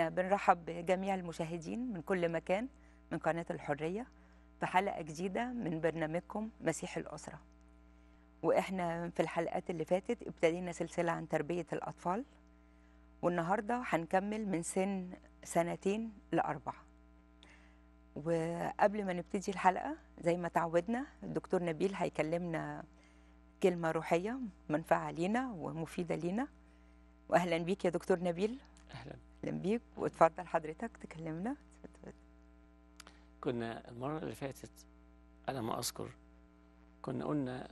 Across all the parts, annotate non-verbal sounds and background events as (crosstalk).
احنا بنرحب بجميع المشاهدين من كل مكان من قناة الحرية في حلقة جديدة من برنامجكم مسيح الأسرة واحنا في الحلقات اللي فاتت ابتدينا سلسلة عن تربية الأطفال والنهاردة هنكمل من سن سنتين لأربعة وقبل ما نبتدي الحلقة زي ما تعودنا الدكتور نبيل هيكلمنا كلمة روحية منفعة لينا ومفيدة لينا وأهلا بيك يا دكتور نبيل أهلا اهلا بيك واتفضل حضرتك تكلمنا كنا المرة اللي فاتت على ما أذكر كنا قلنا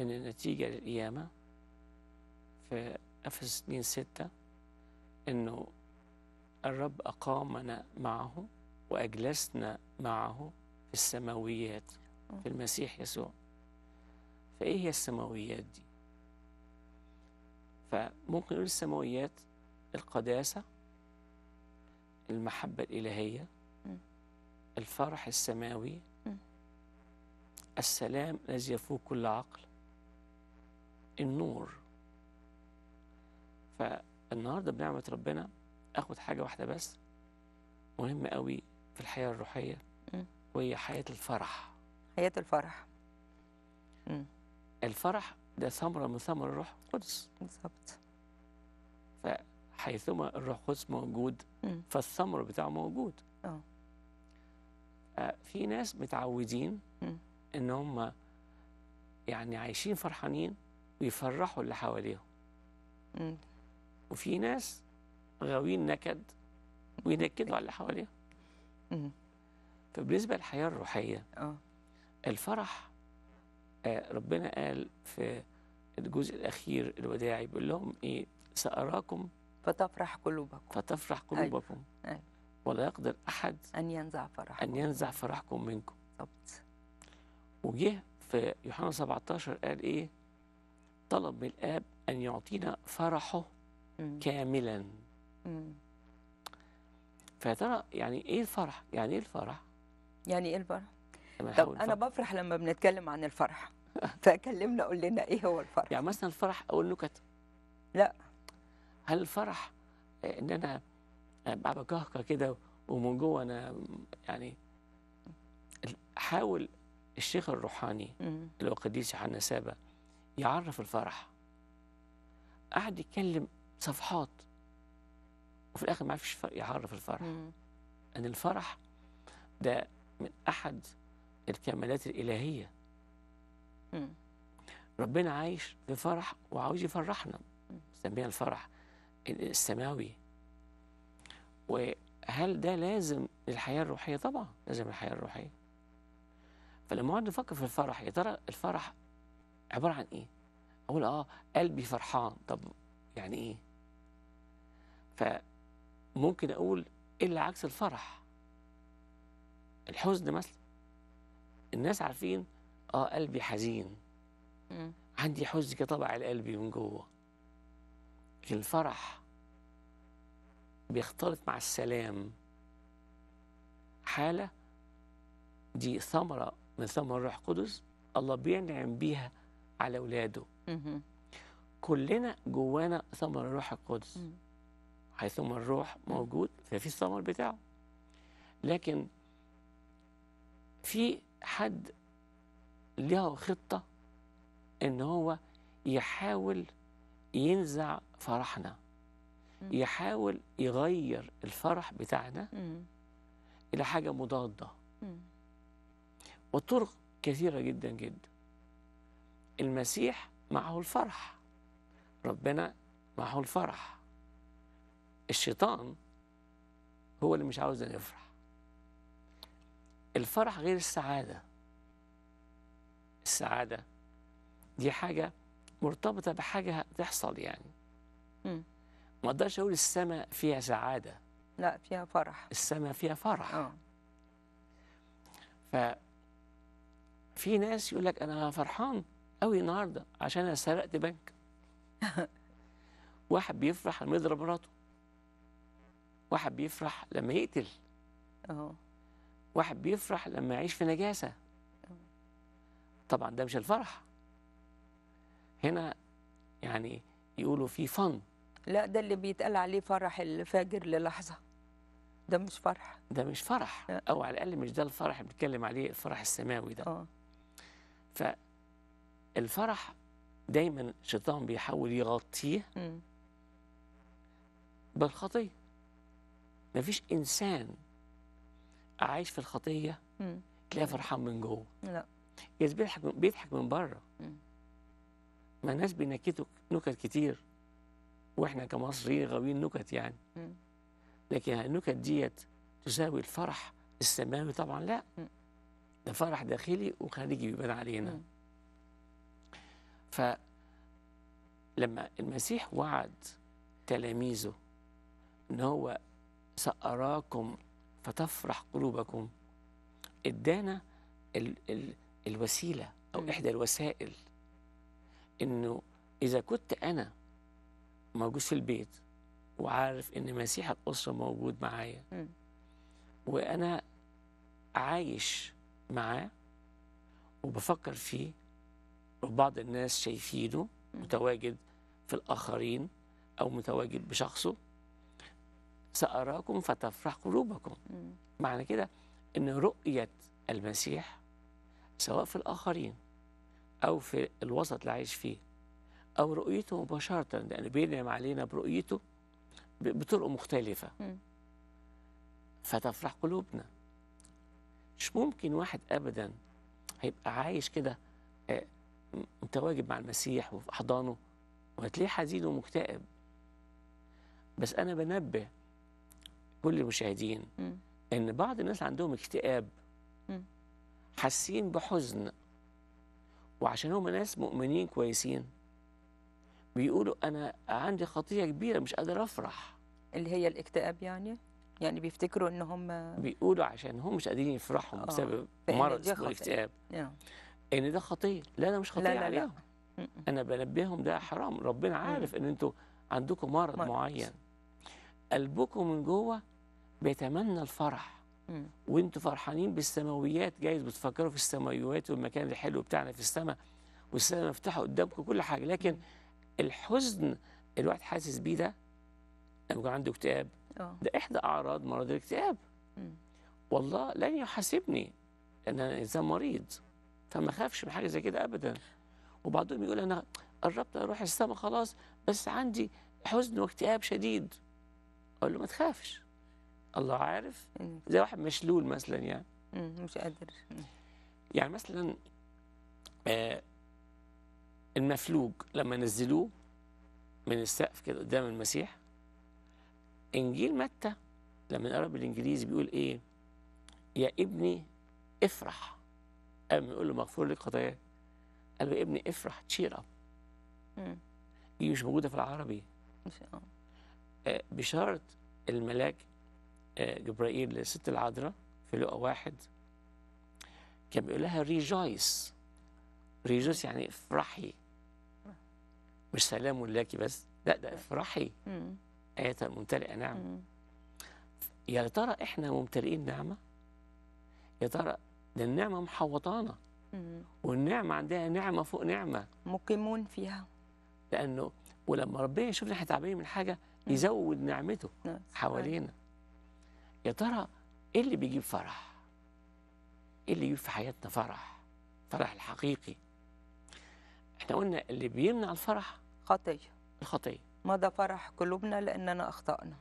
إن النتيجة للقيامة في أفس 2 6 إنه الرب أقامنا معه وأجلسنا معه في السماويات في المسيح يسوع فإيه هي السماويات دي؟ فممكن نقول السماويات القداسة المحبة الإلهية الفرح السماوي السلام الذي يفوق كل عقل النور فالنهاردة بنعمة ربنا أخد حاجة واحدة بس مهمة قوي في الحياة الروحية وهي حياة الفرح حياة الفرح م. الفرح ده ثمرة من ثمر الروح القدس بالظبط حيثما الروح القدس موجود فالثمر بتاعه موجود أوه. آه في ناس متعودين ان هم يعني عايشين فرحانين ويفرحوا اللي حواليهم وفي ناس غاويين نكد وينكدوا على اللي حواليهم فبالنسبه للحياه الروحيه أوه. الفرح آه، ربنا قال في الجزء الاخير الوداعي بيقول لهم ايه ساراكم فتفرح قلوبكم فتفرح قلوبكم أيوة. ولا يقدر أحد أن ينزع فرحكم أن ينزع فرحكم منكم بالظبط وجه في يوحنا 17 قال إيه طلب من الآب أن يعطينا فرحه مم. كاملا فيا ترى يعني إيه الفرح يعني إيه الفرح يعني إيه الفرح طب أنا الفرح. بفرح لما بنتكلم عن الفرح (laughs) فكلمنا قول لنا إيه هو الفرح يعني مثلا الفرح اقول نكت لا هل الفرح ان انا ابقى بكهكه كده ومن جوه انا يعني حاول الشيخ الروحاني اللي هو قديس يوحنا سابا يعرف الفرح قعد يتكلم صفحات وفي الاخر ما عرفش يعرف الفرح مم. ان الفرح ده من احد الكمالات الالهيه مم. ربنا عايش في فرح وعاوز يفرحنا بنسميها الفرح السماوي وهل ده لازم للحياة الروحية طبعا لازم الحياة الروحية فلما اقعد افكر في الفرح يا ترى الفرح عبارة عن ايه اقول اه قلبي فرحان طب يعني ايه فممكن اقول إيه اللي عكس الفرح الحزن مثلا الناس عارفين اه قلبي حزين عندي حزن كطبع القلبي من جوه الفرح بيختلط مع السلام حالة دي ثمرة من ثمر الروح القدس الله بينعم بيها على أولاده كلنا جوانا ثمر الروح القدس حيثما الروح موجود ففي الثمر بتاعه لكن في حد له خطة إن هو يحاول ينزع فرحنا يحاول يغير الفرح بتاعنا إلى حاجة مضادة والطرق كثيرة جدا جدا المسيح معه الفرح ربنا معه الفرح الشيطان هو اللي مش عاوزنا نفرح الفرح غير السعادة السعادة دي حاجة مرتبطه بحاجه تحصل يعني م. ما اقدرش اقول السماء فيها سعاده لا فيها فرح السماء فيها فرح اه ف في ناس يقول لك انا فرحان قوي النهارده عشان انا سرقت بنك (laughs) واحد بيفرح لما يضرب مراته واحد بيفرح لما يقتل اه واحد بيفرح لما يعيش في نجاسه طبعا ده مش الفرح هنا يعني يقولوا في فن لا ده اللي بيتقال عليه فرح الفاجر للحظة ده مش فرح ده مش فرح لا. أو على الأقل مش ده الفرح اللي بنتكلم عليه الفرح السماوي ده أه. فالفرح دايما الشيطان بيحاول يغطيه بالخطية مفيش إنسان عايش في الخطية تلاقيه فرحان من جوه لا بيضحك بيضحك من بره ما الناس بينكتوا نكت كتير واحنا كمصريين غاويين نكت يعني لكن يعني النكت ديت تساوي الفرح السماوي طبعا لا ده فرح داخلي وخارجي بيبان علينا فلما المسيح وعد تلاميذه ان هو سأراكم فتفرح قلوبكم ادانا ال ال الوسيله او احدى الوسائل انه اذا كنت انا موجود في البيت وعارف ان مسيح الاسره موجود معايا وانا عايش معاه وبفكر فيه وبعض الناس شايفينه متواجد في الاخرين او متواجد بشخصه ساراكم فتفرح قلوبكم معنى كده ان رؤيه المسيح سواء في الاخرين أو في الوسط اللي عايش فيه أو رؤيته مباشرة لأن يعني بينعم علينا برؤيته بطرق مختلفة فتفرح قلوبنا مش ممكن واحد أبدا هيبقى عايش كده متواجد آه، مع المسيح وفي أحضانه وهتلاقيه حزين ومكتئب بس أنا بنبه كل المشاهدين إن بعض الناس عندهم اكتئاب حاسين بحزن وعشان هم ناس مؤمنين كويسين بيقولوا أنا عندي خطية كبيرة مش قادر أفرح اللي هي الاكتئاب يعني؟ يعني بيفتكروا إن هم بيقولوا عشان هم مش قادرين يفرحوا آه، بسبب مرض اسمه الاكتئاب إن ده خطية لا ده مش خطية لا لا عليهم لا. أنا بنبههم ده حرام ربنا mm. عارف إن أنتوا عندكم مرض, مرض معين قلبكم من جوه بيتمنى الفرح وانتوا فرحانين بالسماويات جايز بتفكروا في السماويات والمكان الحلو بتاعنا في السماء والسماء مفتوحه قدامكم كل حاجه لكن الحزن الواحد حاسس بيه ده لما يكون عنده اكتئاب اه. ده احدى اعراض مرض الاكتئاب والله لن يحاسبني لان انا انسان مريض فما خافش من حاجه زي كده ابدا وبعضهم يقول انا قربت اروح السماء خلاص بس عندي حزن واكتئاب شديد اقول له ما تخافش الله عارف زي واحد مشلول مثلا يعني مش قادر يعني مثلا آه المفلوج لما نزلوه من السقف كده قدام المسيح انجيل متى لما نقرا بالانجليزي بيقول ايه يا ابني افرح قام يقول له مغفور لك خطاياك قال له يا ابني افرح تشير اب دي مش موجوده في العربي ان شاء الله آه. آه، بشاره الملاك جبرائيل للست العذراء في لقاء واحد كان بيقول لها ريجويس ريجويس يعني افرحي مش سلام لك بس لا ده افرحي آية ممتلئة نعم يا ترى احنا ممتلئين نعمة يا ترى ده النعمة محوطانا والنعمة عندها نعمة فوق نعمة مقيمون فيها لأنه ولما ربنا يشوفنا احنا تعبانين من حاجة يزود نعمته نعم. حوالينا يا ترى ايه اللي بيجيب فرح ايه اللي يجيب في حياتنا فرح فرح الحقيقي احنا قلنا اللي بيمنع الفرح خطيه الخطيه مضى فرح قلوبنا لاننا اخطانا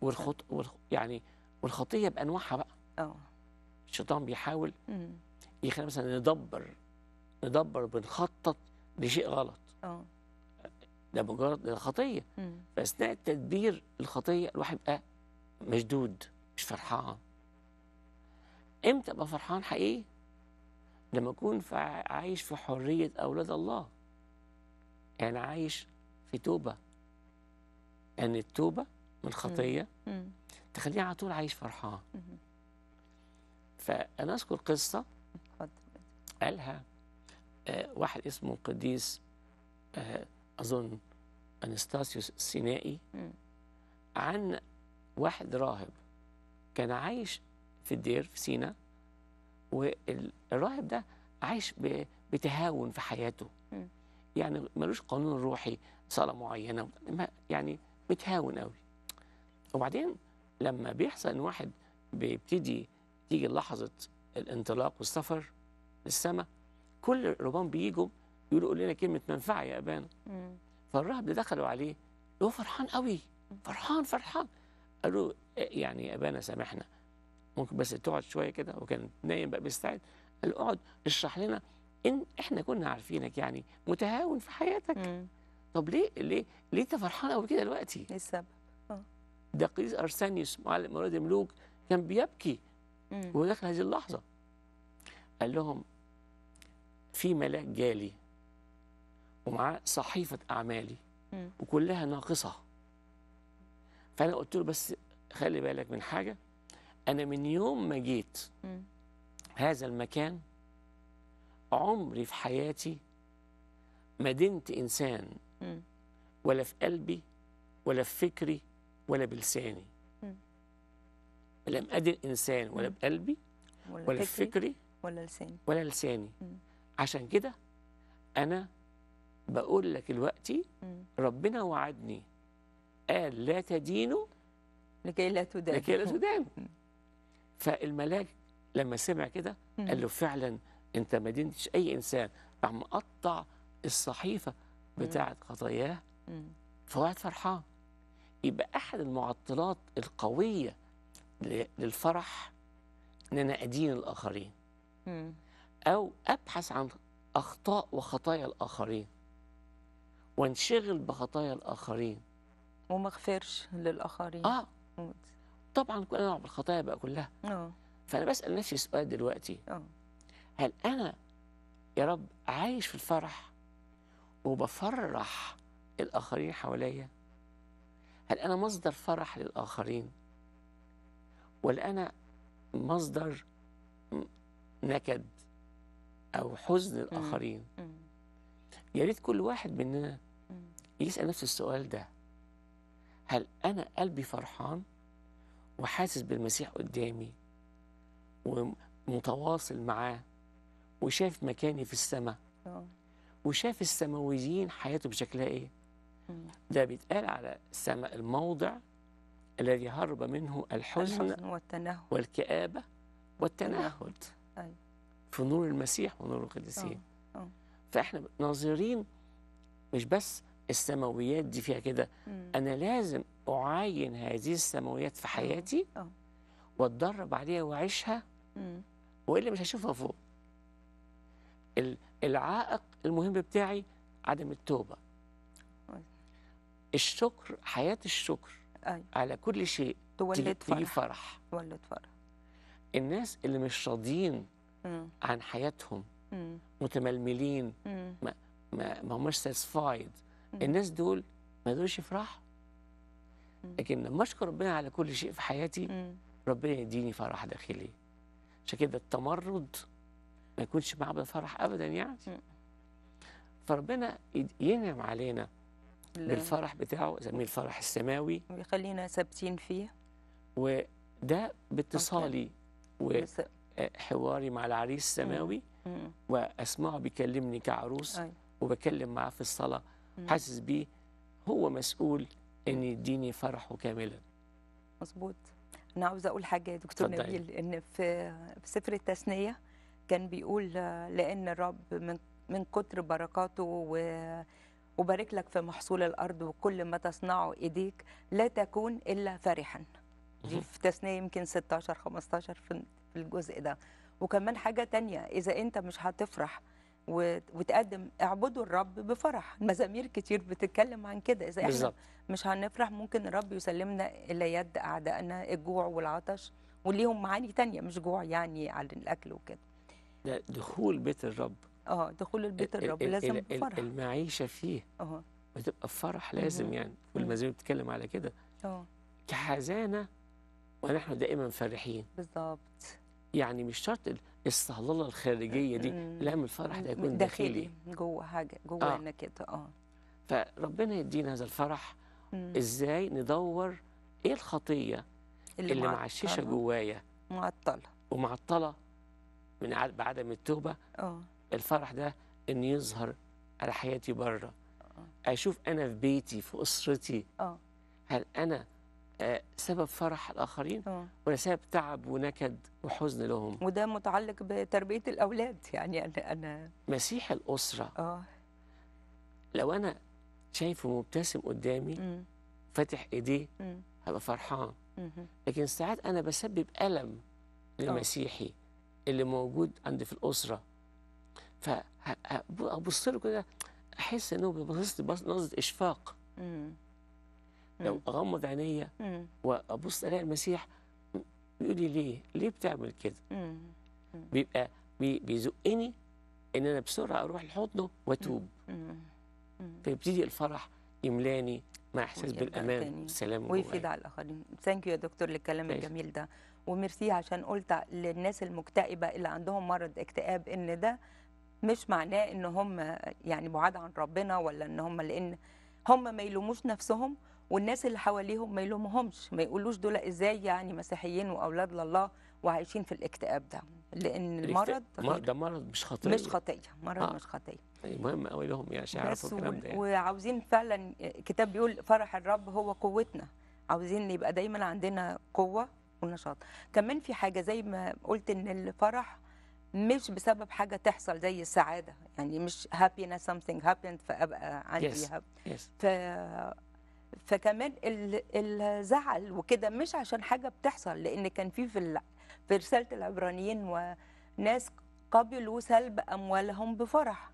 والخط والخ... يعني والخطيه بانواعها بقى اه الشيطان بيحاول يخلينا مثلا ندبر ندبر بنخطط لشيء غلط اه ده مجرد خطيه فاثناء التدبير الخطيه الواحد بقى مشدود مش فرحان امتى ابقى فرحان حقيقي لما اكون عايش في حريه اولاد الله يعني عايش في توبه يعني التوبه من خطيه تخليني على طول عايش فرحان فانا اذكر قصه قالها آه، واحد اسمه القديس آه، اظن انستاسيوس السينائي عن واحد راهب كان عايش في الدير في سينا والراهب ده عايش بتهاون في حياته يعني ملوش قانون روحي صلاة معينة يعني بتهاون قوي وبعدين لما بيحصل ان واحد بيبتدي تيجي لحظة الانطلاق والسفر للسماء كل ربان بيجوا يقولوا لنا كلمة منفعة يا أبانا فالراهب ده دخلوا عليه هو فرحان قوي فرحان فرحان قالوا يعني يا ابانا سامحنا ممكن بس تقعد شويه كده وكان نايم بقى بيستعد قال له اقعد اشرح لنا ان احنا كنا عارفينك يعني متهاون في حياتك مم. طب ليه ليه ليه انت فرحان قوي كده دلوقتي؟ ايه السبب؟ اه ده قيس ارسانيوس معلم اولاد الملوك كان بيبكي وداخل وهو داخل هذه اللحظه قال لهم في ملاك جالي ومعاه صحيفه اعمالي مم. وكلها ناقصه فانا قلت له بس خلي بالك من حاجة أنا من يوم ما جيت هذا المكان عمري في حياتي ما دنت إنسان ولا في قلبي ولا في فكري ولا بلساني لم أدن إنسان ولا بقلبي ولا في فكري ولا لساني ولا لساني عشان كده أنا بقول لك دلوقتي ربنا وعدني قال لا تدينوا لكي لا تدان لكي لا (laughs) تدان فالملاك لما سمع كده قال له فعلا انت ما دينتش اي انسان قام مقطع الصحيفه بتاعه خطاياه فواحد فرحان يبقى احد المعطلات القويه للفرح ان انا ادين الاخرين او ابحث عن اخطاء وخطايا الاخرين وانشغل بخطايا الاخرين وما اغفرش للاخرين اه طبعا كل انواع الخطايا بقى كلها اه فانا بسال نفسي سؤال دلوقتي اه هل انا يا رب عايش في الفرح وبفرح الاخرين حواليا هل انا مصدر فرح للاخرين ولا انا مصدر نكد او حزن الاخرين يا ريت كل واحد مننا يسال نفس السؤال ده هل أنا قلبي فرحان وحاسس بالمسيح قدامي ومتواصل معاه وشاف مكاني في السماء آه. وشاف السماويين حياته بشكلها إيه ده بيتقال على السماء الموضع الذي هرب منه الحزن, الحزن والتنهد والكآبة والتنهد أيوة. أيوة. في نور المسيح ونور القديسين آه. آه. فإحنا ناظرين مش بس السماويات دي فيها كده انا لازم اعاين هذه السماويات في حياتي واتدرب عليها واعيشها والا مش هشوفها فوق العائق المهم بتاعي عدم التوبه الشكر حياه الشكر على كل شيء تولد فرح فرح تولد فرح الناس اللي مش راضيين عن حياتهم متململين ما ما هماش ساتسفايد الناس دول ما يقدروش يفرحوا لكن لما اشكر ربنا على كل شيء في حياتي ربنا يديني فرح داخلي عشان كده التمرد ما يكونش معبد فرح ابدا يعني فربنا ينعم علينا بالفرح بتاعه اسميه الفرح السماوي ويخلينا ثابتين فيه وده باتصالي وحواري آه، مع العريس السماوي واسمعه بيكلمني كعروس وبكلم معاه في الصلاه حاسس بيه هو مسؤول ان يديني فرحه كاملا مظبوط انا عاوزه اقول حاجه يا دكتور نبيل ان في في سفر التثنيه كان بيقول لان الرب من من كتر بركاته و وبارك لك في محصول الارض وكل ما تصنعه ايديك لا تكون الا فرحا دي في تثنيه يمكن 16 15 في الجزء ده وكمان حاجه تانية اذا انت مش هتفرح وتقدم اعبدوا الرب بفرح مزامير كتير بتتكلم عن كده اذا بالزبط. احنا مش هنفرح ممكن الرب يسلمنا الى يد اعدائنا الجوع والعطش وليهم معاني تانية مش جوع يعني على الاكل وكده ده دخول بيت الرب اه دخول البيت الرب لازم بفرح المعيشه فيه اه بتبقى فرح لازم يعني والمزامير بتتكلم على كده اه كحزانه ونحن دائما فرحين بالظبط يعني مش شرط الصهلله الخارجيه دي لا من الفرح ده يكون داخلي جوه حاجه جوه آه. كده اه فربنا يدينا هذا الفرح مم. ازاي ندور ايه الخطيه اللي, اللي معششه جوايا معطله ومعطله من بعدم التوبه اه الفرح ده ان يظهر على حياتي بره آه. اشوف انا في بيتي في اسرتي اه هل انا سبب فرح الآخرين آه. ولا سبب تعب ونكد وحزن لهم وده متعلق بتربية الأولاد يعني أنا, أنا مسيح الأسرة أوه. لو أنا شايفه مبتسم قدامي فاتح إيديه هبقى فرحان لكن ساعات أنا بسبب ألم للمسيحي آه. اللي موجود عندي في الأسرة فأبص له كده أحس إنه بيبص لي نظرة إشفاق لو اغمض عينيا وابص الاقي المسيح بيقول لي ليه؟ ليه بتعمل كده؟ بيبقى بيزقني ان انا بسرعه اروح لحضنه واتوب فيبتدي الفرح يملاني مع احساس بالامان والسلام ويفيد على الاخرين ثانك يو يا دكتور للكلام الجميل ده وميرسي عشان قلت للناس المكتئبه اللي عندهم مرض اكتئاب ان ده مش معناه ان هم يعني بعاد عن ربنا ولا ان هم لان هم ما يلوموش نفسهم والناس اللي حواليهم ما يلومهمش ما يقولوش دول ازاي يعني مسيحيين واولاد لله وعايشين في الاكتئاب ده لان المرض ده مرض مش خطيه مش خطيه مرض آه. مش خطيه مهم قوي لهم يعني عشان يعرفوا الكلام ده يعني. وعاوزين فعلا الكتاب بيقول فرح الرب هو قوتنا عاوزين يبقى دايما عندنا قوه ونشاط كمان في حاجه زي ما قلت ان الفرح مش بسبب حاجه تحصل زي السعاده يعني مش هابينس سمثينج هابند فابقى عندي yes. هاب yes. فكمان الزعل وكده مش عشان حاجه بتحصل لان كان في في في رساله العبرانيين وناس قبلوا سلب اموالهم بفرح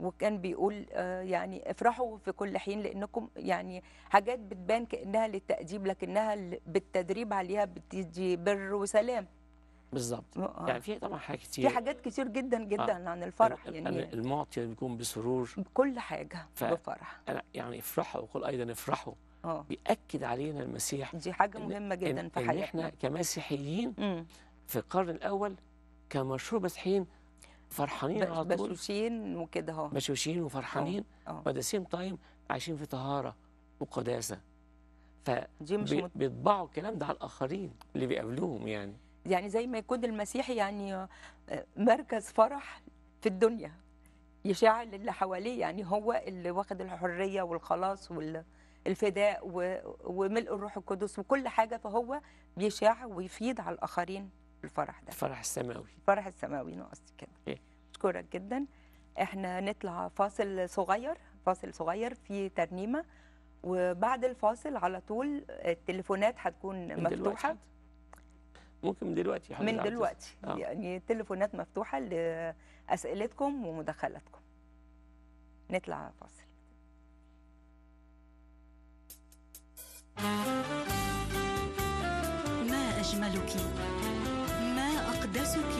وكان بيقول آه، يعني افرحوا في كل حين لانكم يعني حاجات بتبان كانها للتاديب لكنها بالتدريب عليها بتدي بر وسلام بالظبط آه، آه. يعني في طبعا حاجات كتير في حاجات كتير جدا جدا آه. عن الفرح يعني المعطي بيكون بسرور بكل حاجه ف... بفرح يعني افرحوا وقل ايضا افرحوا أوه. بيأكد علينا المسيح دي حاجه مهمه جدا إن في حياتنا ان احنا كمسيحيين مم. في القرن الاول كمشهور مسيحيين فرحانين على طول بشوشين وكده اهو بشوشين وفرحانين وداسين أه، طايم عايشين في طهاره وقداسه ف بيطبعوا الكلام ده على الاخرين اللي بيقابلوهم يعني يعني زي ما يكون المسيحي يعني آه، مركز فرح في الدنيا يشاع اللي حواليه يعني هو اللي واخد الحريه والخلاص والفداء وملء الروح القدس وكل حاجه فهو بيشاع ويفيد على الاخرين الفرح ده الفرح السماوي الفرح السماوي ناقص كده إيه. اشكرك جدا احنا نطلع فاصل صغير فاصل صغير في ترنيمه وبعد الفاصل على طول التليفونات هتكون مفتوحه دلوقتي. ممكن من دلوقتي من دلوقتي آه. يعني تليفونات مفتوحة لأسئلتكم ومداخلاتكم نطلع فاصل ما أجملك ما أقدسك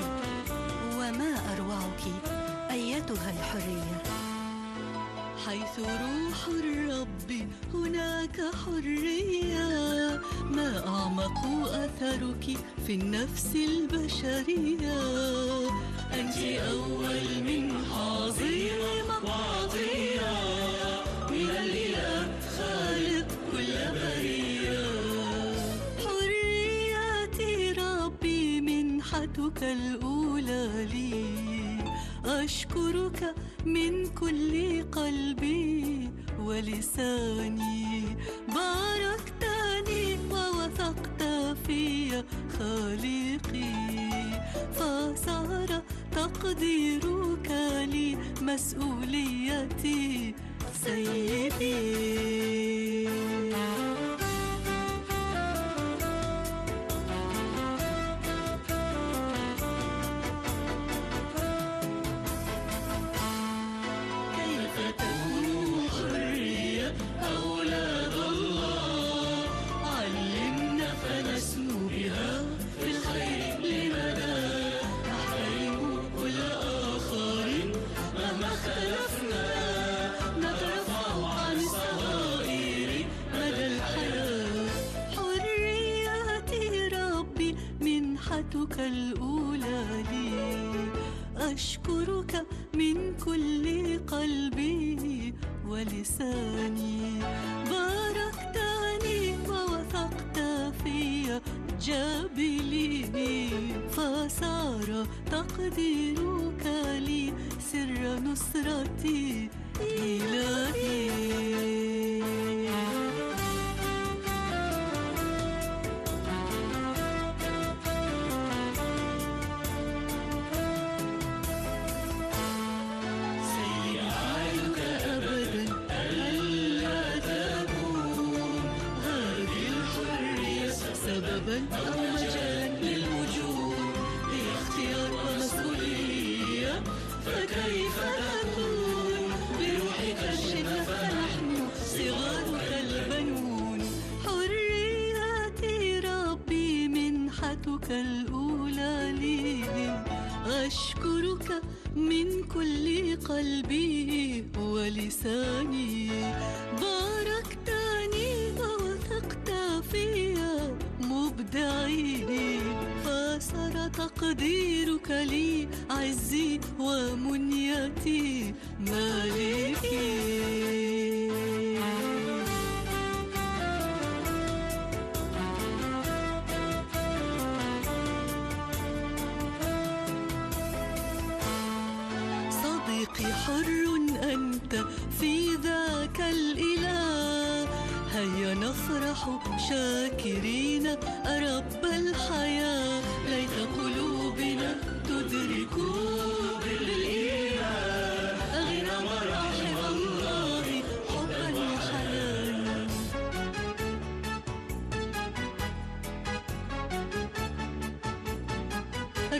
وما أروعك أيتها الحرية حيث روح الرب هناك حرية ما أعمق أثرك في النفس البشرية أنت أول من حاضر وعطية من الإله خالق كل برية حريتي ربي منحتك الأولى لي أشكرك من كل قلبي ولساني باركتني ووثقت في خالقي فصار تقديرك لي مسؤوليتي سيدي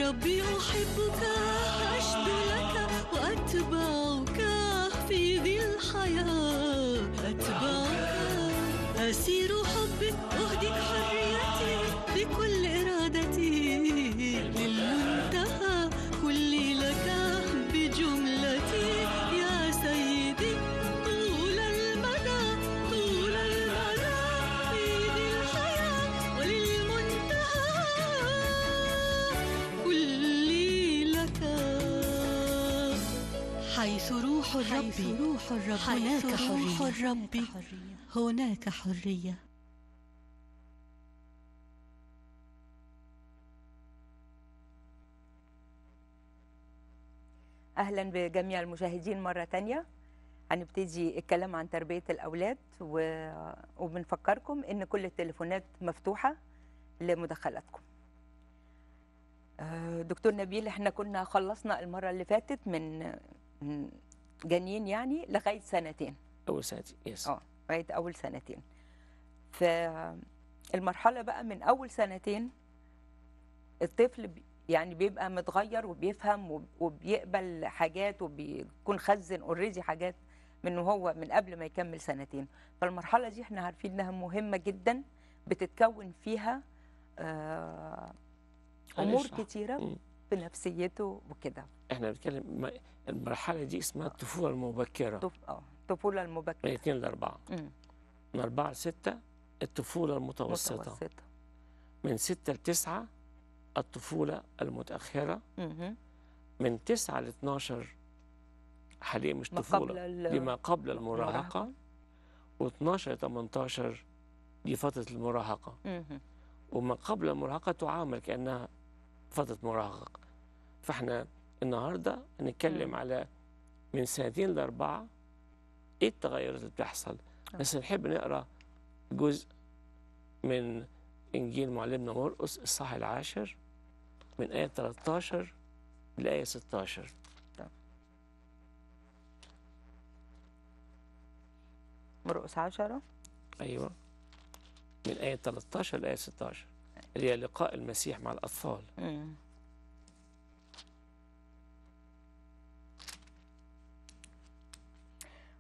ربي أحبك أشد لك وأتبعك في ذي الحياة أتبعك أسير حبك الرب روح الرب هناك روح الرب هناك حرية أهلا بجميع المشاهدين مرة ثانيه هنبتدي الكلام عن تربية الأولاد و... وبنفكركم إن كل التليفونات مفتوحة لمداخلاتكم آه، دكتور نبيل احنا كنا خلصنا المرة اللي فاتت من جنين يعني لغايه سنتين اول سنتين يس اه لغايه اول سنتين فالمرحله بقى من اول سنتين الطفل يعني بيبقى متغير وبيفهم وبيقبل حاجات وبيكون خزن اوريدي حاجات من هو من قبل ما يكمل سنتين فالمرحله دي احنا عارفين انها مهمه جدا بتتكون فيها آه، امور كتيره في نفسيته وكده احنا بنتكلم المرحلة دي اسمها الطفولة المبكرة اه الطفولة المبكرة من اثنين لأربعة من أربعة لستة الطفولة المتوسطة متوسطة. من ستة لتسعة الطفولة المتأخرة مم. من تسعة 12 حاليا مش طفولة لما قبل المراهقة و12 ل 18 دي فترة المراهقة مم. وما قبل المراهقة تعامل كأنها فترة مراهقة فاحنا النهاردة هنتكلم على من سنتين لأربعة إيه التغيرات اللي بتحصل آه. بس نحب نقرأ جزء من إنجيل معلمنا مرقس الصح العاشر من آية 13 لآية 16 مرقس 10 أيوه من آية 13 لآية 16 اللي هي لقاء المسيح مع الأطفال مم.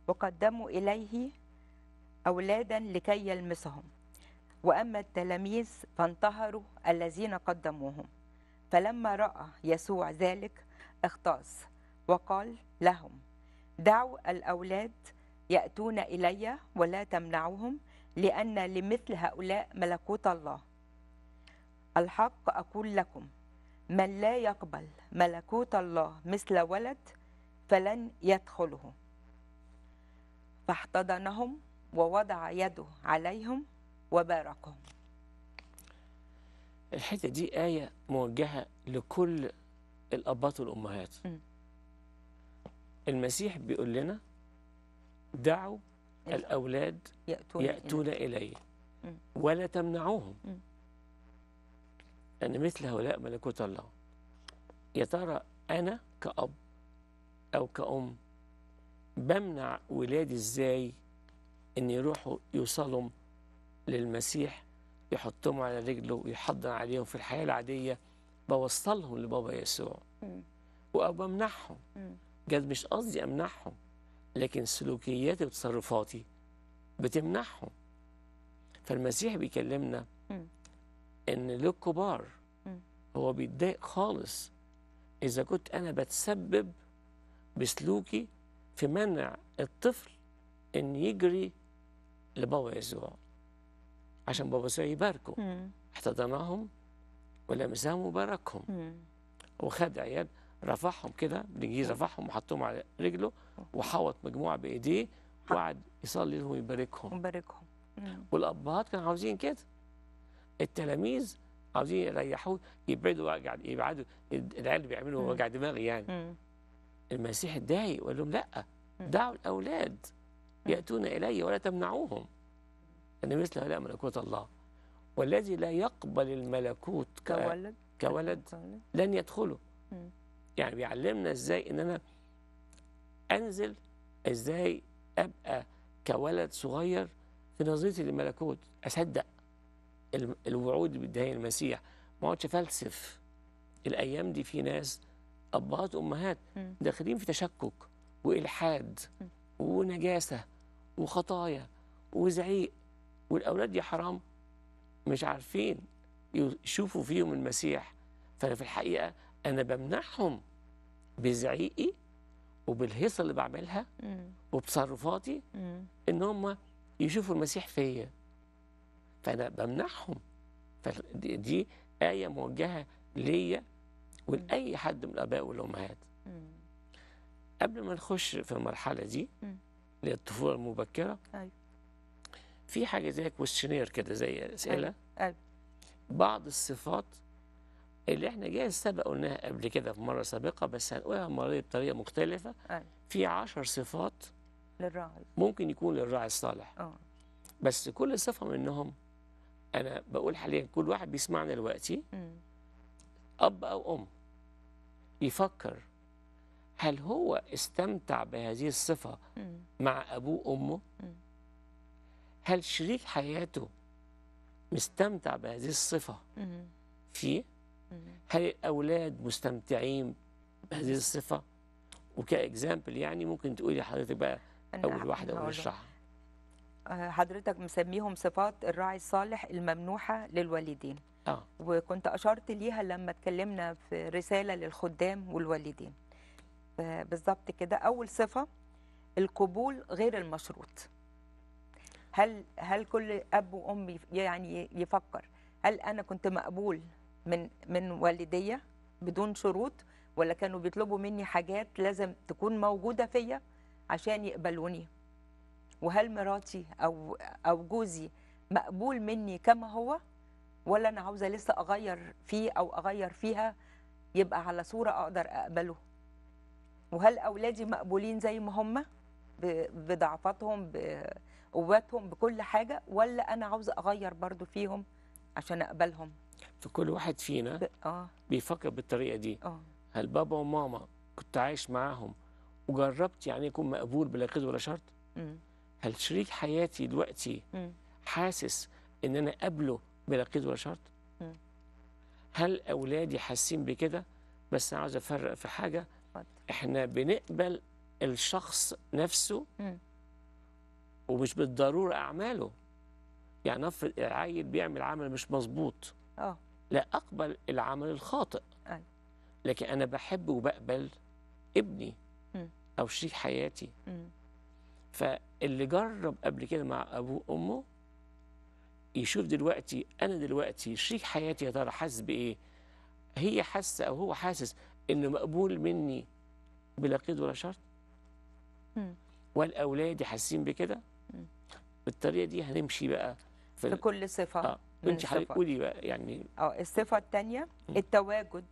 وقدموا إليه أولادا لكي يلمسهم وأما التلاميذ فانتهروا الذين قدموهم فلما رأى يسوع ذلك اختص وقال لهم دعوا الأولاد يأتون إلي ولا تمنعوهم لأن لمثل هؤلاء ملكوت الله الحق أقول لكم من لا يقبل ملكوت الله مثل ولد فلن يدخله فاحتضنهم ووضع يده عليهم وباركهم الحتة دي آية موجهة لكل الأباط والأمهات م. المسيح بيقول لنا دعوا الأولاد يأتون, يأتون إلي ولا تمنعوهم م. أن مثل هؤلاء ملكوت الله يا ترى أنا كأب أو كأم بمنع ولادي ازاي ان يروحوا يوصلوا للمسيح يحطهم على رجله ويحضن عليهم في الحياة العادية بوصلهم لبابا يسوع وبمنعهم جد مش قصدي امنعهم لكن سلوكياتي وتصرفاتي بتمنعهم فالمسيح بيكلمنا ان للكبار هو بيتضايق خالص اذا كنت انا بتسبب بسلوكي في منع الطفل ان يجري لبابا يسوع عشان بابا يسوع يباركه احتضنهم ولمسهم وباركهم وخد عيال رفعهم كده بالانجليزي رفعهم وحطهم على رجله وحوط مجموعه بايديه وقعد يصلي لهم ويباركهم ويباركهم والابهات كانوا عاوزين كده التلاميذ عاوزين يريحوه يبعدوا وجع يبعدوا العيال بيعملوا وجع دماغ يعني المسيح الداعي وقال لهم لا دعوا الأولاد يأتون إلي ولا تمنعوهم أن مثل هؤلاء ملكوت الله والذي لا يقبل الملكوت كولد كولد لن يدخله يعني بيعلمنا ازاي ان انا انزل ازاي ابقى كولد صغير في نظرتي للملكوت اصدق الوعود اللي المسيح ما اقعدش افلسف الايام دي في ناس ابهات وامهات داخلين في تشكك والحاد ونجاسه وخطايا وزعيق والاولاد دي حرام مش عارفين يشوفوا فيهم المسيح فانا في الحقيقه انا بمنعهم بزعيقي وبالهيصه اللي بعملها وبتصرفاتي ان هم يشوفوا المسيح فيا فانا بمنعهم فدي ايه موجهه ليا ولأي حد من الآباء والأمهات قبل ما نخش في المرحلة دي اللي هي الطفولة المبكرة أيوه. في حاجة زي كويشنير كده زي أسئلة أيوه،, أيوه. بعض الصفات اللي احنا جايز سبق قلناها قبل كده في مرة سابقة بس هنقولها المرة دي بطريقة مختلفة أيوه. في عشر صفات للراعي ممكن يكون للراعي الصالح آه. بس كل صفة منهم أنا بقول حاليا كل واحد بيسمعنا دلوقتي أب أو أم يفكر هل هو استمتع بهذه الصفة مع أبوه وأمه؟ هل شريك حياته مستمتع بهذه الصفة فيه؟ هل الأولاد مستمتعين بهذه الصفة؟ وكإكزامبل يعني ممكن تقولي حضرتك بقى أول واحدة ونشرحها آه، حضرتك مسميهم صفات الراعي الصالح الممنوحة للوالدين آه. وكنت أشرت ليها لما اتكلمنا في رسالة للخدام والوالدين بالظبط كده أول صفة القبول غير المشروط هل هل كل أب وأم يعني يفكر هل أنا كنت مقبول من من والدي بدون شروط ولا كانوا بيطلبوا مني حاجات لازم تكون موجودة فيا عشان يقبلوني وهل مراتي أو أو جوزي مقبول مني كما هو ولا انا عاوزه لسه اغير فيه او اغير فيها يبقى على صوره اقدر اقبله وهل اولادي مقبولين زي ما هم بضعفاتهم بقوتهم بكل حاجه ولا انا عاوزه اغير برضو فيهم عشان اقبلهم في كل واحد فينا ب... آه. بيفكر بالطريقه دي آه. هل بابا وماما كنت عايش معاهم وجربت يعني يكون مقبول بلا قيد ولا شرط هل شريك حياتي دلوقتي حاسس ان انا قبله بلا قيد ولا شرط هل أولادي حاسين بكده بس أنا عاوز أفرق في حاجة إحنا بنقبل الشخص نفسه ومش بالضرورة أعماله يعني نفرض العيل بيعمل عمل مش مظبوط اه لا اقبل العمل الخاطئ أيوه. لكن انا بحب وبقبل ابني او شريك حياتي فاللي جرب قبل كده مع ابوه وامه يشوف دلوقتي انا دلوقتي شريك حياتي يا ترى حاسس بايه هي حاسه او هو حاسس انه مقبول مني بلا قيد ولا شرط والاولاد حاسين بكده بالطريقه دي هنمشي بقى في, في كل صفه اه انت حضرتك قولي بقى يعني اه الصفه الثانيه التواجد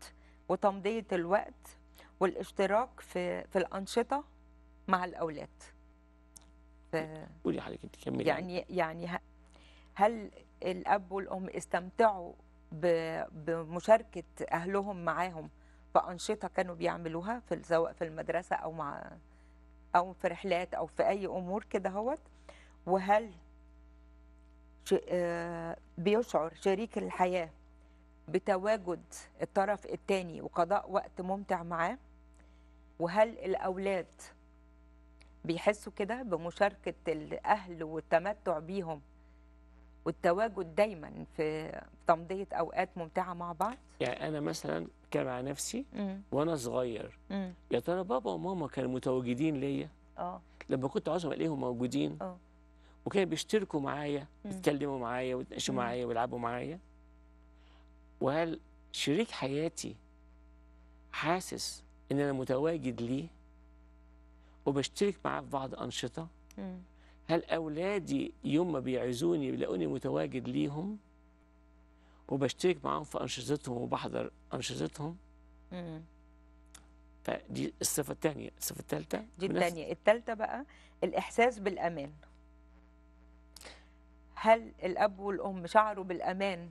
وتمضيه الوقت والاشتراك في في الانشطه مع الاولاد قولي حضرتك انت كملي يعني يعني هل الاب والام استمتعوا بمشاركه اهلهم معاهم في انشطه كانوا بيعملوها في سواء في المدرسه او مع او في رحلات او في اي امور كده هوت وهل آه، بيشعر شريك الحياه بتواجد الطرف الثاني وقضاء وقت ممتع معاه وهل الاولاد بيحسوا كده بمشاركه الاهل والتمتع بيهم والتواجد دايما في تمضيه اوقات ممتعه مع بعض يعني انا مثلا كان مع نفسي مم. وانا صغير مم. يا ترى بابا وماما كانوا متواجدين ليا اه لما كنت عاوز الاقيهم موجودين اه وكانوا بيشتركوا معايا يتكلموا معايا ويتناقشوا معايا ويلعبوا معايا وهل شريك حياتي حاسس ان انا متواجد ليه وبشترك معاه في بعض انشطه مم. هل أولادي يوم ما بيعزوني بيلاقوني متواجد ليهم وبشترك معاهم في أنشطتهم وبحضر أنشطتهم فدي الصفة الثانية الصفة الثالثة دي الثانية الثالثة بقى الإحساس بالأمان هل الأب والأم شعروا بالأمان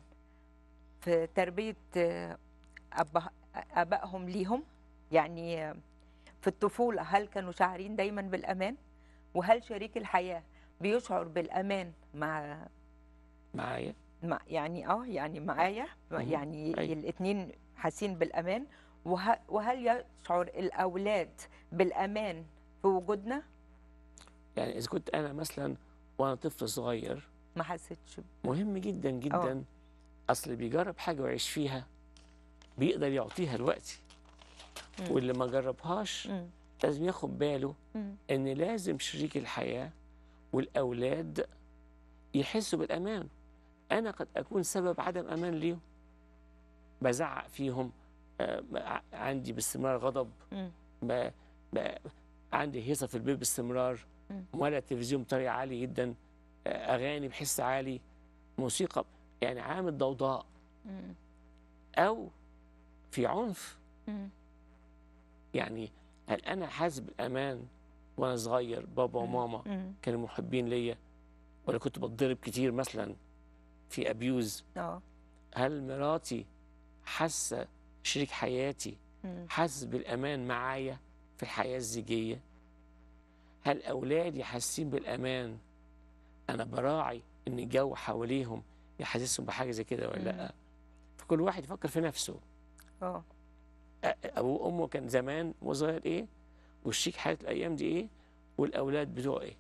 في تربية أبائهم ليهم يعني في الطفولة هل كانوا شاعرين دايما بالأمان وهل شريك الحياة بيشعر بالامان مع معايا مع يعني اه يعني معايا يعني أيوة. الاثنين حاسين بالامان وه... وهل يشعر الاولاد بالامان في وجودنا يعني اذا كنت انا مثلا وانا طفل صغير ما حسيتش مهم جدا جدا أوه. اصل بيجرب حاجه ويعيش فيها بيقدر يعطيها دلوقتي واللي ما جربهاش لازم ياخد باله ان لازم شريك الحياه والأولاد يحسوا بالأمان أنا قد أكون سبب عدم أمان ليهم بزعق فيهم آه، عندي باستمرار غضب ب... ب... عندي هيصة في البيت باستمرار ولا تلفزيون بطريقة عالية جدا آه، أغاني بحس عالي موسيقى يعني عامل ضوضاء أو في عنف يعني هل أنا حاسس بالأمان وانا صغير بابا وماما كانوا محبين ليا ولا كنت بتضرب كتير مثلا في ابيوز آه. هل مراتي حاسه شريك حياتي حاسس بالامان معايا في الحياه الزيجيه هل اولادي حاسين بالامان انا براعي ان الجو حواليهم يحسسهم بحاجه زي كده ولا لا فكل واحد يفكر في نفسه اه ابوه وامه كان زمان وصغير ايه والشيك حاله الايام دي ايه والاولاد بتوع ايه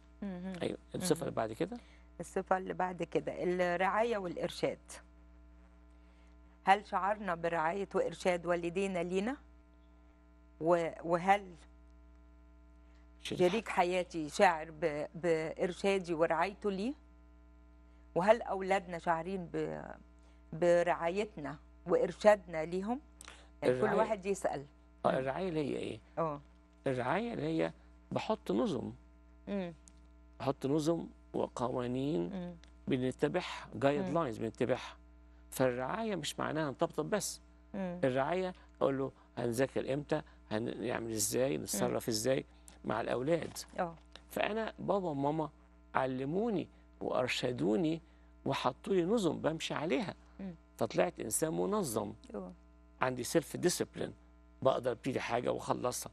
ايوه الصفه اللي بعد كده الصفه اللي بعد كده الرعايه والارشاد هل شعرنا برعايه وارشاد والدينا لينا وهل شريك حياتي شاعر بارشادي ورعايته لي وهل اولادنا شاعرين برعايتنا وارشادنا ليهم يعني كل واحد يسال آه، الرعايه اللي هي ايه أوه. الرعاية اللي هي بحط نظم بحط نظم وقوانين بنتبعها جايد لاينز بنتبعها فالرعاية مش معناها نطبطب بس الرعاية أقول له هنذاكر إمتى هنعمل إزاي نتصرف إزاي مع الأولاد أوه. فأنا بابا وماما علموني وأرشدوني وحطوا لي نظم بمشي عليها فطلعت إنسان منظم أوه. عندي سيلف ديسيبلين بقدر ابتدي حاجه واخلصها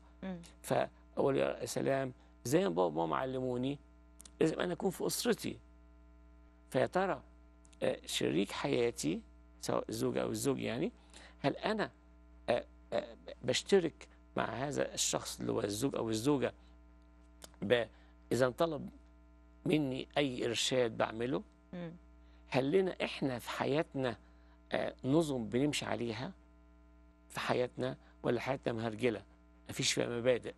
فأقول يا سلام زي ما بابا وماما علموني لازم أنا أكون في أسرتي فيا ترى آه، شريك حياتي سواء الزوجة أو الزوج يعني هل أنا آه، آه، بشترك مع هذا الشخص اللي هو الزوج أو الزوجة إذا طلب مني أي إرشاد بعمله هل لنا إحنا في حياتنا نظم بنمشي عليها في حياتنا ولا حياتنا مهرجله مفيش فيها مبادئ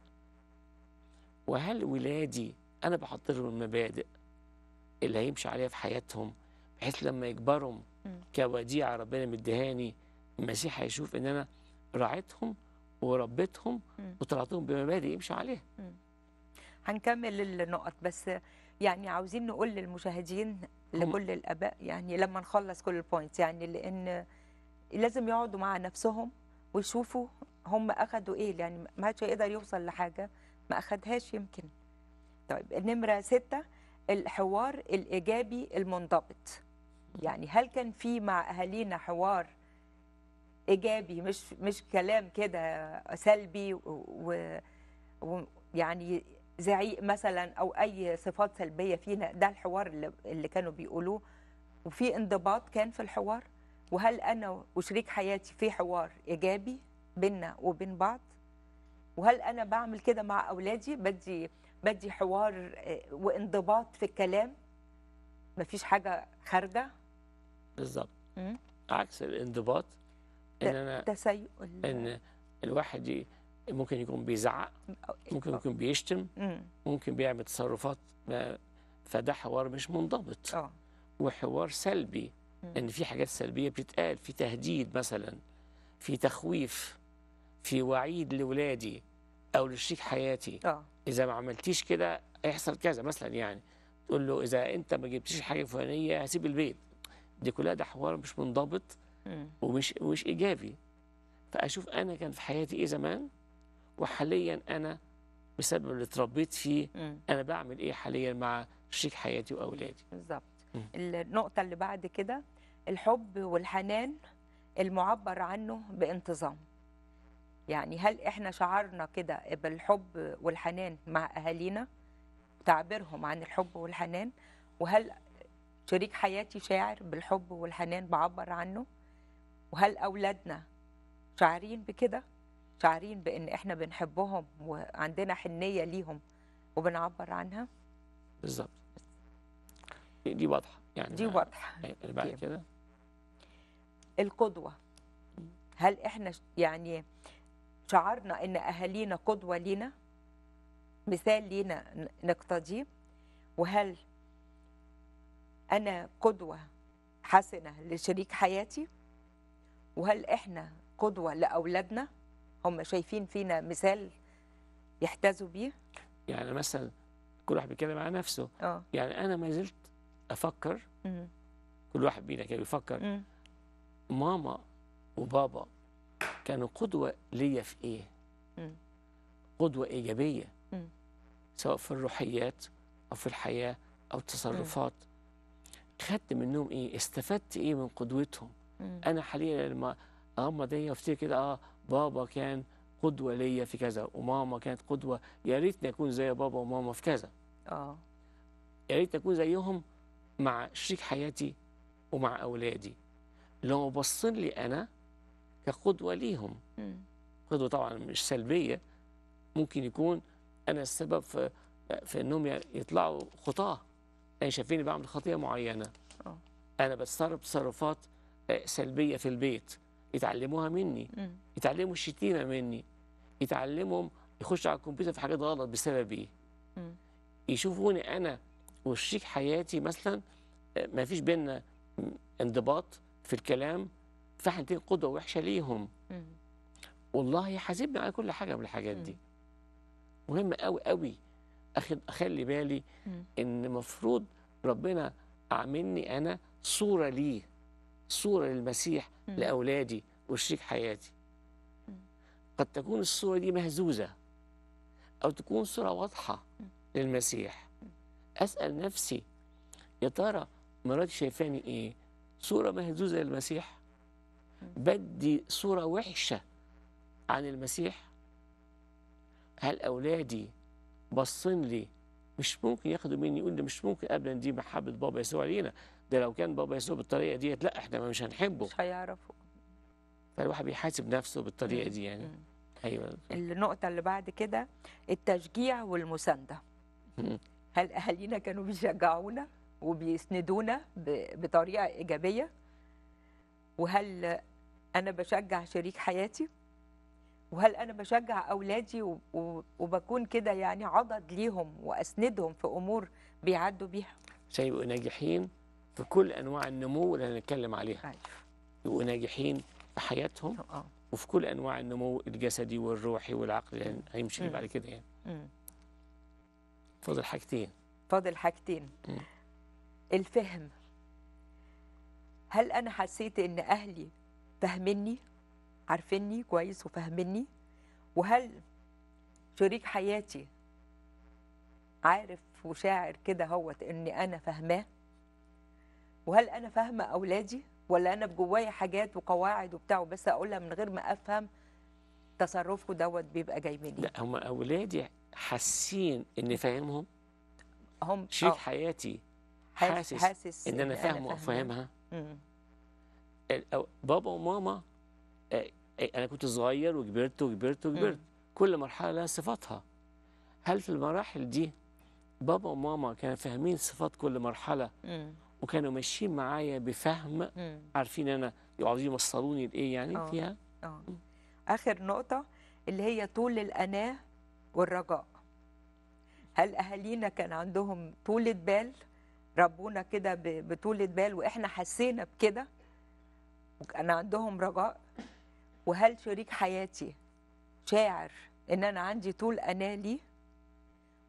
وهل ولادي أنا بحط لهم المبادئ اللي هيمشي عليها في حياتهم بحيث لما يكبرهم كوديعة ربنا مديهاني المسيح هيشوف إن أنا راعيتهم وربيتهم وطلعتهم بمبادئ يمشي عليها هنكمل النقط بس يعني عاوزين نقول للمشاهدين لكل الاباء يعني لما نخلص كل البوينتس يعني لان لازم يقعدوا مع نفسهم ويشوفوا هم اخذوا ايه يعني ما حدش يقدر يوصل لحاجه ما اخدهاش يمكن طيب نمره ستة الحوار الايجابي المنضبط يعني هل كان في مع اهالينا حوار ايجابي مش مش كلام كده سلبي ويعني زعيق مثلا او اي صفات سلبيه فينا ده الحوار اللي كانوا بيقولوه وفي انضباط كان في الحوار وهل انا وشريك حياتي في حوار ايجابي بيننا وبين بعض وهل انا بعمل كده مع اولادي بدي بدي حوار آه، وانضباط في الكلام مفيش حاجه خارجه بالظبط عكس الانضباط ان انا تسيؤ ان الواحد ممكن يكون بيزعق ممكن يكون بيشتم ممكن بيعمل تصرفات فده حوار مش منضبط آه. وحوار سلبي ان في حاجات سلبيه بتتقال في تهديد مثلا في تخويف في وعيد لولادي او لشريك حياتي أوه. اذا ما عملتيش كده هيحصل كذا مثلا يعني تقول له اذا انت ما جبتيش حاجه فلانيه هسيب البيت دي كلها ده حوار مش منضبط ومش مش ايجابي فاشوف انا كان في حياتي ايه زمان وحاليا انا بسبب اللي اتربيت فيه انا بعمل ايه حاليا مع شريك حياتي واولادي بالظبط النقطه اللي بعد كده الحب والحنان المعبر عنه بانتظام يعني هل احنا شعرنا كده بالحب والحنان مع اهالينا تعبيرهم عن الحب والحنان وهل شريك حياتي شاعر بالحب والحنان بعبر عنه وهل اولادنا شاعرين بكده شاعرين بان احنا بنحبهم وعندنا حنيه ليهم وبنعبر عنها بالظبط دي واضحه يعني دي واضحه بعد طيب. كده القدوه هل احنا يعني شعرنا ان اهالينا قدوه لينا مثال لينا نقتديه وهل انا قدوه حسنه لشريك حياتي وهل احنا قدوه لاولادنا هم شايفين فينا مثال يحتذوا بيه يعني مثلا كل واحد بيتكلم على نفسه أوه. يعني انا ما زلت افكر مم. كل واحد بينا كده بيفكر مم. ماما وبابا كانوا قدوة ليا في إيه قدوة إيجابية سواء في الروحيات أو في الحياة أو التصرفات خدت منهم إيه استفدت إيه من قدوتهم أنا حاليا لما أغمض عيني أفتكر كده آه بابا كان قدوة ليا في كذا وماما كانت قدوة يا ريتني أكون زي بابا وماما في كذا آه يا ريتني أكون زيهم مع شريك حياتي ومع أولادي لو باصين لي أنا كقدوة ليهم قدوة طبعا مش سلبية ممكن يكون أنا السبب في, في أنهم يطلعوا خطاة يعني شايفيني بعمل خطية معينة أوه. أنا بتصرف تصرفات آه، سلبية في البيت يتعلموها مني مم. يتعلموا الشتيمة مني يتعلموا يخشوا على الكمبيوتر في حاجات غلط بسببي يشوفوني أنا وشريك حياتي مثلا آه، ما فيش بينا انضباط في الكلام فاحنا دي قدوه وحشه ليهم والله حاسبني على كل حاجه من الحاجات دي مهم قوي قوي اخد اخلي بالي ان المفروض ربنا اعملني انا صوره ليه صوره للمسيح لاولادي وشريك حياتي قد تكون الصوره دي مهزوزه او تكون صوره واضحه للمسيح اسال نفسي يا ترى مراتي شايفاني ايه صوره مهزوزه للمسيح بدي صورة وحشة عن المسيح هل أولادي باصين لي مش ممكن ياخدوا مني يقول ده مش ممكن ابدا دي محبه بابا يسوع لينا ده لو كان بابا يسوع بالطريقه ديت لا احنا مش هنحبه مش هيعرفوا فالواحد بيحاسب نفسه بالطريقه دي يعني ايوه النقطه اللي بعد كده التشجيع والمسانده هل اهالينا كانوا بيشجعونا وبيسندونا بطريقه ايجابيه وهل انا بشجع شريك حياتي وهل انا بشجع اولادي وبكون كده يعني عضد ليهم واسندهم في امور بيعدوا بيها عشان يبقوا ناجحين في كل انواع النمو اللي هنتكلم عليها أيوه. يبقوا ناجحين في حياتهم آه. وفي كل انواع النمو الجسدي والروحي والعقلي يعني هيمشي بعد كده يعني فاضل حاجتين فاضل حاجتين الفهم هل انا حسيت ان اهلي فاهمني عارفيني كويس وفاهمني وهل شريك حياتي عارف وشاعر كده هوت اني انا فاهماه وهل انا فاهمه اولادي ولا انا بجوايا حاجات وقواعد وبتاع بس اقولها من غير ما افهم تصرفه دوت بيبقى جاي مني لا هم اولادي حاسين اني فاهمهم هم شريك آه. حياتي حاسس, حاسس ان انا فاهمه وفاهمها بابا وماما آه، آه، انا كنت صغير وكبرت وكبرت وكبرت كل مرحله لها صفاتها هل في المراحل دي بابا وماما كانوا فاهمين صفات كل مرحله وكانوا ماشيين معايا بفهم عارفين انا يقعدوا يوصلوني لايه يعني أوه. فيها أوه. اخر نقطه اللي هي طول الاناه والرجاء هل اهالينا كان عندهم طولة بال ربونا كده بطولة بال واحنا حسينا بكده انا عندهم رجاء وهل شريك حياتي شاعر ان انا عندي طول انالي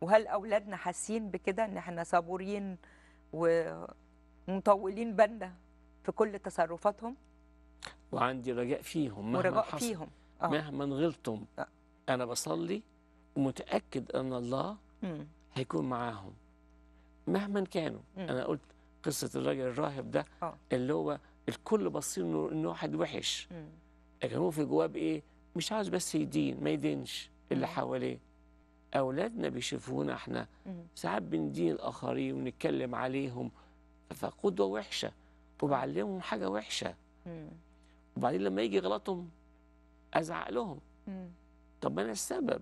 وهل اولادنا حاسين بكده ان احنا صبورين ومطولين بالنا في كل تصرفاتهم وعندي رجاء فيهم مهما ورجاء حصل فيهم آه. مهما غلطتم آه. انا بصلي ومتاكد ان الله م. هيكون معاهم مهما كانوا م. انا قلت قصه الراجل الراهب ده أوه. اللي هو الكل باصين انه انه واحد وحش لكن هو في جواه بايه؟ مش عاوز بس يدين ما يدينش اللي حواليه اولادنا بيشوفونا احنا ساعات بندين الاخرين ونتكلم عليهم فقدوه وحشه وبعلمهم حاجه وحشه وبعدين لما يجي غلطهم ازعق لهم طب ما انا السبب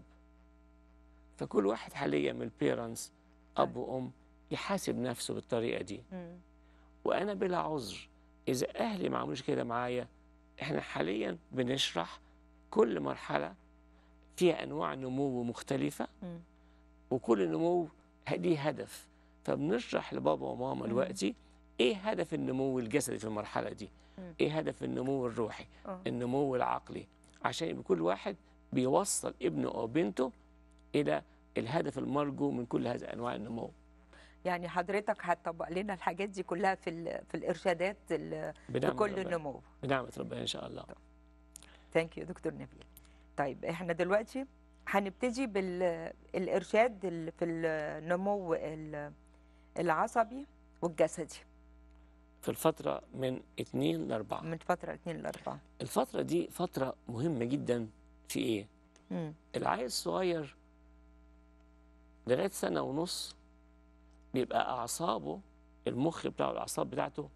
فكل واحد حاليا من البيرنتس اب طيب. وام يحاسب نفسه بالطريقه دي وانا بلا عذر إذا أهلي ما عملوش كده معايا إحنا حاليا بنشرح كل مرحلة فيها أنواع نمو مختلفة وكل نمو ليه هدف فبنشرح لبابا وماما دلوقتي ايه هدف النمو الجسدي في المرحله دي ايه هدف النمو الروحي آه. النمو العقلي عشان كل واحد بيوصل ابنه او بنته الى الهدف المرجو من كل هذه انواع النمو يعني حضرتك هتطبق لنا الحاجات دي كلها في في الارشادات لكل النمو بنعمه ربنا ان شاء الله ثانك يو دكتور نبيل طيب احنا دلوقتي هنبتدي بالارشاد في النمو العصبي والجسدي في الفترة من 2 ل 4 من فترة 2 ل 4 الفترة دي فترة مهمة جدا في ايه؟ امم العيل الصغير لغاية سنة ونص بيبقى أعصابه المخ بتاعه الأعصاب بتاعته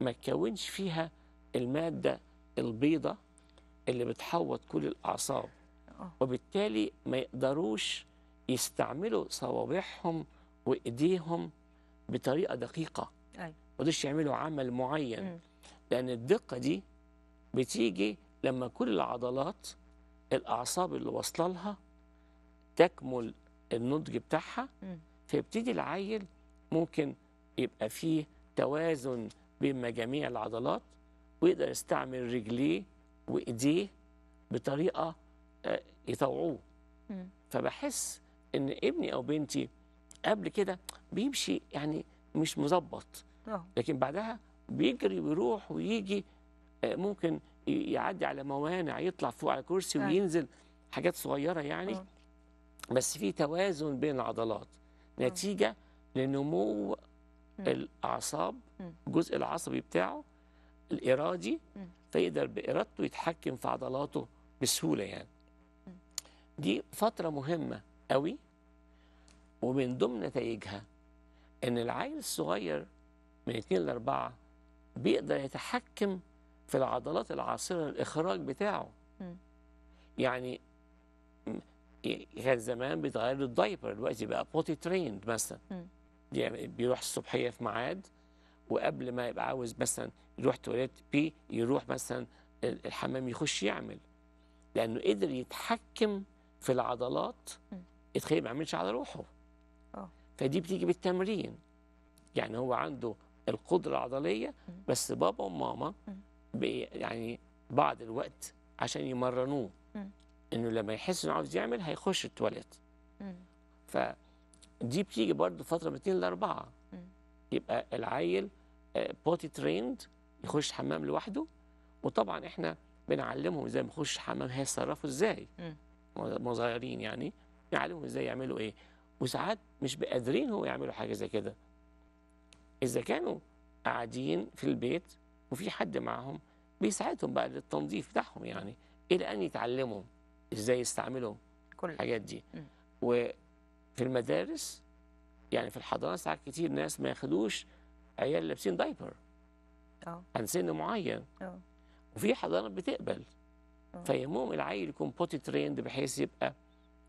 ما تكونش فيها المادة البيضة اللي بتحوط كل الأعصاب آه. وبالتالي ما يقدروش يستعملوا صوابعهم وإيديهم بطريقة دقيقة أيوة. ما يقدروش يعملوا عمل معين لأن الدقة دي بتيجي لما كل العضلات الأعصاب اللي واصلة لها تكمل النضج بتاعها فيبتدي العيل ممكن يبقى فيه توازن بين مجاميع العضلات ويقدر يستعمل رجليه وايديه بطريقه آه، يطوعوه فبحس ان ابني او بنتي قبل كده بيمشي يعني مش مظبط آه. لكن بعدها بيجري ويروح ويجي آه، ممكن يعدي على موانع يطلع فوق على كرسي أيوة. وينزل حاجات صغيره يعني بس في توازن بين العضلات نتيجة لنمو الأعصاب الجزء العصبي بتاعه الإرادي فيقدر بإرادته يتحكم في عضلاته بسهولة يعني دي فترة مهمة قوي ومن ضمن نتائجها إن العيل الصغير من 2 ل 4 بيقدر يتحكم في العضلات العاصرة الإخراج بتاعه يعني إيه، كان زمان بيتغير الدايبر دلوقتي بقى بوتي تريند مثلا يعني بيروح الصبحيه في ميعاد وقبل ما يبقى عاوز مثلا يروح تواليت بي يروح مثلا الحمام يخش يعمل لانه قدر يتحكم في العضلات يتخيل ما يعملش على روحه آه. فدي بتيجي بالتمرين يعني هو عنده القدره العضليه بس بابا وماما يعني بعض الوقت عشان يمرنوه انه لما يحس انه عاوز يعمل هيخش التواليت فدي بتيجي برضه فتره من اثنين لاربعه يبقى العيل بوتي آه، تريند يخش حمام لوحده وطبعا احنا بنعلمهم ازاي ما يخش حمام هيتصرفوا ازاي هم صغيرين يعني نعلمهم ازاي يعملوا ايه وساعات مش بقادرين هو يعملوا حاجه زي كده اذا كانوا قاعدين في البيت وفي حد معاهم بيساعدهم بقى للتنظيف بتاعهم يعني الى ان يتعلموا ازاي يستعملوا كل الحاجات دي م. وفي المدارس يعني في الحضانه ساعات كتير ناس ما ياخدوش عيال لابسين دايبر اه عن سن معين اه وفي حضانه بتقبل آه. فيهمهم العيل يكون بوتي تريند بحيث يبقى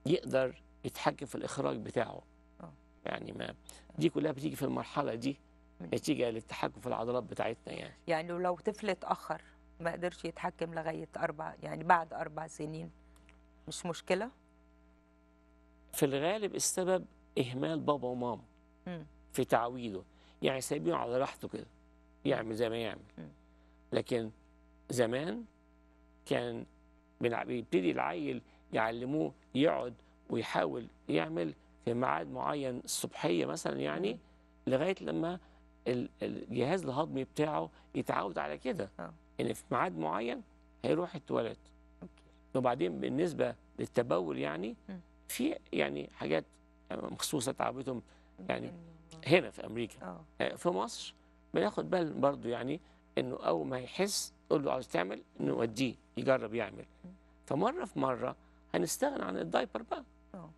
يقدر يتحكم في الاخراج بتاعه أوه. يعني ما دي كلها بتيجي في المرحله دي نتيجه للتحكم في العضلات بتاعتنا يعني يعني لو طفل اتاخر ما قدرش يتحكم لغايه اربع يعني بعد اربع سنين مش مشكلة؟ في الغالب السبب إهمال بابا وماما في تعويده يعني سايبينه على راحته كده يعمل زي ما يعمل لكن زمان كان بيبتدي العيل يعلموه يقعد ويحاول يعمل في ميعاد معين الصبحيه مثلا يعني لغايه لما الجهاز الهضمي بتاعه يتعود على كده آه. ان في ميعاد معين هيروح التواليت وبعدين بالنسبة للتبول يعني في يعني حاجات مخصوصة تعبتهم يعني هنا في أمريكا آه. آه، في مصر بناخد بال برضو يعني إنه أول ما يحس قول له عاوز تعمل نوديه يجرب يعمل فمرة في مرة هنستغنى عن الدايبر بقى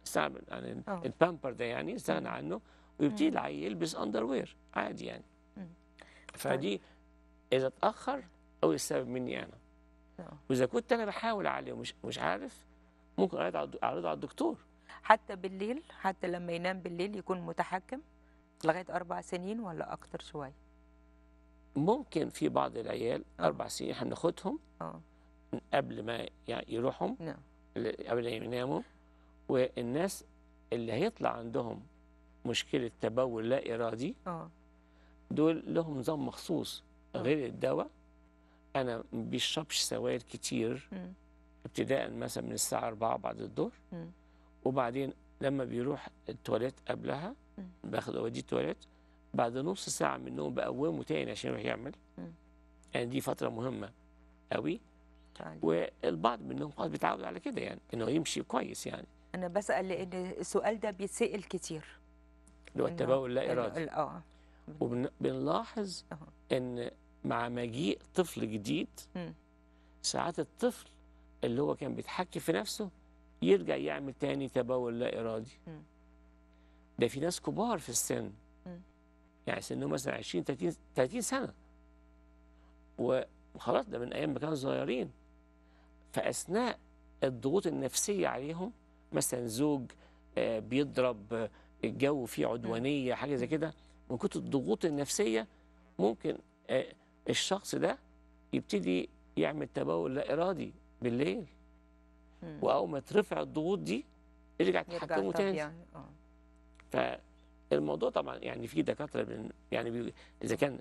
نستغنى آه. عن البامبر ده يعني استغنى عنه ويبتدي العيل يلبس أندر وير عادي يعني فدي طيب. إذا تأخر أو السبب مني أنا واذا كنت انا بحاول اعالجه مش مش عارف ممكن اعرضه على الدكتور حتى بالليل حتى لما ينام بالليل يكون متحكم لغايه اربع سنين ولا اكتر شويه ممكن في بعض العيال أوه. اربع سنين هناخدهم آه. قبل ما يعني يروحهم نعم قبل ما يناموا والناس اللي هيطلع عندهم مشكله تبول لا ارادي أوه. دول لهم نظام مخصوص آه. غير الدواء انا ما بيشربش سوائل كتير ابتداء مثلا من الساعه 4 بعد الظهر وبعدين لما بيروح التواليت قبلها باخد اوديه التواليت بعد نص ساعه من النوم بقومه تاني عشان يروح يعمل يعني دي فتره مهمه قوي طيب. والبعض منهم خلاص بيتعود على كده يعني انه يمشي كويس يعني انا بسال لان السؤال ده بيتسال كتير اللي هو التبول لا ارادي اه وبنلاحظ ان مع مجيء طفل جديد ساعات الطفل اللي هو كان بيتحكم في نفسه يرجع يعمل تاني تبول لا إرادي ده في ناس كبار في السن يعني سنهم مثلا 20 30 30 سنة وخلاص ده من أيام ما كانوا صغيرين فأثناء الضغوط النفسية عليهم مثلا زوج آه، بيضرب الجو فيه عدوانية حاجة زي كده من كتر الضغوط النفسية ممكن آه، الشخص ده يبتدي يعمل تبول لا إرادي بالليل وأول ما ترفع الضغوط دي يرجع تحكمه تاني يعني. آه. فالموضوع طبعا يعني في دكاترة يعني إذا كان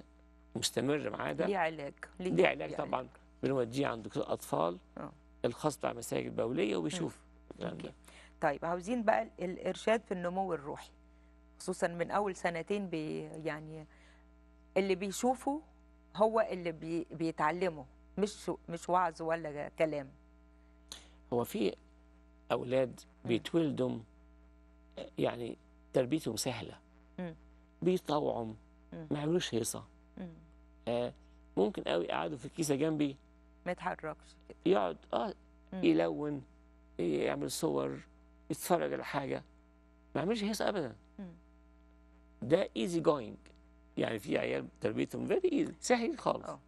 مستمر معاه ده ليه علاج ليه, ليه علاج طبعا بنوديه عند دكتور أطفال أوه. الخاص بتاع مساجد البولية وبيشوف الكلام ده طيب عاوزين بقى الإرشاد في النمو الروحي خصوصا من أول سنتين بي يعني اللي بيشوفه هو اللي بي بيتعلمه مش مش وعظ ولا كلام هو في اولاد بيتولدوا يعني تربيتهم سهله بيطوعوا ما يعملوش هيصه آه ممكن قوي قعدوا في الكيسه جنبي ما يتحركش يقعد اه مم. يلون يعمل صور يتفرج على حاجه ما يعملش هيصه ابدا مم. ده ايزي جوينج يعني في عيال تربيتهم فيري سهل خالص أوه.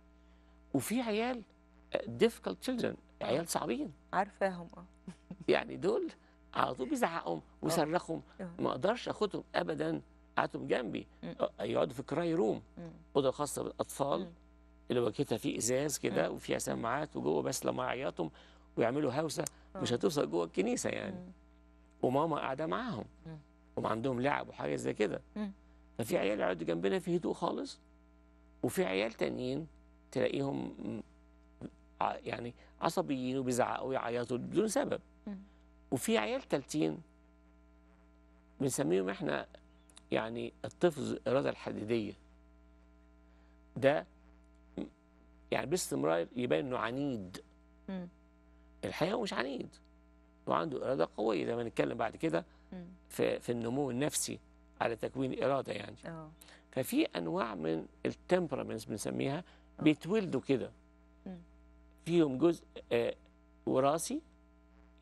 وفي عيال ديفيكالت آه، تشيلدرن عيال صعبين عارفاهم اه (laughs) يعني دول على طول بيزعقهم ويصرخهم ما اقدرش اخدهم ابدا قعدتهم جنبي آه، يقعدوا في كراي روم اوضه خاصه بالاطفال اللي واجهتها فيه ازاز كده وفيها سماعات وجوه بس لما يعيطهم ويعملوا هوسه مش هتوصل جوه الكنيسه يعني وماما قاعده معاهم وعندهم لعب وحاجه زي كده ففي عيال يقعدوا جنبنا في هدوء خالص وفي عيال تانيين تلاقيهم يعني عصبيين وبيزعقوا ويعيطوا بدون سبب وفي عيال تالتين بنسميهم احنا يعني الطفل الاراده الحديديه ده يعني باستمرار يبان انه عنيد م. الحقيقه هو مش عنيد هو عنده اراده قويه لما نتكلم بعد كده في في النمو النفسي على تكوين اراده يعني أوه. ففي انواع من التمبرمنتس بنسميها بيتولدوا كده فيهم جزء آه، وراثي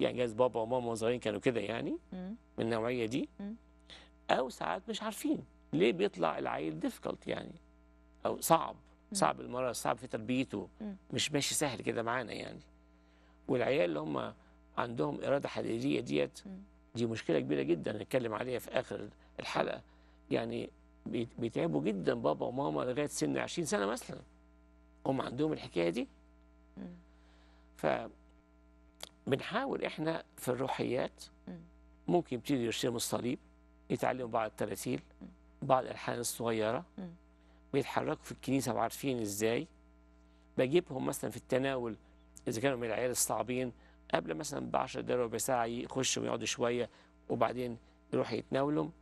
يعني جايز بابا وماما صغيرين كانوا كده يعني من النوعيه دي او ساعات مش عارفين ليه بيطلع العيل ديفيكالت يعني او صعب صعب المرض صعب في تربيته مش ماشي سهل كده معانا يعني والعيال اللي هم عندهم اراده حديديه ديت دي مشكله كبيره جدا هنتكلم عليها في اخر الحلقه يعني بيتعبوا جدا بابا وماما لغايه سن 20 سنه مثلا هم عندهم الحكايه دي ف بنحاول احنا في الروحيات ممكن يبتدي يرشم الصليب يتعلموا بعض التماثيل بعض الالحان الصغيره بيتحركوا في الكنيسه وعارفين ازاي بجيبهم مثلا في التناول اذا كانوا من العيال الصعبين قبل مثلا ب 10 دقايق ربع ساعه يخشوا ويقعدوا شويه وبعدين يروح يتناولهم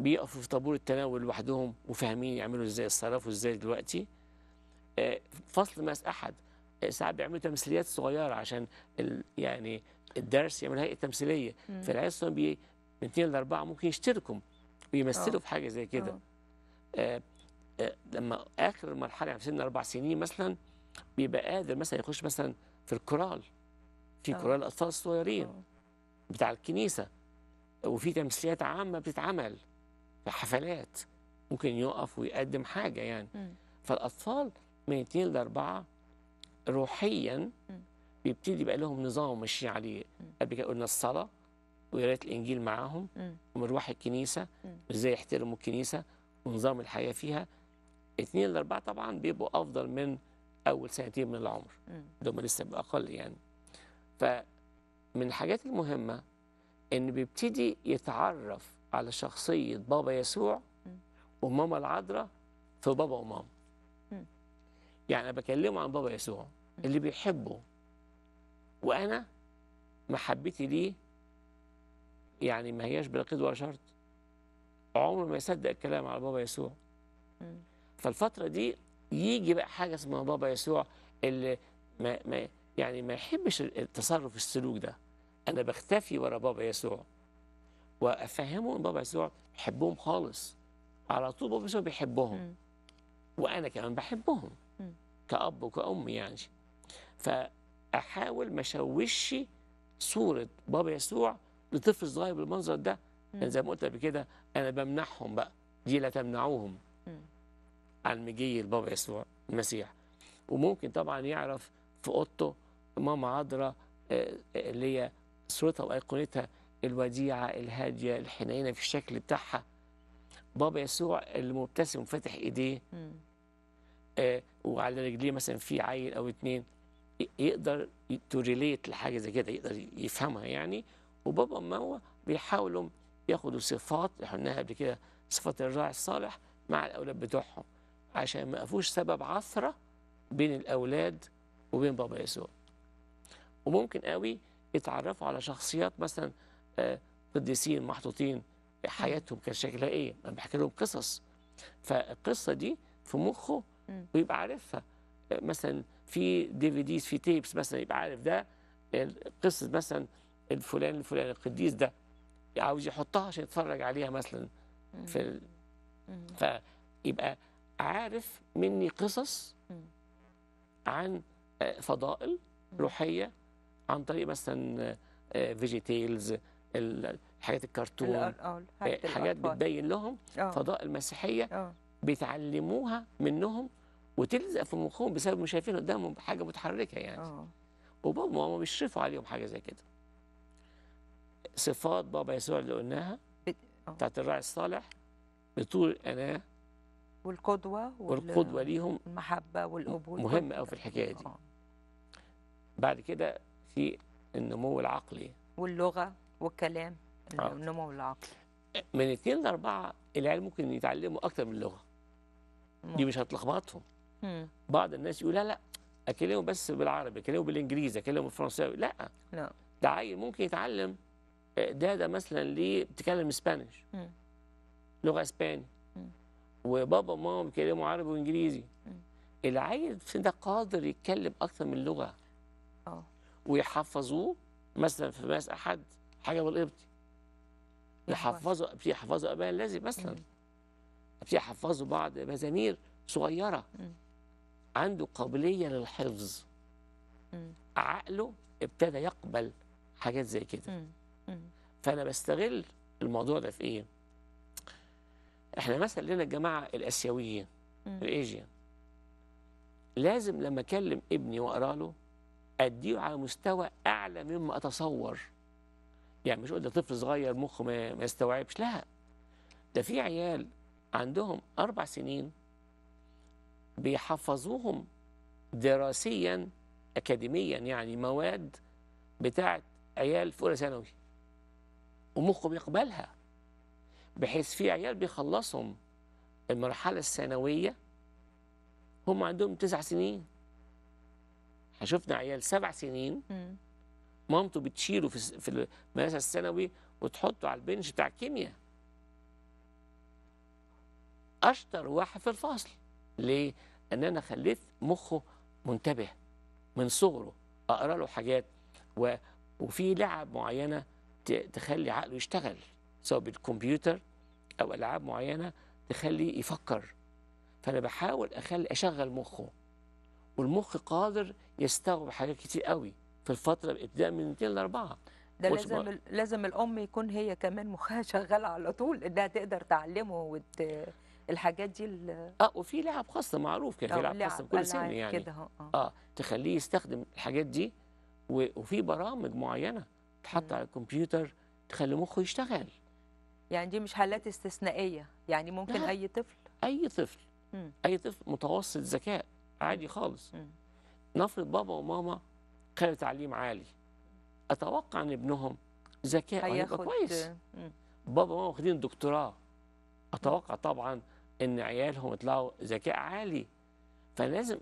بيقفوا في طابور التناول لوحدهم وفاهمين يعملوا ازاي الصرف وازاي دلوقتي آه، فصل ماس احد آه، ساعات بيعملوا تمثيليات صغيره عشان ال يعني الدرس يعمل هيئه تمثيليه فالعيال بي من اثنين لاربعه ممكن يشتركوا ويمثلوا في حاجه زي كده آه، لما اخر مرحله يعني في سن اربع سنين مثلا بيبقى قادر مثلا يخش مثلا في الكورال في كورال الاطفال الصغيرين بتاع الكنيسه وفي تمثيليات عامه بتتعمل في حفلات ممكن يقف ويقدم حاجه يعني م. فالاطفال من اثنين لاربعه روحيا بيبتدي بقى لهم نظام ماشيين عليه قبل كده قلنا الصلاه وقرايه الانجيل معاهم ومروح الكنيسه وازاي يحترموا الكنيسه ونظام الحياه فيها اثنين لاربعه طبعا بيبقوا افضل من اول سنتين من العمر دول لسه باقل يعني فمن الحاجات المهمه ان بيبتدي يتعرف على شخصيه بابا يسوع وماما العذراء في بابا وماما يعني انا بكلمه عن بابا يسوع اللي بيحبه وانا محبتي ليه يعني ما هياش بلا قيد ولا شرط عمره ما يصدق الكلام على بابا يسوع فالفتره دي يجي بقى حاجه اسمها بابا يسوع اللي ما, ما يعني ما يحبش التصرف السلوك ده أنا بختفي ورا بابا يسوع وافهمه ان بابا يسوع بحبهم خالص على طول بابا يسوع بيحبهم وأنا كمان بحبهم كأب وكأم يعني فأحاول ما أشوش صورة بابا يسوع لطفل صغير بالمنظر ده يعني زي ما قلت قبل كده أنا بمنحهم بقى دي لا تمنعوهم عن مجيء بابا يسوع المسيح وممكن طبعا يعرف في اوضته ماما عذراء آه، آه، اللي هي صورتها وأيقونتها الوديعة الهادية الحنينة في الشكل بتاعها بابا يسوع المبتسم وفاتح إيديه آه وعلى رجليه مثلا في عيل أو اتنين يقدر توريليت لحاجة زي كده يقدر يفهمها يعني وبابا ما هو بيحاولوا ياخدوا صفات قلناها قبل كده صفات الراعي الصالح مع الأولاد بتوعهم عشان ما يقفوش سبب عثرة بين الأولاد وبين بابا يسوع وممكن قوي اتعرفوا على شخصيات مثلا آه، قديسين محطوطين حياتهم كان شكلها ايه انا بحكي لهم قصص فالقصه دي في مخه ويبقى عارفها مثلا في ديز في تيبس مثلا يبقى عارف ده قصه مثلا الفلان الفلان القديس ده عاوز يحطها عشان يتفرج عليها مثلا في ال... فيبقى عارف مني قصص عن آه، فضائل روحيه عن طريق مثلا فيجيتيلز آه، حاجات الكرتون آه، آه، حاجات بتبين لهم أوه. فضاء المسيحيه أوه. بيتعلموها منهم وتلزق في مخهم بسبب مش شايفين قدامهم حاجه متحركه يعني أوه. وبابا وماما بيشرفوا عليهم حاجه زي كده صفات بابا يسوع اللي قلناها بتاعت الراعي الصالح بطول انا والقدوه والقدوه ليهم المحبه والقبول مهم قوي في الحكايه دي بعد كده في النمو العقلي واللغة والكلام النمو آه. العقلي من اثنين لأربعة العيال ممكن يتعلموا اكثر من اللغه دي مش هتلخبطهم بعض الناس يقول لا لا أكلمه بس بالعربي أكلمه بالإنجليزي أكلمه بالفرنساوي لا لا ده عيل ممكن يتعلم آه، دادا مثلا ليه بتتكلم اسبانيش لغة اسباني وبابا وماما بيتكلموا عربي وانجليزي العيل في ده قادر يتكلم اكثر من لغه اه ويحفظوه مثلا في مس أحد حاجة بالقبطي يحفظوا في يحفظوا اباء لازم مثلا في يحفظوا بعض مزامير صغيره مم. عنده قابليه للحفظ مم. عقله ابتدى يقبل حاجات زي كده فانا بستغل الموضوع ده في ايه؟ احنا مثلا لنا الجماعه الاسيويين الايجيان لازم لما اكلم ابني واقرا له أديه على مستوى أعلى مما أتصور يعني مش أقول ده طفل صغير مخه ما, يستوعبش لا ده في عيال عندهم أربع سنين بيحفظوهم دراسيا أكاديميا يعني مواد بتاعت عيال في أولى ثانوي ومخه بيقبلها بحيث في عيال بيخلصهم المرحلة الثانوية هم عندهم تسع سنين شفنا عيال سبع سنين مامته بتشيله في في المدرسه الثانوي وتحطه على البنش بتاع الكيمياء اشطر واحد في الفصل ليه ان انا خليت مخه منتبه من صغره اقرا له حاجات و... وفي لعب معينه ت... تخلي عقله يشتغل سواء بالكمبيوتر او العاب معينه تخليه يفكر فانا بحاول اخلي اشغل مخه والمخ قادر يستوعب حاجات كتير قوي في الفتره ابتداء من 2 ل 4 ده لازم ما... لازم الام يكون هي كمان مخها (laughs) شغال على طول انها تقدر تعلمه وت... الحاجات دي ال... اه وفي لعب خاصه معروف كان في لعب خاصه بكل سن يعني كده آه. اه, تخليه يستخدم الحاجات دي وفي برامج معينه تحط على الكمبيوتر تخلي مخه يشتغل يعني دي مش حالات استثنائيه يعني ممكن اي طفل اي طفل مم. اي طفل متوسط ذكاء عادي خالص نفرض بابا وماما كانوا تعليم عالي اتوقع ان ابنهم ذكاء هيبقى كويس بابا وماما واخدين دكتوراه اتوقع طبعا ان عيالهم يطلعوا ذكاء عالي فلازم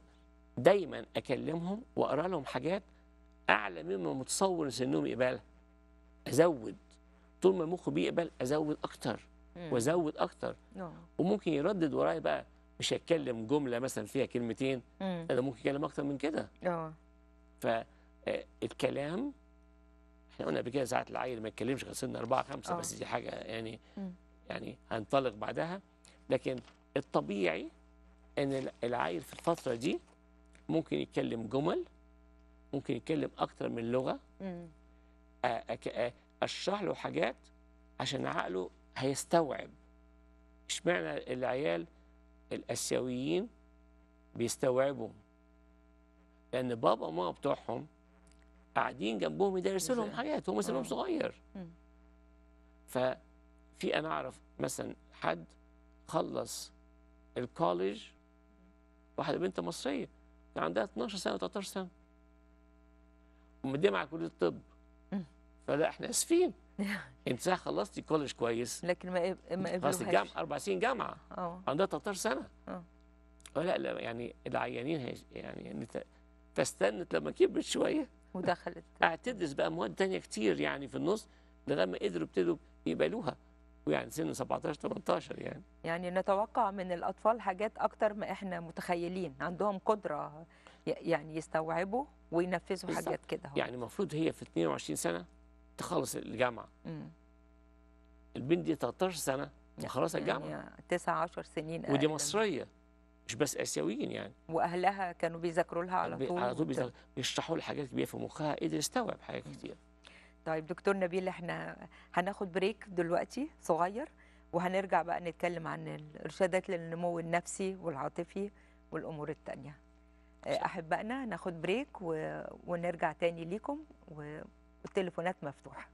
دايما اكلمهم واقرا لهم حاجات اعلى مما متصور سنهم يقبلها ازود طول ما مخه بيقبل ازود اكتر وازود اكتر نعم. وممكن يردد ورايا بقى مش هتكلم جمله مثلا فيها كلمتين مم. انا ممكن اتكلم اكتر من كده اه فالكلام آه، احنا قلنا قبل كده ساعات العيل ما يتكلمش غير سن اربعه خمسه أوه. بس دي حاجه يعني مم. يعني هنطلق بعدها لكن الطبيعي ان العيل في الفتره دي ممكن يتكلم جمل ممكن يتكلم اكتر من لغه اشرح له حاجات عشان عقله هيستوعب اشمعنى العيال الاسيويين بيستوعبوا لان بابا وماما بتوعهم قاعدين جنبهم يدرسوا لهم حاجات هم سنهم آه. صغير ففي انا اعرف مثلا حد خلص الكوليج واحده بنت مصريه كان عندها 12 سنه و13 سنه ومديه مع كليه الطب فلا احنا اسفين (laughs) انت خلصتي كولج كويس لكن ما ما قبلوهاش الجامعه اربع سنين جامعه اه عندها 13 سنه اه لا لا يعني العيانين يعني فاستنت لما كبرت شويه ودخلت (laughs) اعتدت بقى مواد ثانيه كتير يعني في النص لغايه ما قدروا ابتدوا يقبلوها ويعني سن 17 18 يعني يعني نتوقع من الاطفال حاجات اكتر ما احنا متخيلين عندهم قدره يعني يستوعبوا وينفذوا حاجات كده يعني المفروض هي في 22 سنه تخلص الجامعه مم. البنت دي 13 سنه خلاص الجامعه يعني 10 سنين ودي مصريه مش بس اسيويين يعني واهلها كانوا بيذاكروا لها على طول على طول بيشرحوا لها حاجات كبيره في مخها قدر يستوعب حاجات كتير طيب دكتور نبيل احنا هناخد بريك دلوقتي صغير وهنرجع بقى نتكلم عن الارشادات للنمو النفسي والعاطفي والامور التانيه احبائنا ناخد بريك و... ونرجع تاني ليكم و... والتليفونات مفتوحه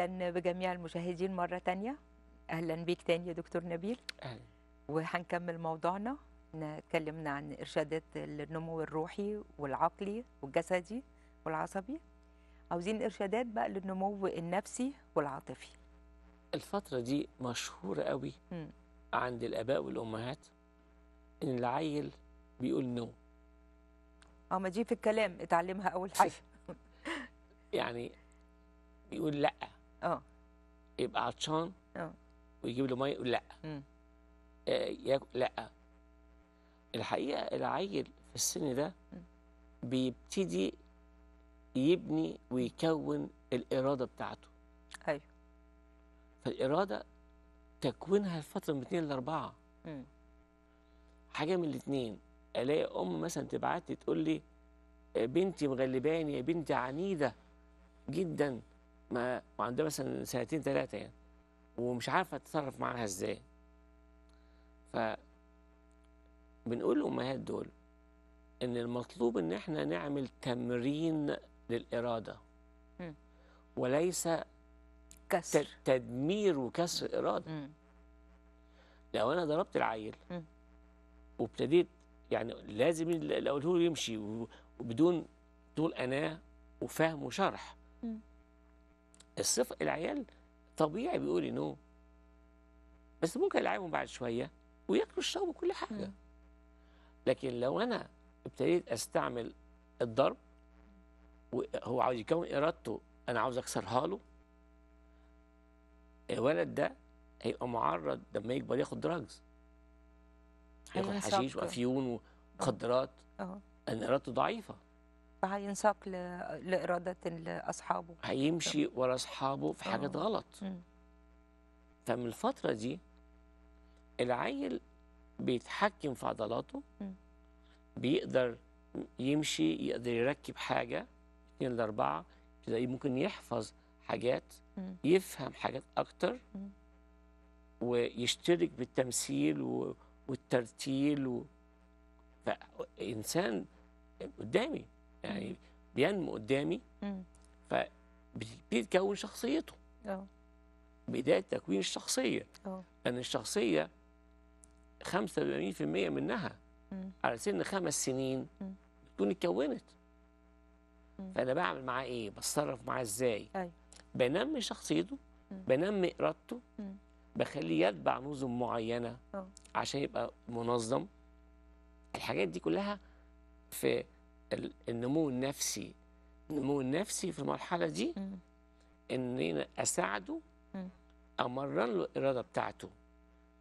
اهلا بجميع المشاهدين مره تانية اهلا بيك تاني يا دكتور نبيل اهلا وهنكمل موضوعنا اتكلمنا عن ارشادات النمو الروحي والعقلي والجسدي والعصبي عاوزين ارشادات بقى للنمو النفسي والعاطفي الفتره دي مشهوره قوي م. عند الاباء والامهات ان العيل بيقول نو اه ما دي في الكلام اتعلمها اول حاجه (laughs) يعني بيقول لا اه يبقى عطشان اه ويجيب له ميه يقول لا امم آه لا الحقيقه العيل في السن ده بيبتدي يبني ويكون الاراده بتاعته ايوه فالاراده تكوينها في فتره من اثنين لاربعه امم حاجه من الاثنين الاقي ام مثلا تبعت لي تقول لي آه، بنتي مغلباني يا بنتي عنيده جدا ما وعندها مثلا سنتين ثلاثة يعني ومش عارفة تتصرف معاها ازاي ف بنقول للأمهات دول إن المطلوب إن احنا نعمل تمرين للإرادة وليس كسر تدمير وكسر إرادة لو أنا ضربت العيل وابتديت يعني لازم اللي أقوله يمشي وبدون طول أناه وفهم وشرح الصف العيال طبيعي بيقول نو بس ممكن العبهم بعد شويه وياكلوا الشرب وكل حاجه لكن لو انا ابتديت استعمل الضرب وهو عاوز يكون ارادته انا عاوز اكسرها له الولد ده هيبقى معرض لما يكبر ياخد دراجز هياخد حشيش وافيون ومخدرات أه. أه. ان ارادته ضعيفه فهينساق لإرادة أصحابه هيمشي ورا أصحابه في حاجات أوه. غلط فمن الفترة دي العيل بيتحكم في عضلاته بيقدر يمشي يقدر يركب حاجة اتنين لأربعة ممكن يحفظ حاجات يفهم حاجات أكتر ويشترك بالتمثيل والترتيل و... فإنسان قدامي يعني بينمو قدامي فبيتكون شخصيته أوه. بداية تكوين الشخصية أوه. أن الشخصية 85% منها مم. على سن خمس سنين بتكون تكون اتكونت فأنا بعمل معاه إيه بتصرف معاه إزاي أي. بنمي شخصيته بنمي إرادته بخليه يتبع نظم معينة أوه. عشان يبقى منظم الحاجات دي كلها في النمو النفسي النمو النفسي في المرحله دي ان انا اساعده امرن له الاراده بتاعته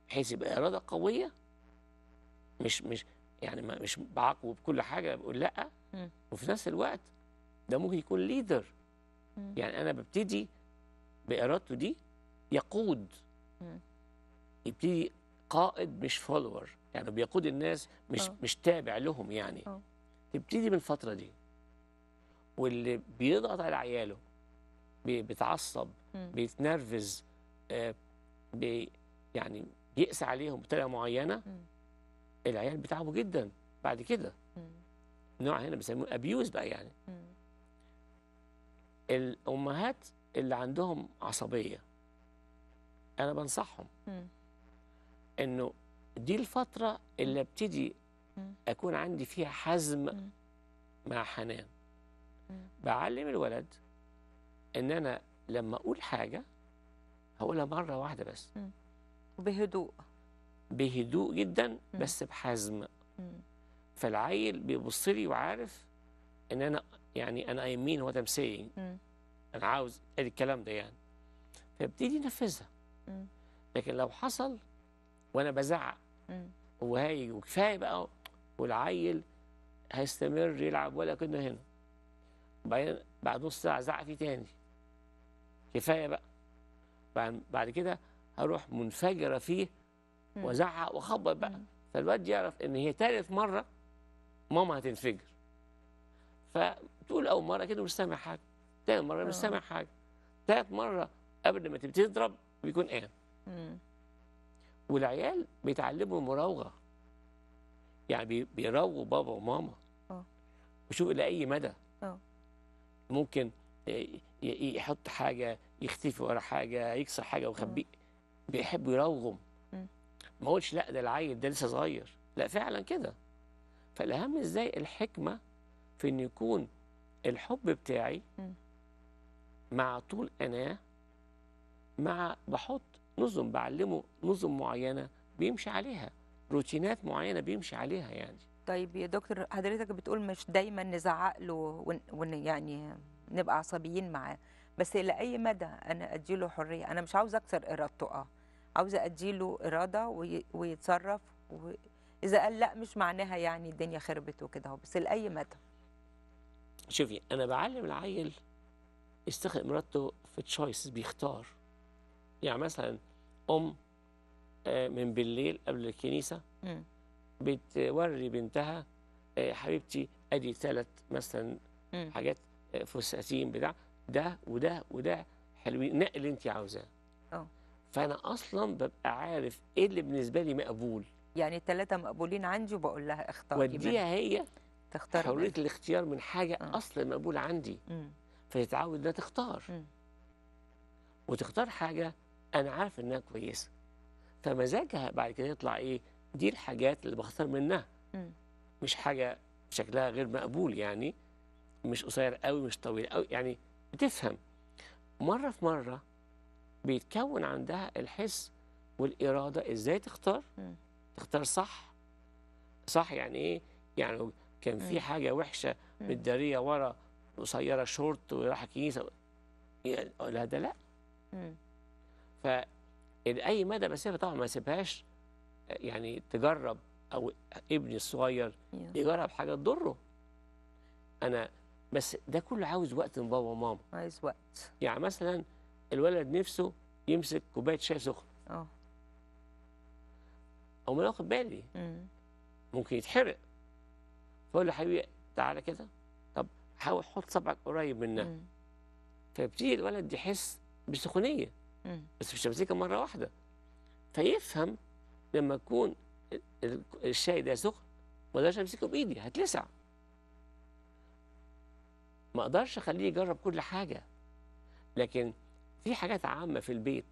بحيث يبقى اراده قويه مش مش يعني ما مش بعاقبه بكل حاجه بقول لا وفي نفس الوقت ده ممكن يكون ليدر يعني انا ببتدي بارادته دي يقود يبتدي قائد مش فولور يعني بيقود الناس مش أوه. مش تابع لهم يعني أوه. نبتدي من الفترة دي واللي بيضغط على عياله بيتعصب بيتنرفز آه بي يعني بيقسى عليهم بطريقة معينة العيال بتعبوا جدا بعد كده نوع هنا بيسموه أبيوز بقى يعني الأمهات اللي عندهم عصبية أنا بنصحهم إنه دي الفترة اللي ابتدي أكون عندي فيها حزم مع حنان بعلم الولد إن أنا لما أقول حاجة هقولها مرة واحدة بس وبهدوء بهدوء جدا بس بحزم فالعيل بيبص لي وعارف ان انا يعني انا اي مين وات ام سينج انا عاوز الكلام ده يعني فيبتدي ينفذها لكن لو حصل وانا بزعق وهايج وكفايه بقى والعيل هيستمر يلعب ولا كنا هنا بعدين بعد نص ساعه زعق فيه تاني كفايه بقى بعد بعد كده هروح منفجره فيه وازعق واخبط بقى فالواد يعرف ان هي تالت مره ماما هتنفجر فتقول اول مره كده مش سامع حاجه تاني مره مش آه. سامع حاجه تالت مره قبل ما تبتدي تضرب بيكون قام والعيال بيتعلموا المراوغه يعني بيرووا بابا وماما اه وشوف الى اي مدى اه ممكن يحط حاجه يختفي ورا حاجه يكسر حاجه ويخبيه بيحب يراوغم ما اقولش لا ده العيل ده لسه صغير لا فعلا كده فالاهم ازاي الحكمه في ان يكون الحب بتاعي م. مع طول اناه مع بحط نظم بعلمه نظم معينه بيمشي عليها روتينات معينه بيمشي عليها يعني طيب يا دكتور حضرتك بتقول مش دايما نزعق له ون يعني نبقى عصبيين معاه بس الى اي مدى انا اديله حريه انا مش عاوزه اكسر ارادته اه عاوزه اديله اراده ويتصرف واذا قال لا مش معناها يعني الدنيا خربت وكده بس لاي مدى شوفي انا بعلم العيل يستخدم ارادته في تشويس بيختار يعني مثلا ام آه، من بالليل قبل الكنيسة بتوري بنتها آه، حبيبتي ادي ثلاث مثلا حاجات آه، فساتين بتاع ده وده وده حلوين نقل اللي انت عاوزاه فانا اصلا ببقى عارف ايه اللي بالنسبه لي مقبول يعني الثلاثه مقبولين عندي وبقول لها اختاري وديها هي تختار حريه الاختيار من حاجه أوه. اصلا مقبول عندي فتتعود انها تختار م. وتختار حاجه انا عارف انها كويسه فمزاجها بعد كده يطلع ايه دي الحاجات اللي بختار منها مش حاجه شكلها غير مقبول يعني مش قصير قوي مش طويل قوي يعني بتفهم مره في مره بيتكون عندها الحس والاراده ازاي تختار تختار صح صح يعني ايه يعني كان في حاجه وحشه متداريه ورا قصيره شورت وراحه كنيسه لا ده لا اي مدى مسافه طبعا ما سيبهاش يعني تجرب او ابني الصغير يجرب حاجه تضره انا بس ده كله عاوز وقت من بابا وماما عايز وقت يعني مثلا الولد نفسه يمسك كوبايه شاي سخن اه او ما واخد بالي ممكن يتحرق فاقول له حبيبي تعالى كده طب حاول حط صبعك قريب منها فيبتدي الولد يحس بسخونيه بس مش تمسكه مره واحده فيفهم لما يكون الشاي ده سخن ما اقدرش امسكه بايدي هتلسع ما اقدرش اخليه يجرب كل حاجه لكن في حاجات عامه في البيت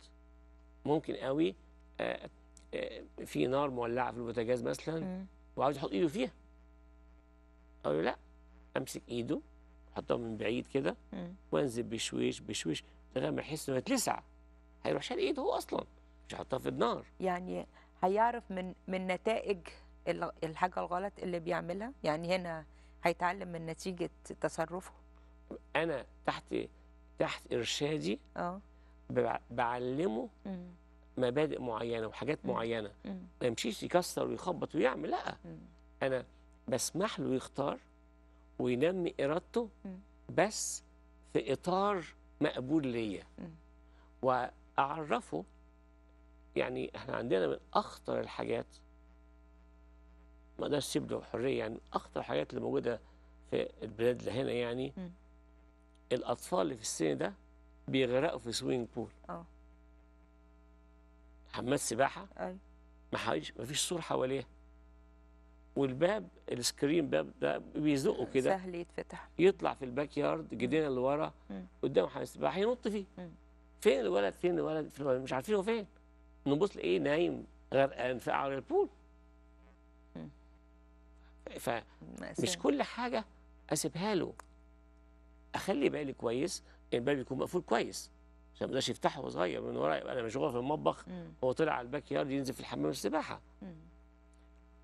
ممكن قوي آه، آه، في نار مولعه في البوتاجاز مثلا وعاوز يحط ايده فيها اقول له لا امسك ايده احطها من بعيد كده وانزل بشويش بشويش لغايه ما يحس انه هيتلسع هيروح شال ايده هو اصلا مش هيحطها في النار يعني هيعرف من من نتائج الحاجه الغلط اللي بيعملها يعني هنا هيتعلم من نتيجه تصرفه انا تحت تحت ارشادي اه بعلمه مم. مبادئ معينه وحاجات مم. معينه ما يمشيش يكسر ويخبط ويعمل لا مم. انا بسمح له يختار وينمي ارادته بس في اطار مقبول ليا و أعرفه يعني احنا عندنا من أخطر الحاجات ما اقدرش اسيب له حريه يعني اخطر الحاجات اللي موجوده في البلاد اللي هنا يعني م. الاطفال اللي في السن ده بيغرقوا في سوينج بول اه حمام سباحه ايوه ما فيش سور حواليها والباب السكرين باب ده بيزقه كده سهل يتفتح يطلع في الباك يارد جدينا اللي ورا قدام حمام السباحه ينط فيه م. فين الولد فين الولد فين الولد مش عارفين هو فين نبص لايه نايم غرقان في قعر البول فمش كل حاجه اسيبها له اخلي بالي كويس الباب يكون مقفول كويس عشان ما يقدرش يفتحه وهو صغير من ورا يبقى انا مشغول في المطبخ هو طلع على الباك يارد ينزل في الحمام السباحه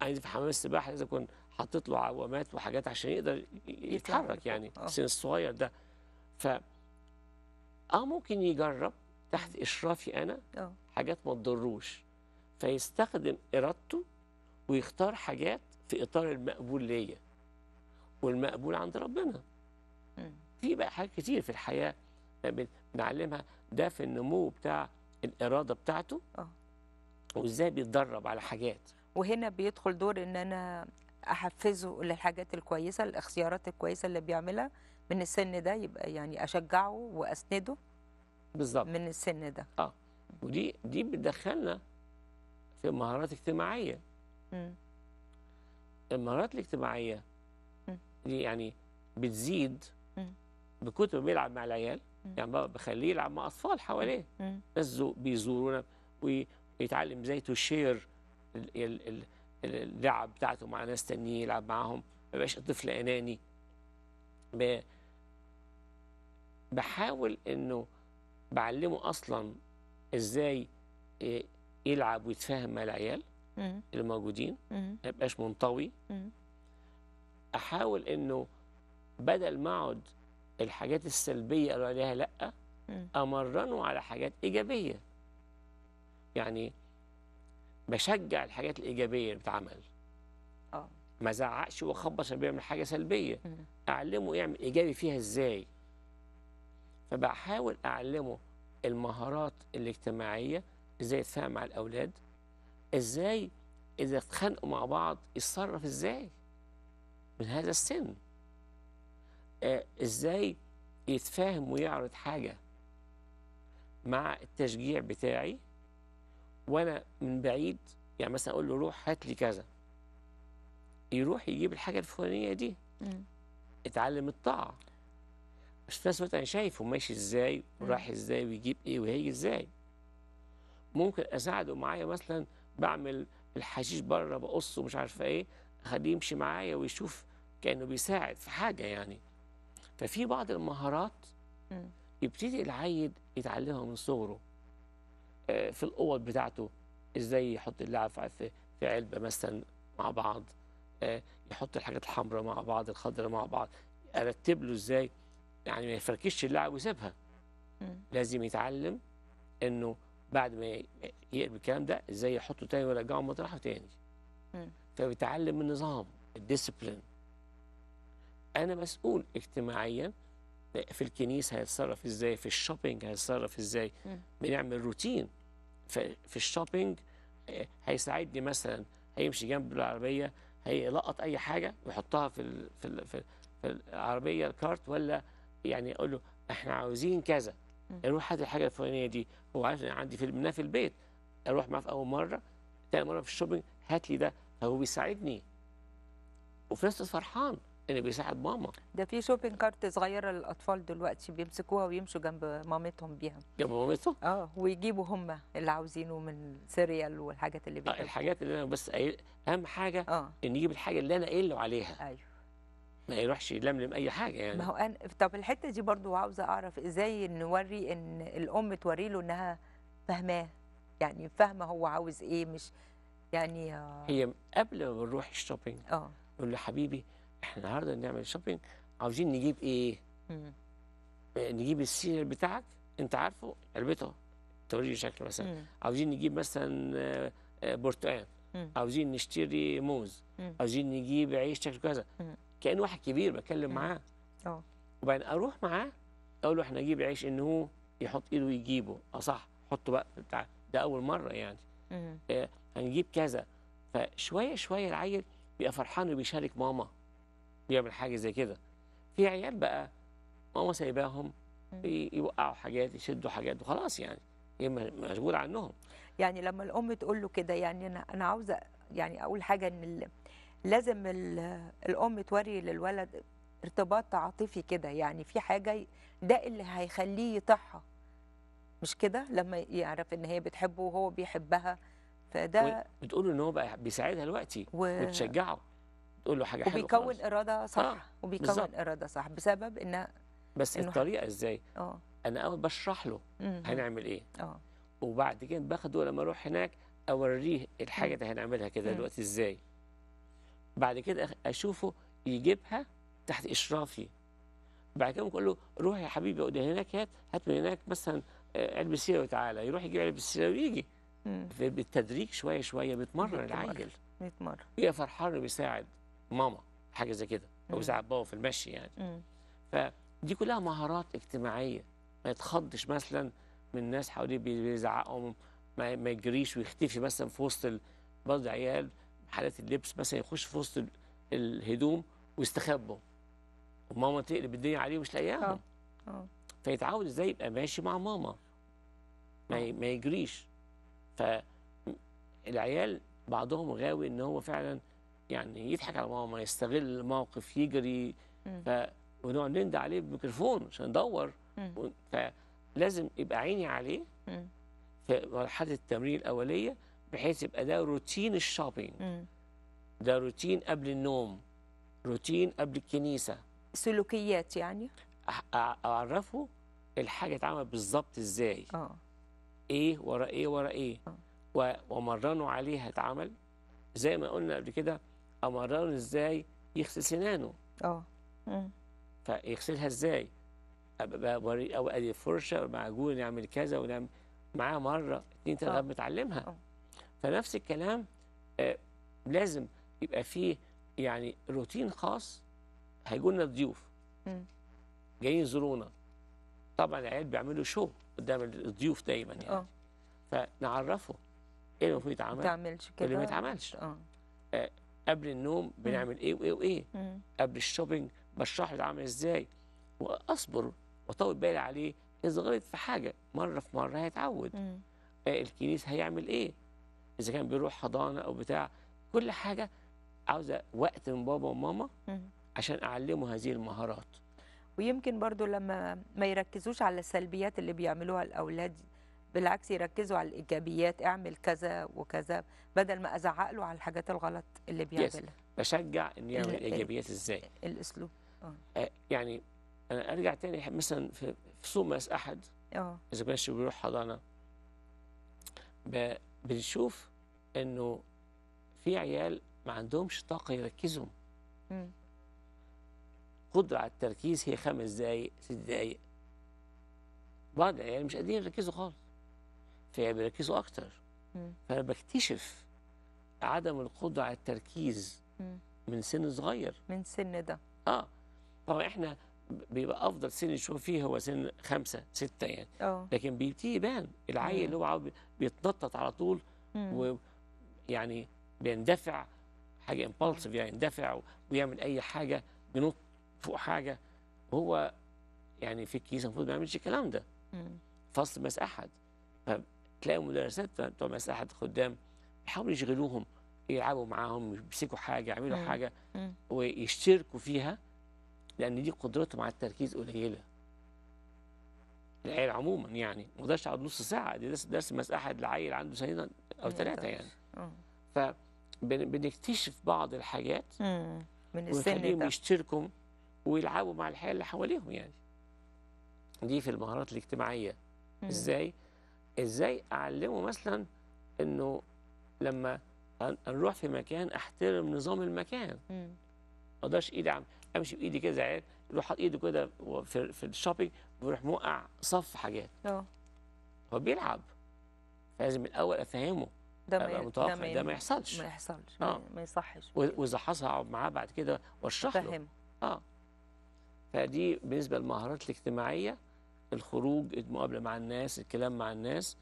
عايز في حمام السباحه لازم اكون حطيت له عوامات وحاجات عشان يقدر يتحرك يعني اه. السن الصغير ده ف اه ممكن يجرب تحت اشرافي انا أوه. حاجات ما تضروش فيستخدم ارادته ويختار حاجات في اطار المقبول ليا والمقبول عند ربنا في بقى حاجات كتير في الحياه بنعلمها ده في النمو بتاع الاراده بتاعته أوه. وازاي بيتدرب على حاجات وهنا بيدخل دور ان انا احفزه للحاجات الكويسه الاختيارات الكويسه اللي بيعملها من السن ده يبقى يعني اشجعه واسنده بالظبط من السن ده اه ودي دي بتدخلنا في مهارات اجتماعيه م. المهارات الاجتماعيه م. دي يعني بتزيد م. بكتر ما بيلعب مع العيال يعني بخليه يلعب مع اطفال حواليه ناس بيزورونا ويتعلم ازاي تشير اللعب بتاعته مع ناس تانيين يلعب معاهم ما يبقاش طفل اناني بحاول انه بعلمه اصلا ازاي آه، يلعب ويتفاهم مع العيال اللي موجودين ما يبقاش منطوي احاول انه بدل ما اقعد الحاجات السلبيه اقول عليها لا امرنه على حاجات ايجابيه يعني بشجع الحاجات الايجابيه اللي بتعمل اه ما زعقش واخبط بيعمل حاجه سلبيه اعلمه يعمل ايجابي فيها ازاي فبحاول أعلمه المهارات الاجتماعية إزاي يتفاهم مع الأولاد إزاي إذا اتخانقوا مع بعض يتصرف إزاي من هذا السن آه، إزاي يتفاهم ويعرض حاجة مع التشجيع بتاعي وأنا من بعيد يعني مثلا أقول له روح هات لي كذا يروح يجيب الحاجة الفلانية دي م. اتعلم الطاعة بس في نفس أنا شايفه ماشي إزاي ورايح إزاي ويجيب إيه وهيجي إزاي ممكن أساعده معايا مثلا بعمل الحشيش بره بقصه مش عارفة إيه أخليه يمشي معايا ويشوف كأنه بيساعد في حاجة يعني ففي بعض المهارات يبتدي العيد يتعلمها من صغره آه، في الأوض بتاعته إزاي يحط اللعب في علبة مثلا مع بعض آه، يحط الحاجات الحمراء مع بعض الخضراء مع بعض ارتب له ازاي يعني ما يفركش اللاعب ويسيبها لازم يتعلم انه بعد ما يقلب الكلام ده ازاي يحطه تاني ويرجعه مطرحه تاني فبيتعلم النظام الديسبلين انا مسؤول اجتماعيا في الكنيسه هيتصرف ازاي في الشوبينج هيتصرف ازاي بنعمل روتين في الشوبينج آه، هيساعدني مثلا هيمشي جنب العربيه هيلقط اي حاجه ويحطها في في في العربيه الكارت ولا يعني اقول له احنا عاوزين كذا اروح هات الحاجه الفلانيه دي هو عارف ان عندي في منها في البيت اروح معاه في اول مره تاني مره في الشوبينج هات لي ده فهو بيساعدني وفي نفس الوقت فرحان ان بيساعد ماما ده في شوبينج كارت صغيره للاطفال دلوقتي بيمسكوها ويمشوا جنب مامتهم بيها جنب مامتهم اه ويجيبوا هم اللي عاوزينه من سيريال والحاجات اللي آه، بيحبوها الحاجات اللي انا بس اهم حاجه آه. ان يجيب الحاجه اللي انا قايل له عليها ايوه ما يروحش يلملم اي حاجه يعني ما هو انا طب الحته دي برضو عاوزه اعرف ازاي نوري ان الام توري له انها فاهماه يعني فاهمه هو عاوز ايه مش يعني آه هي قبل ما بنروح الشوبينج اه نقول له حبيبي احنا النهارده نعمل شوبينج عاوزين نجيب ايه؟ مم. آه، نجيب السير بتاعك انت عارفه علبته توريه شكله مثلا مم. عاوزين نجيب مثلا آه، برتقال عاوزين نشتري موز مم. عاوزين نجيب عيش شكله كذا كان واحد كبير بتكلم معاه اه وبعدين اروح معاه اقول له احنا نجيب عيش ان هو يحط ايده ويجيبه اه صح حطه بقى بتاع ده اول مره يعني آه هنجيب كذا فشويه شويه العيل بيبقى فرحان وبيشارك ماما بيعمل حاجه زي كده في عيال بقى ماما سايباهم يوقعوا حاجات يشدوا حاجات وخلاص يعني مشغول عنهم يعني لما الام تقول له كده يعني انا انا عاوزه يعني اقول حاجه ان لازم الام توري للولد ارتباط عاطفي كده يعني في حاجه ده اللي هيخليه يطيعها مش كده لما يعرف ان هي بتحبه وهو بيحبها فده بتقول ان هو بقى بيساعدها دلوقتي و... وتشجعه تقول له حاجه حلوه وبيكون اراده صح آه. وبيكون بالزبط. اراده صح بسبب ان بس إنه الطريقه ازاي اه انا اول بشرح له مم. هنعمل ايه اه وبعد كده باخده لما اروح هناك اوريه الحاجه اللي هنعملها كده دلوقتي ازاي بعد كده اشوفه يجيبها تحت اشرافي بعد كده بقول له روح يا حبيبي ده هناك هات هات من هناك مثلا آه، علب السيره وتعالى يروح يجيب علب السيره ويجي بالتدريج شويه شويه بيتمرن العيل بيتمرن يا فرحان بيساعد ماما حاجه زي كده او بيساعد بابا في المشي يعني مم. فدي كلها مهارات اجتماعيه ما يتخضش مثلا من الناس حواليه بيزعقهم ما يجريش ويختفي مثلا في وسط برضه عيال حاله اللبس مثلا يخش في وسط الهدوم ويستخبوا وماما تقلب الدنيا عليه ومش لاقياهم اه. فيتعود ازاي يبقى ماشي مع ماما ما, ما يجريش فالعيال بعضهم غاوي ان هو فعلا يعني يضحك على ماما يستغل الموقف يجري ف ونقعد نند عليه بميكروفون عشان ندور فلازم يبقى عيني عليه في مرحله التمرين الاوليه بحيث يبقى ده روتين الشوبينج ده روتين قبل النوم روتين قبل الكنيسة سلوكيات يعني أعرفه الحاجة اتعمل بالظبط ازاي اه ايه ورا ايه ورا ايه أوه. ومرنوا عليها اتعمل زي ما قلنا قبل كده امرنه ازاي يغسل سنانه اه فيغسلها ازاي او فرشه معجون يعمل كذا ونعمل معاه مره اتنين تلاته آه. متعلمها أوه. فنفس الكلام آه، لازم يبقى فيه يعني روتين خاص هيجوا لنا الضيوف جايين يزورونا طبعا العيال بيعملوا شو قدام الضيوف دايما يعني أوه. فنعرفه ايه اللي المفروض يتعمل ما تعملش كده إيه اللي ما يتعملش اه. آه قبل النوم بنعمل ايه وايه وايه قبل الشوبينج بشرح له عامل ازاي واصبر واطول بالي عليه اذا غلط في حاجه مره في مره هيتعود آه الكنيس هيعمل ايه اذا كان بيروح حضانه او بتاع كل حاجه عاوزه وقت من بابا وماما عشان اعلمه هذه المهارات ويمكن برضو لما ما يركزوش على السلبيات اللي بيعملوها الاولاد بالعكس يركزوا على الايجابيات اعمل كذا وكذا بدل ما ازعق له على الحاجات الغلط اللي بيعملها بشجع ان يعمل الايجابيات ازاي الاسلوب آه. آه. يعني انا ارجع تاني مثلا في, في سومس احد اه اذا كانش بيروح حضانه بنشوف انه في عيال ما عندهمش طاقه يركزوا قدرة على التركيز هي خمس دقايق ست دقايق بعض العيال مش قادرين يركزوا خالص بيركزوا أكتر فأنا بكتشف عدم القدرة على التركيز من سن صغير من سن ده اه طبعا احنا بيبقى افضل سن يشوف فيه هو سن خمسة ستة يعني أوه. لكن بيبتدي يبان العيل اللي هو بيتنطط على طول ويعني بيندفع حاجه امبالسيف يعني يندفع ويعمل اي حاجه بينط فوق حاجه وهو يعني في الكيس المفروض ما يعملش الكلام ده فصل مس احد فتلاقي المدرسات بتوع مس احد خدام بيحاولوا يشغلوهم يلعبوا معاهم يمسكوا حاجه يعملوا حاجه ويشتركوا فيها لأن دي قدرتهم على التركيز قليلة العيل عموما يعني ما اقدرش اقعد نص ساعه دي درس مساحه لعيل عنده سنين او ثلاثه يعني اه. ف بنكتشف بعض الحاجات من السن ده يشتركوا ويلعبوا مع الحياه اللي حواليهم يعني دي في المهارات الاجتماعيه مم. ازاي ازاي اعلمه مثلا انه لما نروح في مكان احترم نظام المكان ما اقدرش ايدي عم امشي بايدي كده زعلان يروح حاطط ايده كده في, في الشوبينج ويروح موقع صف حاجات اه هو بيلعب لازم الاول افهمه ده ما متوقع ده, ده ما يحصلش ما يحصلش آه. ما يصحش واذا حصل اقعد معاه بعد كده واشرح له اه فدي بالنسبه للمهارات الاجتماعيه الخروج المقابله مع الناس الكلام مع الناس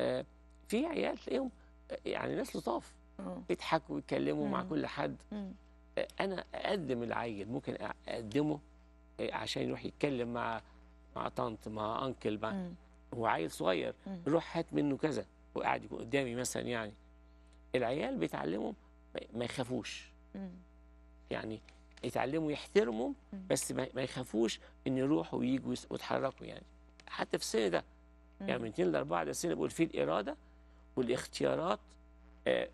آه في عيال تلاقيهم آه، يعني ناس لطاف آه. بيضحكوا ويتكلموا مع كل حد مم. انا اقدم العيل ممكن اقدمه إيه، عشان يروح يتكلم مع مع طنط مع انكل مع م. هو عيل صغير م. روح هات منه كذا وقاعد قدامي مثلا يعني العيال بيتعلموا ما يخافوش م. يعني يتعلموا يحترموا بس ما يخافوش ان يروحوا ويجوا ويتحركوا يعني حتى في السن ده يعني من 2 ل 4 ده السن بقول فيه الاراده والاختيارات آه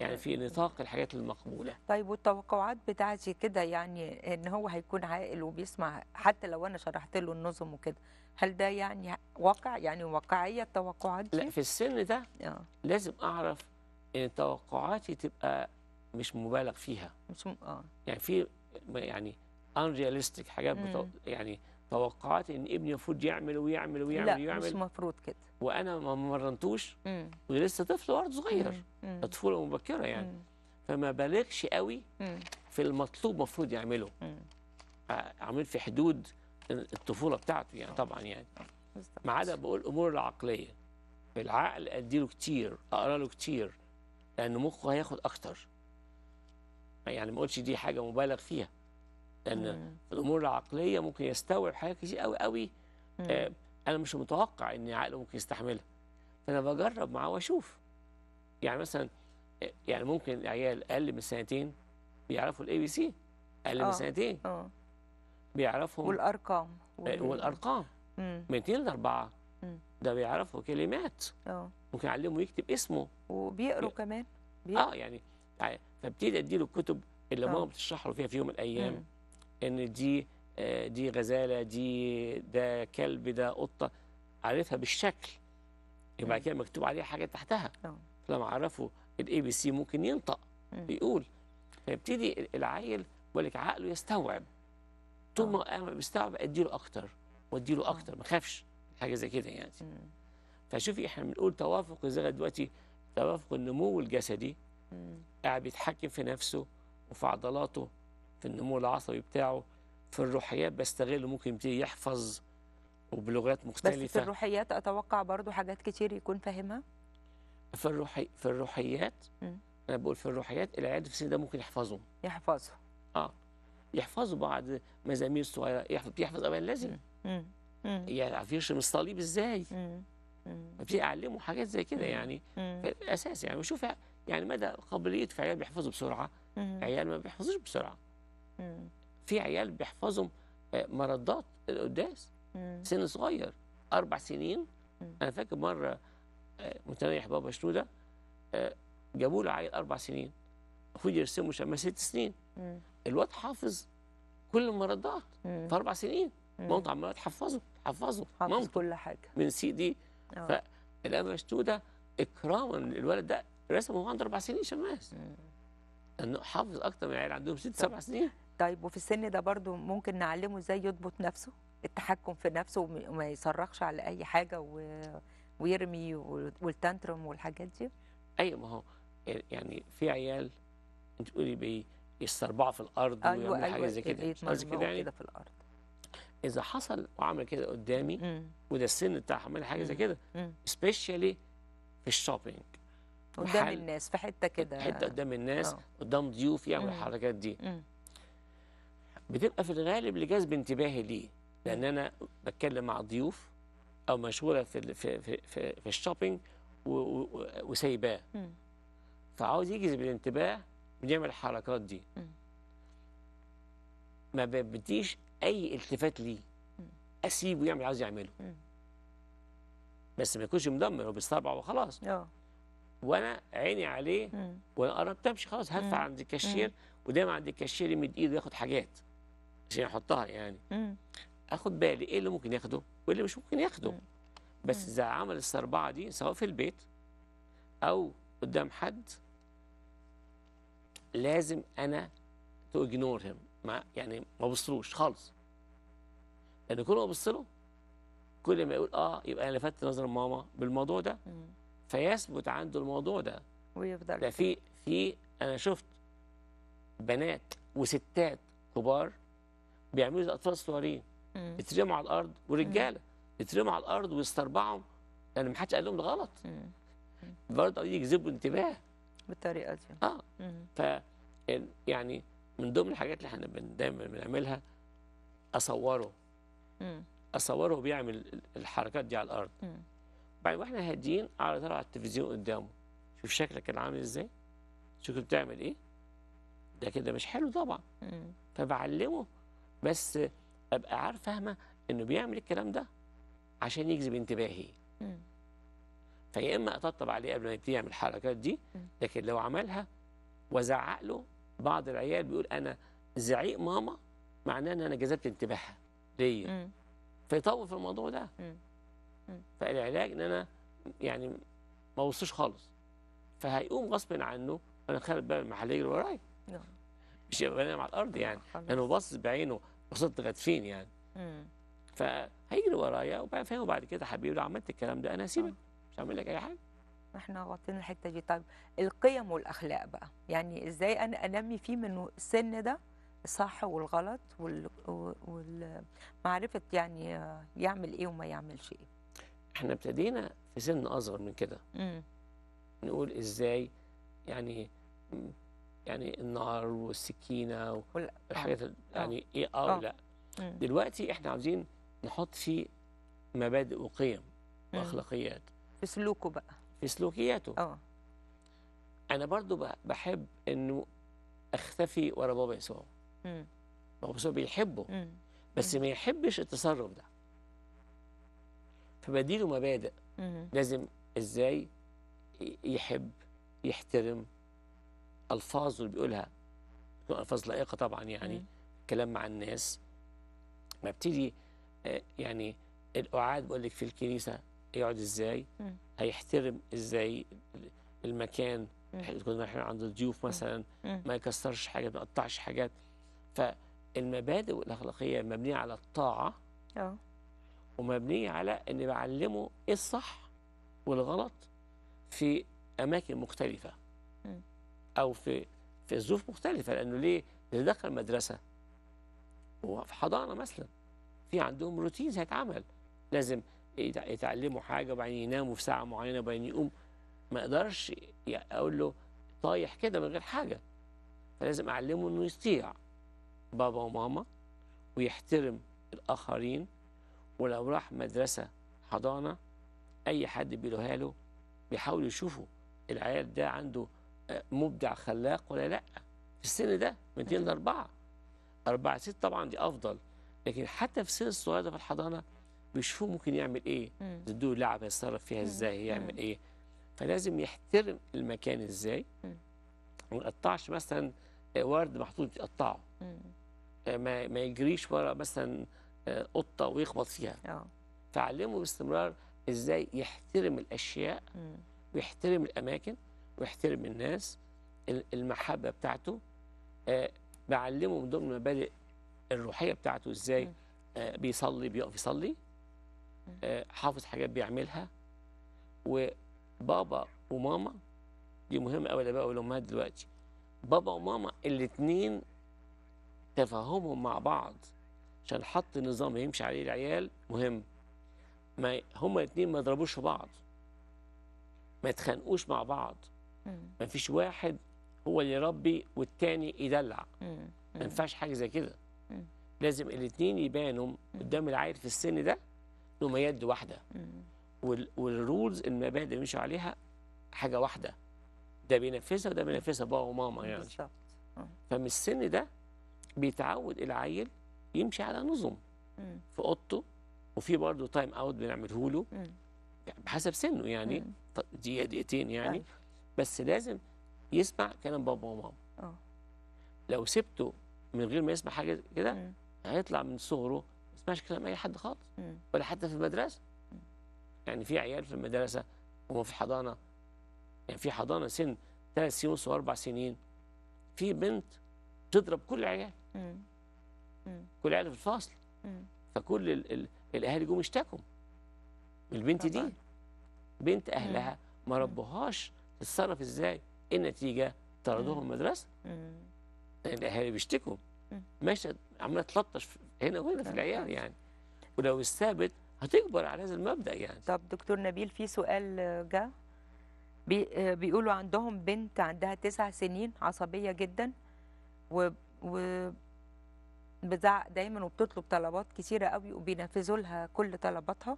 يعني نعم. في نطاق الحاجات المقبوله طيب والتوقعات بتاعتي كده يعني ان هو هيكون عاقل وبيسمع حتى لو انا شرحت له النظم وكده هل ده يعني واقع يعني واقعيه التوقعات دي لا في السن ده آه. لازم اعرف ان توقعاتي تبقى مش مبالغ فيها مش م... اه يعني في يعني unrealistic حاجات بتو... يعني توقعات ان ابني المفروض يعمل ويعمل ويعمل لا ويعمل مش مفروض كده وانا ما مرنتوش ولسه طفل برضه صغير طفوله مبكره يعني مم. فما بالغش قوي مم. في المطلوب المفروض يعمله عامل في حدود الطفوله بتاعته يعني طبعا يعني ما عدا بقول الامور العقليه العقل اديله كتير اقرا له كتير لان مخه هياخد اكتر يعني ما اقولش دي حاجه مبالغ فيها لان الامور العقليه ممكن يستوعب حاجات كتير قوي قوي آه انا مش متوقع ان عقله ممكن يستحملها فانا بجرب معاه واشوف يعني مثلا آه، يعني ممكن العيال اقل من سنتين بيعرفوا الاي بي سي اقل من آه، سنتين اه بيعرفهم والارقام آه، وال... والارقام مم. من اثنين لاربعه ده بيعرفوا كلمات اه ممكن اعلمه يكتب اسمه وبيقروا كمان بيقروا. اه يعني فابتدي اديله الكتب اللي ماما بتشرح له فيها في يوم من الايام مم. ان دي آه، دي غزاله دي ده كلب ده قطه عارفها بالشكل يبقى كده مكتوب عليها حاجه تحتها فلما عرفوا الاي بي سي ممكن ينطق بيقول فيبتدي العيل بيقول لك عقله يستوعب طول آه. ما هو بيستوعب اديله اكتر واديله آه. اكتر ما خافش حاجه زي كده يعني فشوفي احنا بنقول توافق الزغ دلوقتي توافق النمو الجسدي قاعد بيتحكم في نفسه وفي عضلاته في النمو العصبي بتاعه في الروحيات بستغله ممكن يبتدي يحفظ وبلغات مختلفة بس في الروحيات أتوقع برضو حاجات كتير يكون فاهمها في الروحي في الروحيات م. أنا بقول في الروحيات العيال في السن ده ممكن يحفظه يحفظوا آه يحفظوا بعض مزامير صغيرة يحفظ بيحفظ أولا لازم يعرف يعني يشم الصليب إزاي فبتدي أعلمه حاجات زي كده يعني أساس يعني وشوف يعني مدى قابلية في عيال بيحفظوا بسرعة عيال ما بيحفظوش بسرعة في عيال بيحفظهم آه، مردات القداس سن صغير اربع سنين انا فاكر مره آه، متنيح بابا شنوده آه، جابوا له عيل اربع سنين المفروض يرسموا شمال ست سنين الواد حافظ كل المردات في اربع سنين مامته عماله تحفظه تحفظه حافظ كل حاجه من سي دي فالاب شنوده اكراما للولد ده رسمه وهو عنده اربع سنين شماس انه حافظ اكتر من عيال عندهم ست سبع سنين طيب وفي السن ده برضو ممكن نعلمه ازاي يضبط نفسه التحكم في نفسه وما يصرخش على اي حاجه و... ويرمي والتانترم والحاجات دي ايوه ما هو آه، يعني في عيال انت تقولي بي يستربعوا في الارض أيوة ويعملوا أيوة حاجه زي كده قصدي كده يعني في الارض اذا حصل وعمل كده قدامي مم. وده السن بتاع عمل حاجه زي كده سبيشالي في الشوبينج قدام الناس في حته كده حته قدام الناس أوه. قدام ضيوف يعمل الحركات دي مم. بتبقى في الغالب لجذب انتباهي ليه لان انا بتكلم مع ضيوف او مشغوله في في في, في الشوبينج وسايباه فعاوز يجذب الانتباه بنعمل الحركات دي ما بديش اي التفات ليه اسيبه يعمل عاوز يعمله بس ما يكونش مدمر هو بيستربع وخلاص اه. وانا عيني عليه وانا قربت امشي خلاص هدفع عند الكاشير ودايما عند الكاشير يمد ايده ياخد حاجات عشان احطها يعني مم. اخد بالي ايه اللي ممكن ياخده واللي مش ممكن ياخده مم. بس اذا عمل السربعه دي سواء في البيت او قدام حد لازم انا تو اجنور هيم ما يعني ما بصلوش خالص لان كل ما ابص له كل ما يقول اه يبقى انا لفت نظر ماما بالموضوع ده مم. فيثبت عنده الموضوع ده ويفضل ده في في انا شفت بنات وستات كبار بيعملوا الاطفال الصغيرين اترموا على الارض ورجاله اترموا على الارض واستربعوا يعني ما حدش قال لهم ده غلط برضه يجذبوا انتباه بالطريقه دي اه ف يعني من ضمن الحاجات اللي احنا دايما بنعملها اصوره مم. اصوره بيعمل الحركات دي على الارض بعد واحنا هاديين اعرضها على التلفزيون قدامه شوف شكلك كان عامل ازاي شوف بتعمل ايه ده كده مش حلو طبعا مم. فبعلمه بس ابقى عارف فاهمه انه بيعمل الكلام ده عشان يجذب انتباهي فيا اما اطبطب عليه قبل ما يبتدي يعمل الحركات دي لكن لو عملها وزعق له بعض العيال بيقول انا زعيق ماما معناه ان انا جذبت انتباهها ليا فيطول في الموضوع ده فالعلاج ان انا يعني ما بصوش خالص فهيقوم غصب عنه انا خارج بقى المحليه اللي ورايا نعم. مش يبقى بنام على الارض نعم، يعني لانه باصص بعينه وصدقت فين يعني فهيجري ورايا وفاهم بعد كده حبيبي لو عملت الكلام ده انا هسيبك آه. مش هعمل لك اي حاجه احنا غطينا الحته دي طيب القيم والاخلاق بقى يعني ازاي انا انمي فيه من السن ده الصح والغلط ومعرفه يعني يعمل ايه وما يعملش ايه احنا ابتدينا في سن اصغر من كده نقول ازاي يعني يعني النار والسكينه والحاجات آه. آه. يعني ايه اه, آه. لا دلوقتي احنا عاوزين نحط فيه مبادئ وقيم واخلاقيات في سلوكه بقى في سلوكياته اه انا برضو بحب انه اختفي ورا بابا يسوع بابا يسوع بيحبه بس ما يحبش التصرف ده فبديله مبادئ لازم ازاي يحب يحترم ألفاظه اللي بيقولها ألفاظ لائقة طبعا يعني مم. كلام مع الناس ما بتيجي آه، يعني الاعاد بقول لك في الكنيسة يقعد ازاي هيحترم ازاي المكان كنا رايحين عند الضيوف مثلا ما يكسرش حاجات ما يقطعش حاجات فالمبادئ والأخلاقية مبنية على الطاعة اه ومبنية على أني بعلمه إيه الصح والغلط في أماكن مختلفة أو في في ظروف مختلفة لأنه ليه؟ اللي دخل مدرسة هو في حضانة مثلا في عندهم روتينز هيتعمل لازم يتعلموا حاجة وبعدين يناموا في ساعة معينة وبعدين يقوم ما أقدرش أقول له طايح كده من غير حاجة فلازم أعلمه إنه يطيع بابا وماما ويحترم الآخرين ولو راح مدرسة حضانة أي حد بيلوها له بيحاول يشوفه العيال ده عنده مبدع خلاق ولا لا في السن ده من 2 ل 4 4 6 طبعا دي افضل لكن حتى في السن الصغير ده في الحضانه بيشوفوه ممكن يعمل ايه تدوه لعبه يتصرف فيها ازاي يعمل ايه فلازم يحترم المكان ازاي ما يقطعش مثلا آه، ورد محطوط يقطعه آه، ما ما يجريش ورا مثلا آه، قطه ويخبط فيها اه فعلمه باستمرار ازاي يحترم الاشياء ويحترم الاماكن ويحترم الناس المحبة بتاعته آه، بعلمه من ضمن المبادئ الروحية بتاعته ازاي آه، بيصلي بيقف يصلي آه، حافظ حاجات بيعملها وبابا وماما دي مهمة أوي الآباء والأمهات دلوقتي بابا وماما الاتنين تفاهمهم مع بعض عشان حط نظام يمشي عليه العيال مهم ما هما الاتنين ما يضربوش في بعض ما يتخانقوش مع بعض ما فيش واحد هو اللي يربي والتاني يدلع ما ينفعش حاجه زي كده لازم الاثنين يبانوا قدام العيل في السن ده انهم يد واحده والرولز المبادئ اللي بيمشوا عليها حاجه واحده ده بينفذها وده بينفذها بابا وماما يعني بالظبط اه. فمن السن ده بيتعود العيل يمشي على نظم في اوضته وفي برضه تايم اوت بنعمله له بحسب سنه يعني طيب، دقيقه دقيقتين يعني طيب. بس لازم يسمع كلام بابا وماما اه لو سبته من غير ما يسمع حاجه كده هيطلع من صغره ما يسمعش كلام اي حد خالص ولا حتى في المدرسه يعني في عيال في المدرسه هم في حضانه يعني في حضانه سن ثلاث سنين ونص واربع سنين في بنت تضرب كل عيال كل عيال في الفصل فكل ال ال الاهالي جم اشتكوا البنت دي بنت اهلها ما ربوهاش تتصرف ازاي إيه النتيجه طردوهم المدرسه يعني الاهالي بيشتكوا مشهد عماله تلطش هنا وهنا في العيال يعني ولو الثابت هتكبر على هذا المبدا يعني طب دكتور نبيل في سؤال جاء بي بيقولوا عندهم بنت عندها تسع سنين عصبيه جدا و, و بزعق دايما وبتطلب طلبات كثيره قوي وبينفذوا لها كل طلباتها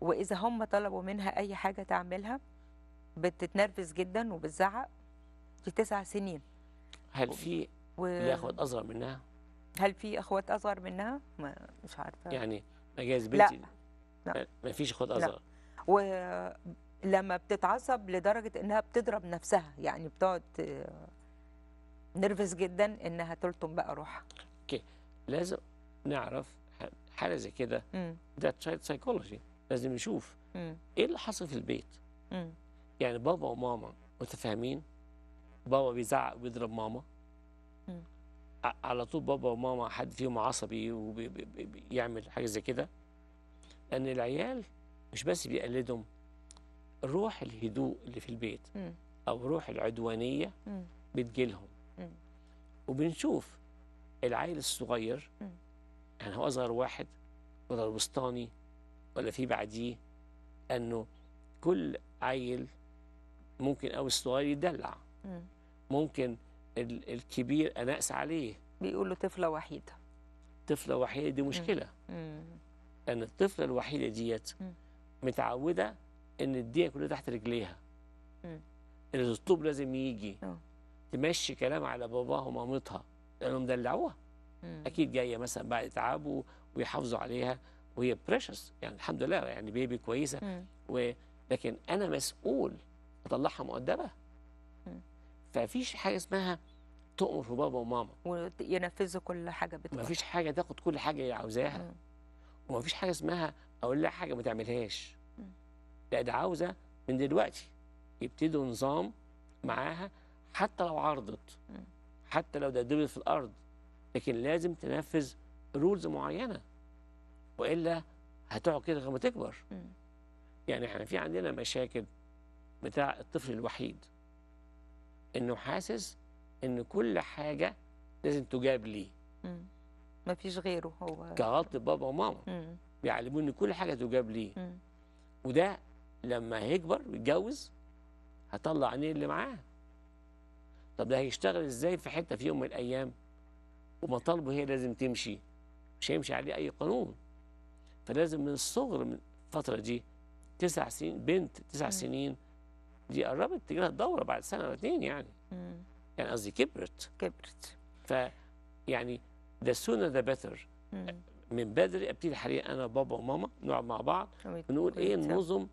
واذا هم طلبوا منها اي حاجه تعملها بتتنرفز جدا وبتزعق دي تسع سنين هل في و... ليه اخوات اصغر منها؟ هل في اخوات اصغر منها؟ ما مش عارفه يعني مجاز بنتي لا لا ما فيش اخوات اصغر لا. ولما بتتعصب لدرجه انها بتضرب نفسها يعني بتقعد نرفز جدا انها تلطم بقى روحها اوكي لازم نعرف حاله زي كده ده تشايلد سايكولوجي لازم نشوف مم. ايه اللي حصل في البيت مم. يعني بابا وماما متفاهمين بابا بيزعق وبيضرب ماما على طول بابا وماما حد فيهم عصبي وبيعمل حاجه زي كده لان العيال مش بس بيقلدهم روح الهدوء اللي في البيت او روح العدوانيه بتجيلهم وبنشوف العيل الصغير يعني هو اصغر واحد ولا الوسطاني ولا في بعديه انه كل عيل ممكن قوي الصغير يدلع ممكن الكبير انقس عليه بيقول له طفله وحيده طفله وحيده دي مشكله ان الطفله الوحيده ديت متعوده ان الدنيا كلها تحت رجليها الاسلوب لازم يجي أوه. تمشي كلام على باباها ومامتها لانهم دلعوها اكيد جايه مثلا بعد تعب ويحافظوا عليها وهي بريشس يعني الحمد لله يعني بيبي كويسه ولكن انا مسؤول تطلعها مؤدبه ففيش حاجه اسمها تؤمر في بابا وماما وينفذوا كل حاجه بتقول مفيش حاجه تاخد كل حاجه هي عاوزاها ومفيش حاجه اسمها اقول لها حاجه ما تعملهاش لا ده عاوزه من دلوقتي يبتدوا نظام معاها حتى لو عرضت حتى لو دبل في الارض لكن لازم تنفذ رولز معينه والا هتقعد كده لغايه ما تكبر يعني احنا في عندنا مشاكل بتاع الطفل الوحيد انه حاسس ان كل حاجه لازم تجاب ليه ما فيش غيره هو كغلط بابا وماما بيعلموه ان كل حاجه تجاب ليه وده لما هيكبر ويتجوز هطلع عينيه اللي معاه طب ده هيشتغل ازاي في حته في يوم من الايام ومطالبه هي لازم تمشي مش هيمشي عليه اي قانون فلازم من الصغر من الفتره دي تسع سنين بنت تسع مم. سنين دي قربت تجيلها لها الدوره بعد سنه ولا اتنين يعني مم. يعني قصدي كبرت كبرت ف يعني ذا سونر ذا بيتر من بدري ابتدي حاليا انا بابا وماما نقعد مع بعض ونقول ايه النظم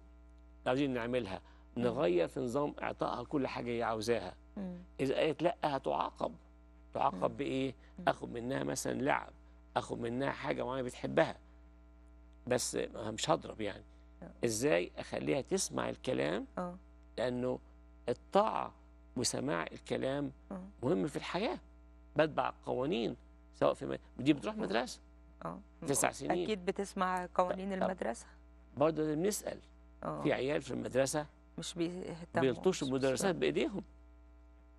عايزين نعملها نغير في نظام اعطائها كل حاجه هي عاوزاها اذا قالت لا هتعاقب تعاقب بايه؟ اخد منها مثلا لعب اخد منها حاجه معينه بتحبها بس مش هضرب يعني آه. ازاي اخليها تسمع الكلام آه. لأنه الطاعة وسماع الكلام آه. مهم في الحياة بتبع قوانين سواء في دي بتروح آه. مدرسة آه. تسع سنين أكيد بتسمع قوانين المدرسة برضه بنسأل في عيال في المدرسة مش بيهتموا بيلطشوا المدرسات بإيديهم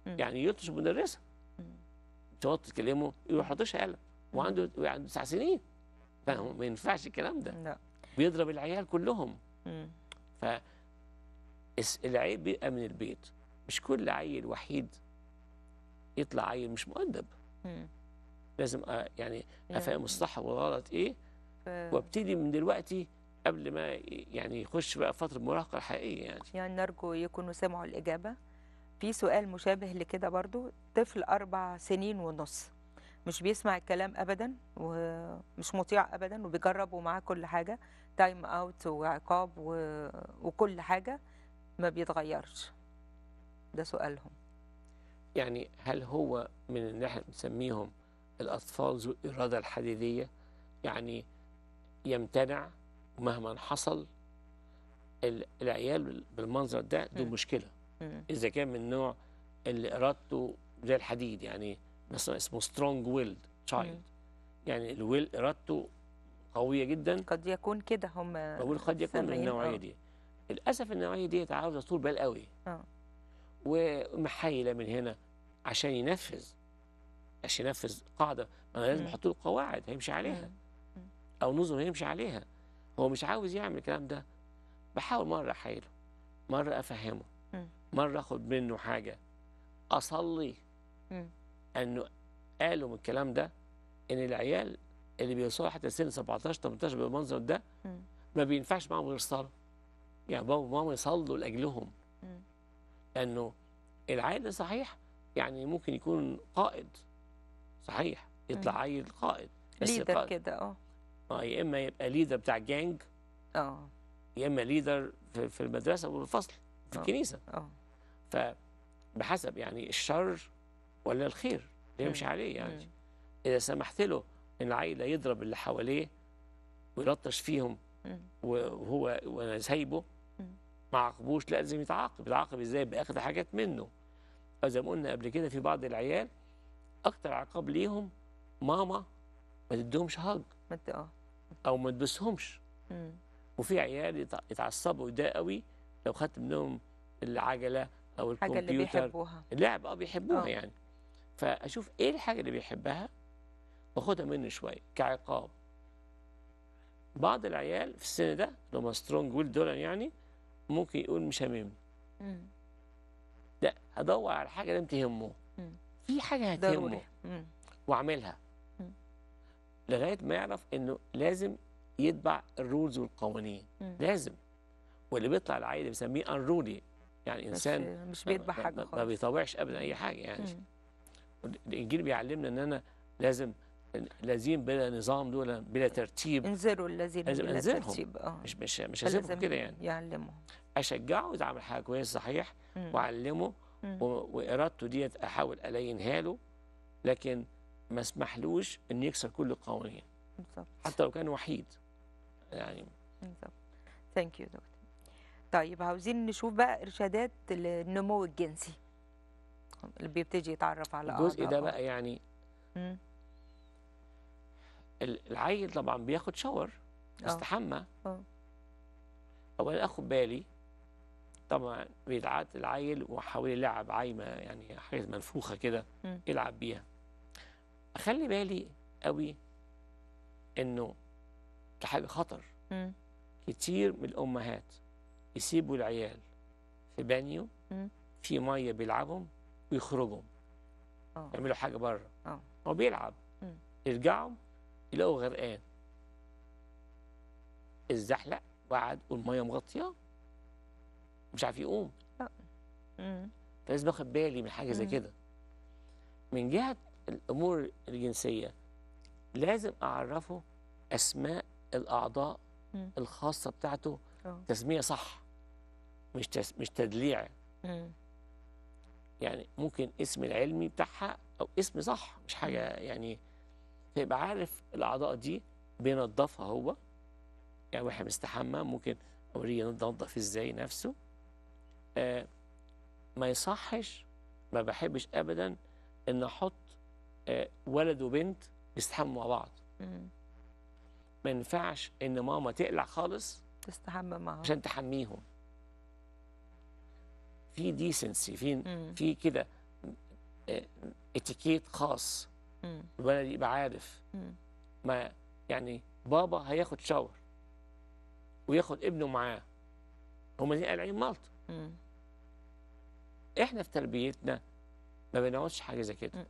يعني يلطش المدرسة تقعد تكلمه يروح حاطشها قلم وعنده وعنده تسع سنين فما ينفعش الكلام ده لا بيضرب العيال كلهم ف العيب بيبقى من البيت مش كل عيل وحيد يطلع عيل مش مؤدب مم. لازم آه، يعني افهم الصح والغلط ايه ف... وابتدي من دلوقتي قبل ما يعني يخش بقى فتره المراهقه الحقيقيه يعني يعني نرجو يكونوا سمعوا الاجابه في سؤال مشابه لكده برضو طفل اربع سنين ونص مش بيسمع الكلام ابدا ومش مطيع ابدا وبيجرب ومعاه كل حاجه تايم اوت وعقاب و... وكل حاجه ما بيتغيرش ده سؤالهم يعني هل هو من اللي احنا بنسميهم الأطفال ذو الإرادة الحديدية يعني يمتنع مهما حصل العيال بالمنظر ده دي مشكلة إذا كان من نوع اللي إرادته زي الحديد يعني مثلا اسمه سترونج ويلد تشايلد يعني الويل إرادته قوية جدا قد يكون كده هم قد يكون من النوعية آه. دي للاسف النوعيه ديت عاوزه طول بال قوي اه ومحايله من هنا عشان ينفذ عشان ينفذ قاعده انا لازم احط له قواعد هيمشي عليها او نظم هيمشي عليها هو مش عاوز يعمل الكلام ده بحاول مره احايله مره افهمه مره اخد منه حاجه اصلي انه قالوا من الكلام ده ان العيال اللي بيوصلوا حتى سن 17 18 بالمنظر ده ما بينفعش معاهم غير صلاه يعني بابا وماما يصلوا لاجلهم لانه العائد صحيح يعني ممكن يكون قائد صحيح يطلع عيل قائد ليدر كده اه اه يا اما يبقى ليدر بتاع جانج اه يا اما ليدر في, في المدرسه والفصل في اه، الكنيسه اه فبحسب يعني الشر ولا الخير يمشي عليه يعني مم. اذا سمحت له ان العيل يضرب اللي حواليه ويلطش فيهم مم. وهو وانا سايبه ما عاقبوش لازم يتعاقب يتعاقب ازاي باخد حاجات منه آه، زي ما قلنا قبل كده في بعض العيال اكتر عقاب ليهم ماما ما تديهمش هاج آه. او ما تبسهمش وفي عيال يتعصبوا ده قوي لو خدت منهم العجله او الكمبيوتر اللي بيحبوها اللعبه اه بيحبوها آه. يعني فاشوف ايه الحاجه اللي بيحبها واخدها منه شويه كعقاب بعض العيال في السن ده اللي هم سترونج ويل دول يعني ممكن يقول مش همم لا ادور على حاجه لم تهمه في حاجه هتهمه واعملها لغايه ما يعرف انه لازم يتبع الرولز والقوانين لازم واللي بيطلع العيل بنسميه انرولي يعني انسان مش بيتبع حاجه خالص ما بيطوعش ابدا اي حاجه يعني الانجيل بيعلمنا ان انا لازم لازم بلا نظام دول بلا ترتيب انزلوا الذين بلا انزلهم. ترتيب اه مش مش مش هسيبهم كده يعني يعلمهم اشجعه اذا عمل حاجه كويسه صحيح واعلمه وارادته ديت احاول الينها له لكن ما اسمحلوش انه يكسر كل القوانين بالظبط حتى لو كان وحيد يعني بالظبط ثانك يو دكتور طيب عاوزين نشوف بقى ارشادات النمو الجنسي اللي بيبتدي يتعرف على الجزء ده آه، آه، آه. بقى يعني مم. العيل طبعا بياخد شاور آه. اه اولا اخد بالي طبعا بيتعاد العيل وحاول لعب عايمه يعني حاجه منفوخه كده يلعب بيها اخلي بالي قوي انه ده حاجه خطر م. كتير من الامهات يسيبوا العيال في بانيو م. في ميه بيلعبهم ويخرجوا آه. يعملوا حاجه بره آه. هو بيلعب يرجعوا يلاقوا غرقان الزحلق وقعد والميه مغطيه مش عارف يقوم فلازم اخد بالي من حاجه زي كده من جهه الامور الجنسيه لازم اعرفه اسماء الاعضاء مم. الخاصه بتاعته أوه. تسميه صح مش تس... مش تدليع مم. يعني ممكن اسم العلمي بتاعها او اسم صح مش حاجه يعني فيبقى عارف الاعضاء دي بينظفها هو يعني واحنا بنستحمى ممكن اوريه ينظف ازاي نفسه آه ما يصحش ما بحبش ابدا ان احط آه ولد وبنت بيستحموا مع بعض ما ينفعش ان ماما تقلع خالص تستحمى معاهم عشان تحميهم في ديسنسي في في كده آه، اتيكيت خاص الولد يبقى عارف ما يعني بابا هياخد شاور وياخد ابنه معاه هما دي قلعين مالطه احنا في تربيتنا ما بنعودش حاجه زي كده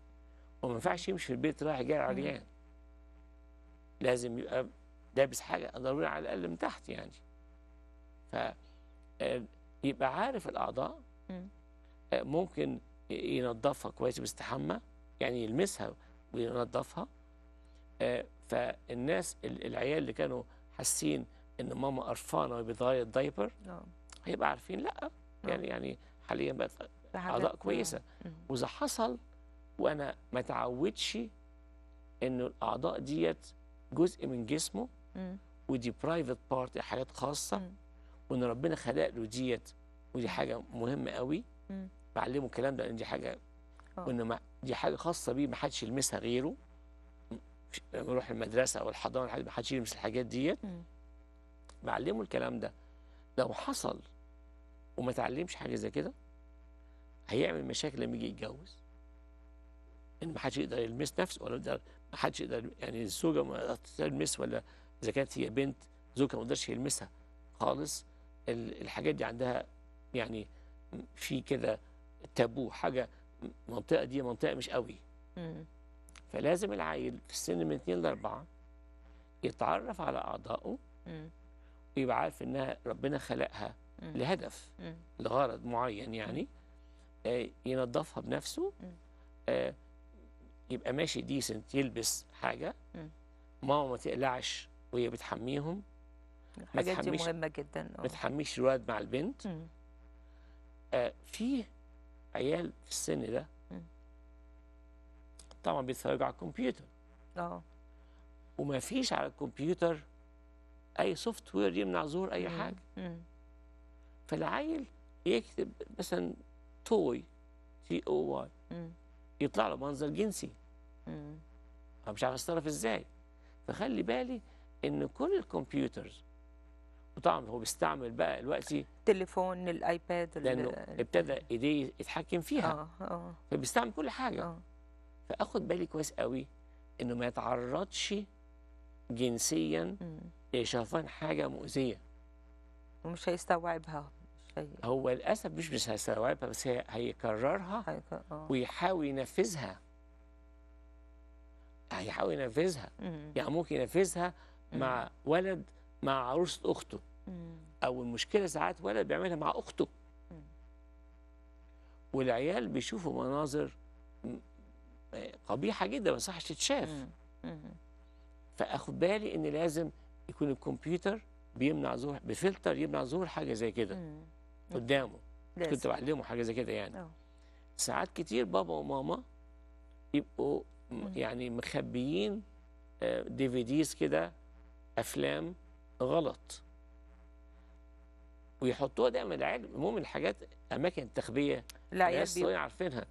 وما ينفعش يمشي في البيت رايح جاي عريان لازم يبقى لابس حاجه ضروري على الاقل من تحت يعني ف آه، يبقى عارف الاعضاء آه، ممكن ينظفها كويس باستحمى يعني يلمسها وينظفها آه، فالناس العيال اللي كانوا حاسين ان ماما قرفانه الدايبر نعم هيبقى عارفين لا نعم. يعني يعني حاليا بقت اعضاء كويسه واذا حصل وانا ما تعودش ان الاعضاء ديت جزء من جسمه ودي برايفت بارت حاجات خاصه وان ربنا خلق له ديت ودي حاجه مهمه قوي بعلمه الكلام ده لان دي حاجه آه. وانه دي حاجة خاصة بيه ما حدش يلمسها غيره لما يروح المدرسة أو الحضانة ما حدش يلمس الحاجات ديت معلمه الكلام ده لو حصل وما تعلمش حاجة زي كده هيعمل مشاكل لما يجي يتجوز ان ما حدش يقدر يلمس نفسه ولا يقدر ما حدش يقدر يعني الزوجه ما تلمس ولا اذا كانت هي بنت زوجها ما يقدرش يلمسها خالص الحاجات دي عندها يعني في كده تابو حاجه المنطقه دي منطقه مش قوي فلازم العيل في السن من 2 ل 4 يتعرف على اعضائه ويبقى عارف انها ربنا خلقها لهدف لغرض معين يعني آه، ينظفها بنفسه آه، يبقى ماشي ديسنت يلبس حاجه ماما ما تقلعش وهي بتحميهم الحاجات دي مهمه جدا ما آه. تحميش الولد مع البنت آه فيه عيال في السن ده طبعا بيتفرجوا على الكمبيوتر اه وما فيش على الكمبيوتر اي سوفت وير يمنع ظهور اي حاجه فالعيل يكتب مثلا توي تي او واي يطلع له منظر جنسي مم. مش عارف اتصرف ازاي فخلي بالي ان كل الكمبيوترز وطبعا هو بيستعمل بقى دلوقتي التليفون الايباد لانه ابتدى ايديه يتحكم فيها اه اه فبيستعمل كل حاجه اه فاخد بالي كويس قوي انه ما يتعرضش جنسيا لشوفان حاجه مؤذيه ومش هيستوعبها هو للاسف مش مش هيستوعبها بس هي هيكررها هيك... آه. ويحاول ينفذها هيحاول ينفذها يعني ممكن ينفذها مع ولد مع عروسة أخته أو المشكلة ساعات ولد بيعملها مع أخته والعيال بيشوفوا مناظر قبيحة جدا ما صحش تتشاف فاخد بالي ان لازم يكون الكمبيوتر بيمنع ظهور بفلتر يمنع ظهور حاجه زي كده قدامه كنت بعلمه حاجه زي كده يعني أوه. ساعات كتير بابا وماما يبقوا مم. يعني مخبيين آه، دي في ديز كده افلام غلط ويحطوها دايما العلم المهم الحاجات اماكن التخبيه الناس بي... عارفينها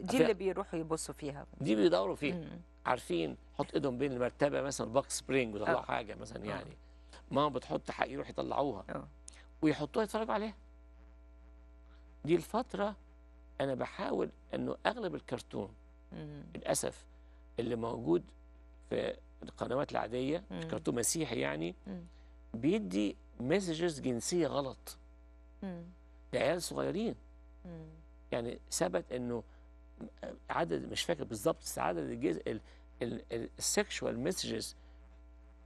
دي اللي بيروحوا يبصوا فيها دي بيدوروا فيها مم. عارفين حط ايدهم بين المرتبه مثلا باك سبرينج ويطلعوا آه. حاجه مثلا آه. يعني ماما بتحط حق يروح يطلعوها آه. ويحطوها يتفرجوا عليها دي الفتره انا بحاول انه اغلب الكرتون للاسف اللي موجود في القنوات العاديه مم. الكرتون مسيحي يعني مم. بيدي مسجز جنسيه غلط لعيال صغيرين مم. يعني ثبت انه عدد مش فاكر بالظبط بس عدد الجزء السكشوال مسجز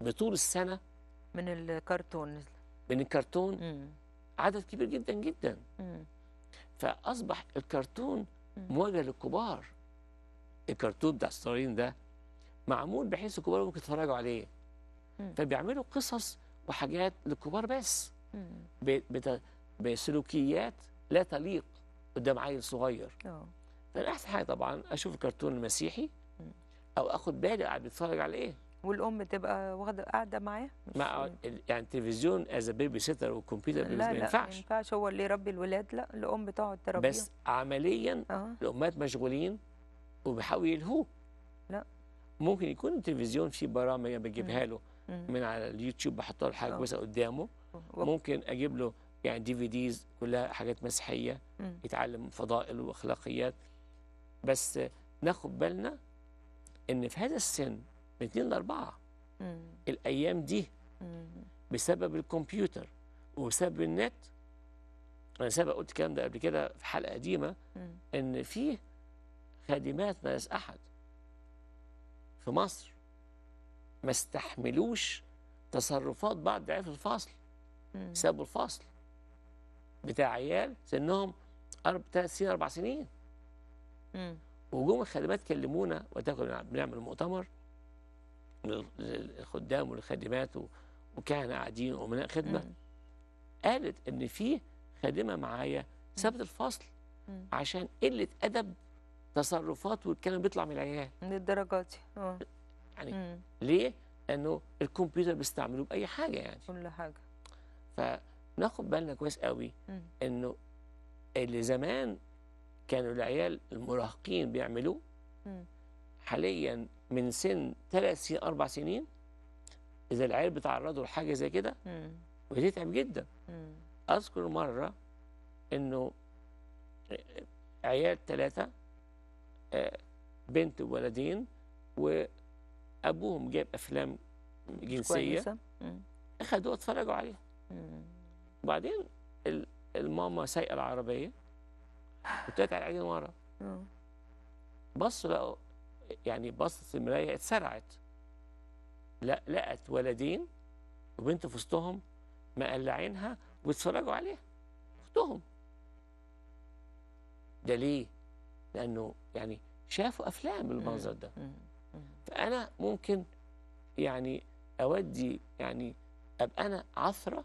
بطول السنه من الكرتون من الكرتون مم. عدد كبير جدا جدا مم. فاصبح الكرتون مواجهه للكبار الكرتون بتاع الصغيرين ده معمول بحيث الكبار ممكن يتفرجوا عليه فبيعملوا قصص وحاجات للكبار بس بسلوكيات لا تليق قدام عيل صغير أوه. فانا احسن حاجه طبعا اشوف الكرتون المسيحي او اخد بالي قاعد بيتفرج على ايه والام تبقى واخده قاعده معاه مع يعني التلفزيون از بيبي سيتر والكمبيوتر لا لا ما ينفعش ما ينفعش هو اللي يربي الولاد لا الام تقعد تربيهم بس عمليا أه. الامهات مشغولين وبيحاولوا يلهوه لا ممكن يكون التلفزيون فيه برامج بتجيبها له من على اليوتيوب بحط له حاجه آه. كويسه قدامه ممكن اجيب له يعني دي في ديز كلها حاجات مسيحيه يتعلم فضائل واخلاقيات بس ناخد بالنا ان في هذا السن من اثنين لاربعه الايام دي بسبب الكمبيوتر وبسبب النت انا سابق قلت الكلام ده قبل كده في حلقه قديمه ان في خادمات ما احد في مصر ما استحملوش تصرفات بعض دعاية الفاصل سابوا الفاصل بتاع عيال سنهم أرب... ثلاث سنين أربع سنين وجوم الخدمات كلمونا وقتها كنا بنعمل مؤتمر للخدام والخادمات وكهنة قاعدين وأمناء خدمة قالت إن في خادمة معايا سابت الفصل عشان قلة أدب تصرفات والكلام بيطلع من العيال للدرجة دي اه يعني مم. ليه؟ لأنه الكمبيوتر بيستعملوه بأي حاجة يعني كل حاجة فناخد بالنا كويس قوي مم. إنه اللي زمان كانوا العيال المراهقين بيعملوه حاليا من سن ثلاث سنين أربع سنين إذا العيال بيتعرضوا لحاجة زي كده بتتعب جدا مم. أذكر مرة إنه عيال ثلاثة آه، بنت وولدين و ابوهم جاب افلام جنسيه اخدوها اتفرجوا عليها وبعدين الماما سايقه العربيه وطلعت على عينين ورا بصوا لقوا يعني بصت المرايه اتسرعت لا لقت ولدين وبنت في وسطهم مقلعينها وبيتفرجوا عليها اختهم ده ليه؟ لانه يعني شافوا افلام بالمنظر ده فأنا ممكن يعني أودي يعني أبقى أنا عثرة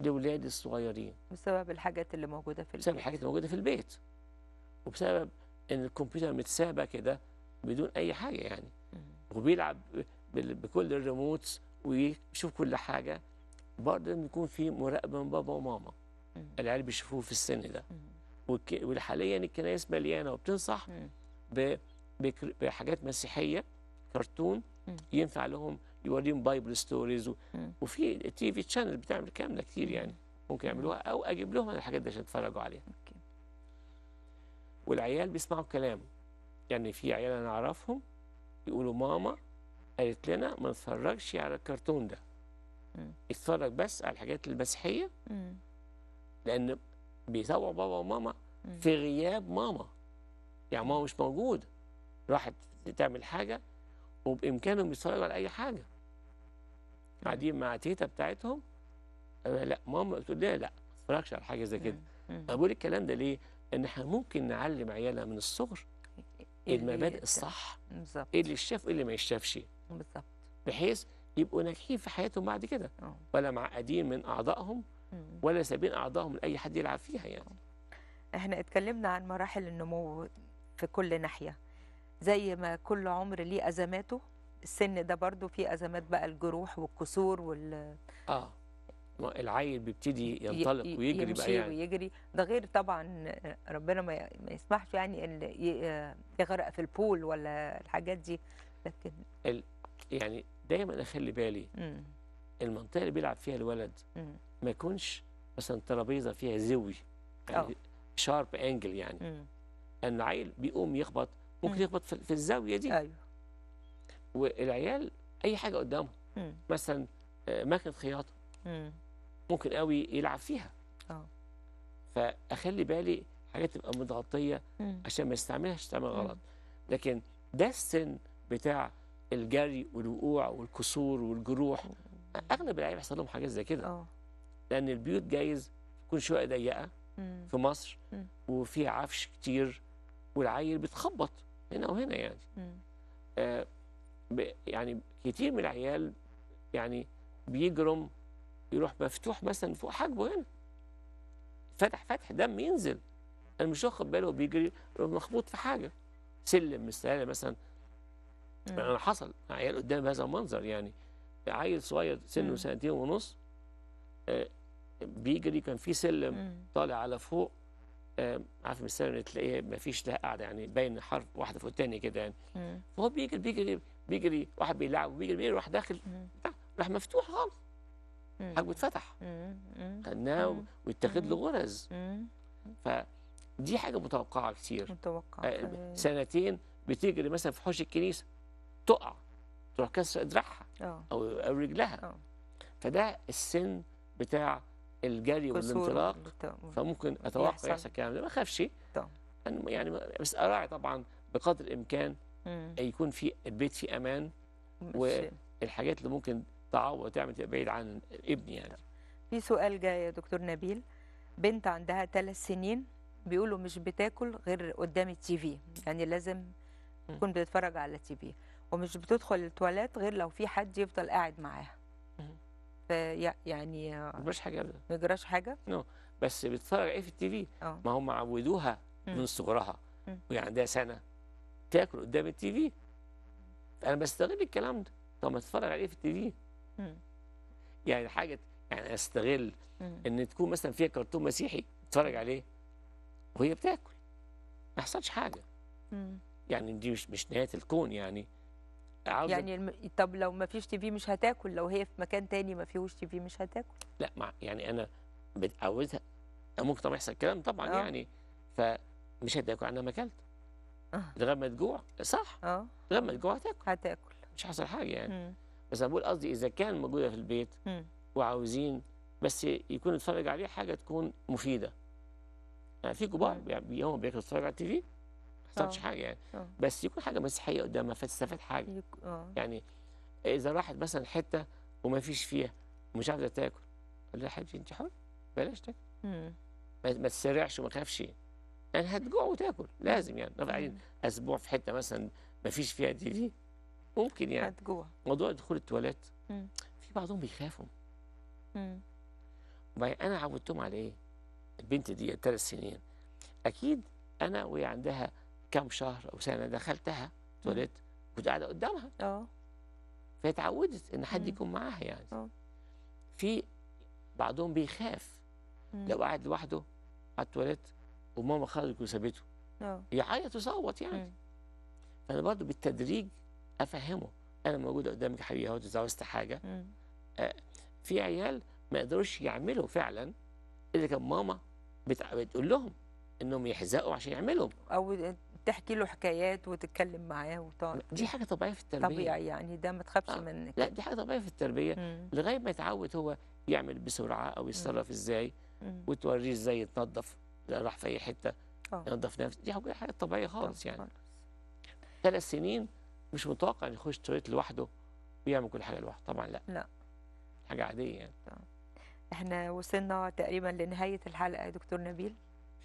لأولادي الصغيرين بسبب الحاجات اللي موجودة في البيت بسبب الحاجات اللي موجودة في البيت وبسبب إن الكمبيوتر متسابة كده بدون أي حاجة يعني وبيلعب بكل الريموتس ويشوف كل حاجة برضه لازم يكون في مراقبة من بابا وماما العيال بيشوفوه في السن ده وحاليا الكنائس مليانة وبتنصح بحاجات مسيحية كرتون ينفع لهم يوريهم بايبل ستوريز وفي تي في تشانل بتعمل كامله كتير يعني ممكن يعملوها او اجيب لهم انا الحاجات دي عشان يتفرجوا عليها والعيال بيسمعوا كلام يعني في عيال انا اعرفهم يقولوا ماما قالت لنا ما نتفرجش على الكرتون ده اتفرج بس على الحاجات المسيحيه لان بيتابعوا بابا وماما في غياب ماما يعني ماما مش موجوده راحت تعمل حاجه وبامكانهم يصيروا على اي حاجه قاعدين مع تيتا بتاعتهم لا ماما بتقول لنا لا ما تتفرجش على حاجه زي كده بقول الكلام ده ليه؟ ان احنا ممكن نعلم عيالنا من الصغر إيه المبادئ الصح بالظبط ايه اللي يشاف وايه اللي ما يشافش بالظبط بحيث يبقوا ناجحين في حياتهم بعد كده آه. ولا معقدين من اعضائهم ولا سابين اعضائهم لاي حد يلعب فيها يعني آه. احنا اتكلمنا عن مراحل النمو في كل ناحيه زي ما كل عمر ليه أزماته السن ده برضو فيه أزمات بقى الجروح والكسور وال آه العيل بيبتدي ينطلق ويجري بقى يعني ويجري ده غير طبعا ربنا ما يسمحش يعني ان يغرق في البول ولا الحاجات دي لكن ال... يعني دايما اخلي بالي م. المنطقه اللي بيلعب فيها الولد م. ما يكونش مثلا ترابيزه فيها زوي يعني شارب آه. انجل يعني م. ان العيل بيقوم يخبط ممكن يخبط في الزاويه دي ايوه والعيال اي حاجه قدامهم مثلا آه، ماكنة خياطه ممكن قوي يلعب فيها اه فاخلي بالي حاجات تبقى متغطيه عشان ما يستعملهاش تعمل غلط لكن ده السن بتاع الجري والوقوع والكسور والجروح اغلب العيال بيحصل لهم حاجات زي كده اه لان البيوت جايز تكون شوية ضيقه في مصر وفيها عفش كتير والعيل بيتخبط هنا وهنا يعني آه يعني كتير من العيال يعني بيجرم يروح مفتوح مثلا فوق حاجبه هنا فتح فتح دم ينزل انا مش واخد باله بيجري مخبوط في حاجه سلم مثلا مثلا انا حصل عيال قدام هذا المنظر يعني عيل صغير سنه سنتين ونص آه بيجري كان في سلم طالع على فوق آه، عارف من السنه تلاقيه ما فيش لا قاعده يعني باين حرف واحده فوق الثانيه كده يعني مم. فهو بيجري بيجري بيجري واحد بيلعب وبيجري بيجري واحد داخل راح مفتوح خالص حاجه اتفتح خدناه واتخذ له غرز فدي حاجه متوقعه كتير متوقعه آه سنتين بتجري مثلا في حوش الكنيسه تقع تروح كسر دراعها اه. او او رجلها أوه. فده السن بتاع الجري والانطلاق فممكن اتوقع يحصل, يحصل كلام ده ما اخافش يعني بس اراعي طبعا بقدر الامكان مم. يكون في البيت في امان والحاجات اللي ممكن تعوض تعمل بعيد عن ابني يعني طب. في سؤال جاي يا دكتور نبيل بنت عندها ثلاث سنين بيقولوا مش بتاكل غير قدام التي في يعني لازم تكون بتتفرج على التي في ومش بتدخل التواليت غير لو في حد يفضل قاعد معاها يعني ما حاجه ابدا ما يجراش حاجه؟ نو بس بتتفرج ايه في التي في؟ اه. ما هم عودوها من صغرها وهي يعني عندها سنه تاكل قدام التي في انا بستغل الكلام ده طب ما تتفرج عليه في التي في يعني حاجه يعني استغل ان تكون مثلا فيها كرتون مسيحي تتفرج عليه وهي بتاكل ما حصلش حاجه مم. يعني دي مش مش نهايه الكون يعني عاوزة يعني الم... طب لو ما فيش تي في مش هتاكل لو هي في مكان تاني ما فيهوش تي في مش هتاكل لا مع يعني انا عاوزها ممكن طبعا يحصل الكلام طبعا أوه. يعني فمش هتاكل عندها ما اكلت آه. لغايه ما تجوع صح اه لغايه ما تجوع هتاكل هتاكل مش هيحصل حاجه يعني مم. بس انا بقول قصدي اذا كان موجوده في البيت مم. وعاوزين بس يكون اتفرج عليه حاجه تكون مفيده يعني في كبار يعني هم بياكلوا يتفرجوا على التي في حصلش آه. حاجه يعني أوه. بس يكون حاجه مسيحيه قدامها فتستفاد حاجه يك... آه. يعني اذا راحت مثلا حته وما فيش فيها ومش عارفه تاكل قال لها حبيبتي انت حر بلاش تاكل ما تسرعش وما تخافش يعني هتجوع وتاكل لازم يعني نفع قاعدين اسبوع في حته مثلا ما فيش فيها دي دي ممكن يعني هتجوع موضوع دخول التواليت في بعضهم بيخافوا امم انا عودتهم على ايه؟ البنت دي ثلاث سنين اكيد انا وهي عندها كام شهر او سنه دخلتها طلعت كنت قاعده قدامها اه فهي اتعودت ان حد يكون معاها يعني آه. في بعضهم بيخاف لو قاعد لوحده على التواليت وماما خرجت وسابته آه. يعيط ويصوت يعني فانا برضه بالتدريج افهمه انا موجوده قدامك حبيبي اهو اذا عاوزت حاجه آه، في عيال ما يقدروش يعملوا فعلا اللي كان ماما بتقول لهم انهم يحزقوا عشان يعملوا او تحكي له حكايات وتتكلم معاه وتقعد دي حاجه طبيعيه في التربيه طبيعي يعني ده ما تخافش آه. منك لا دي حاجه طبيعيه في التربيه مم. لغايه ما يتعود هو يعمل بسرعه او يتصرف ازاي وتوريه ازاي يتنظف لا راح في اي حته أوه. ينظف نفسه دي حاجه طبيعيه خالص يعني ثلاث سنين مش متوقع ان يخش تويت لوحده ويعمل كل حاجه لوحده طبعا لا لا حاجه عاديه يعني احنا وصلنا تقريبا لنهايه الحلقه يا دكتور نبيل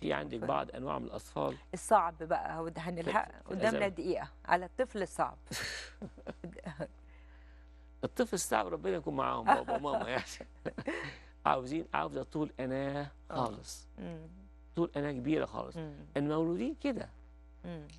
في عندك بعض انواع من الاطفال الصعب بقى هنلحق قدامنا دقيقه على الطفل الصعب (laughs) الطفل الصعب ربنا يكون معاهم بابا وماما يعني (laughs) عاوزين عاوزه طول انا آه. خالص طول انا كبيره خالص المولودين كده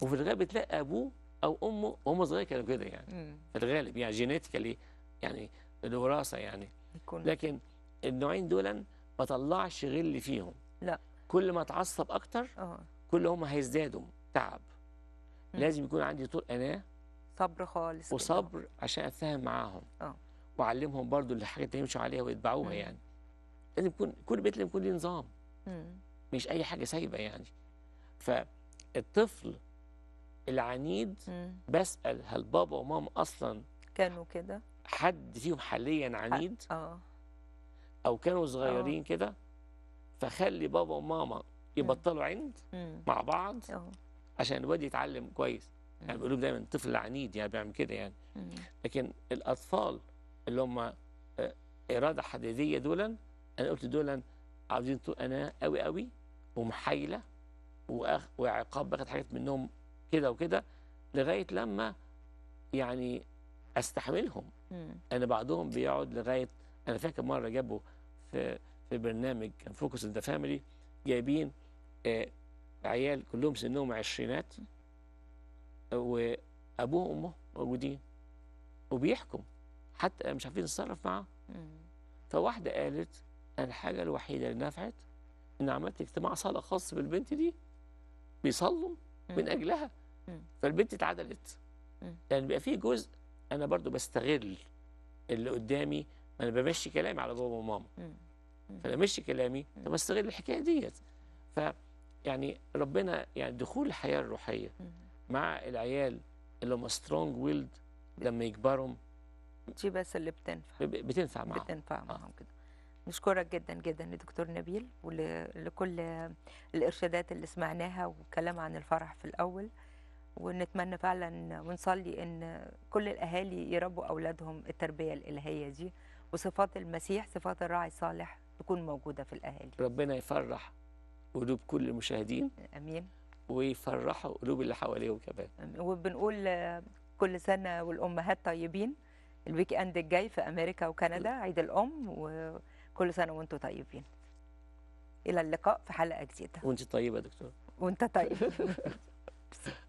وفي الغالب تلاقي ابوه او امه وهم صغير كانوا كده يعني في الغالب يعني جينيتيكالي يعني الوراثه يعني لكن النوعين دول ما طلعش غل فيهم لا كل ما اتعصب اكتر اه كل هم هيزدادوا تعب مم. لازم يكون عندي طول انا صبر خالص وصبر كده. عشان اتفاهم معاهم اه واعلمهم برضو الحاجات اللي يمشوا عليها ويتبعوها مم. يعني لازم يكون كل بيت لازم يكون ليه نظام مم. مش اي حاجه سايبه يعني فالطفل العنيد مم. بسال هل بابا وماما اصلا كانوا كده حد فيهم حاليا عنيد اه او كانوا آه. صغيرين كده فخلي بابا وماما يبطلوا عند مع بعض عشان الواد يتعلم كويس يعني بيقولوا دايما الطفل عنيد يعني بيعمل كده يعني لكن الاطفال اللي هم آه، اراده حديديه دولا انا قلت دولا عاوزين انا قوي قوي ومحايله وأخ وعقاب باخد حاجات منهم كده وكده لغايه لما يعني استحملهم انا بعضهم بيقعد لغايه انا فاكر مره جابوا في في برنامج كان فوكس ذا فاميلي جايبين آه عيال كلهم سنهم عشرينات وابوه وامه موجودين وبيحكم حتى مش عارفين نتصرف معاه فواحده قالت الحاجه الوحيده اللي نفعت ان عملت اجتماع صلاه خاص بالبنت دي بيصلوا من اجلها فالبنت اتعدلت لان يعني بيبقى في جزء انا برضو بستغل اللي قدامي انا بمشي كلامي على بابا وماما فانا مشي كلامي طب استغل الحكايه ديت ف يعني ربنا يعني دخول الحياه الروحيه مع العيال اللي هم سترونج ويلد لما يكبروا دي بس اللي بتنفع بتنفع معاهم بتنفع آه. معاهم كده نشكرك جدا جدا لدكتور نبيل ولكل الارشادات اللي سمعناها والكلام عن الفرح في الاول ونتمنى فعلا ونصلي ان كل الاهالي يربوا اولادهم التربيه الالهيه دي وصفات المسيح صفات الراعي الصالح تكون موجودة في الأهالي ربنا يفرح قلوب كل المشاهدين أمين ويفرحوا قلوب اللي حواليهم كمان وبنقول كل سنة والأمهات طيبين الويك اند الجاي في أمريكا وكندا عيد الأم وكل سنة وأنتم طيبين إلى اللقاء في حلقة جديدة وأنت طيبة يا دكتور وأنت طيب (laughs)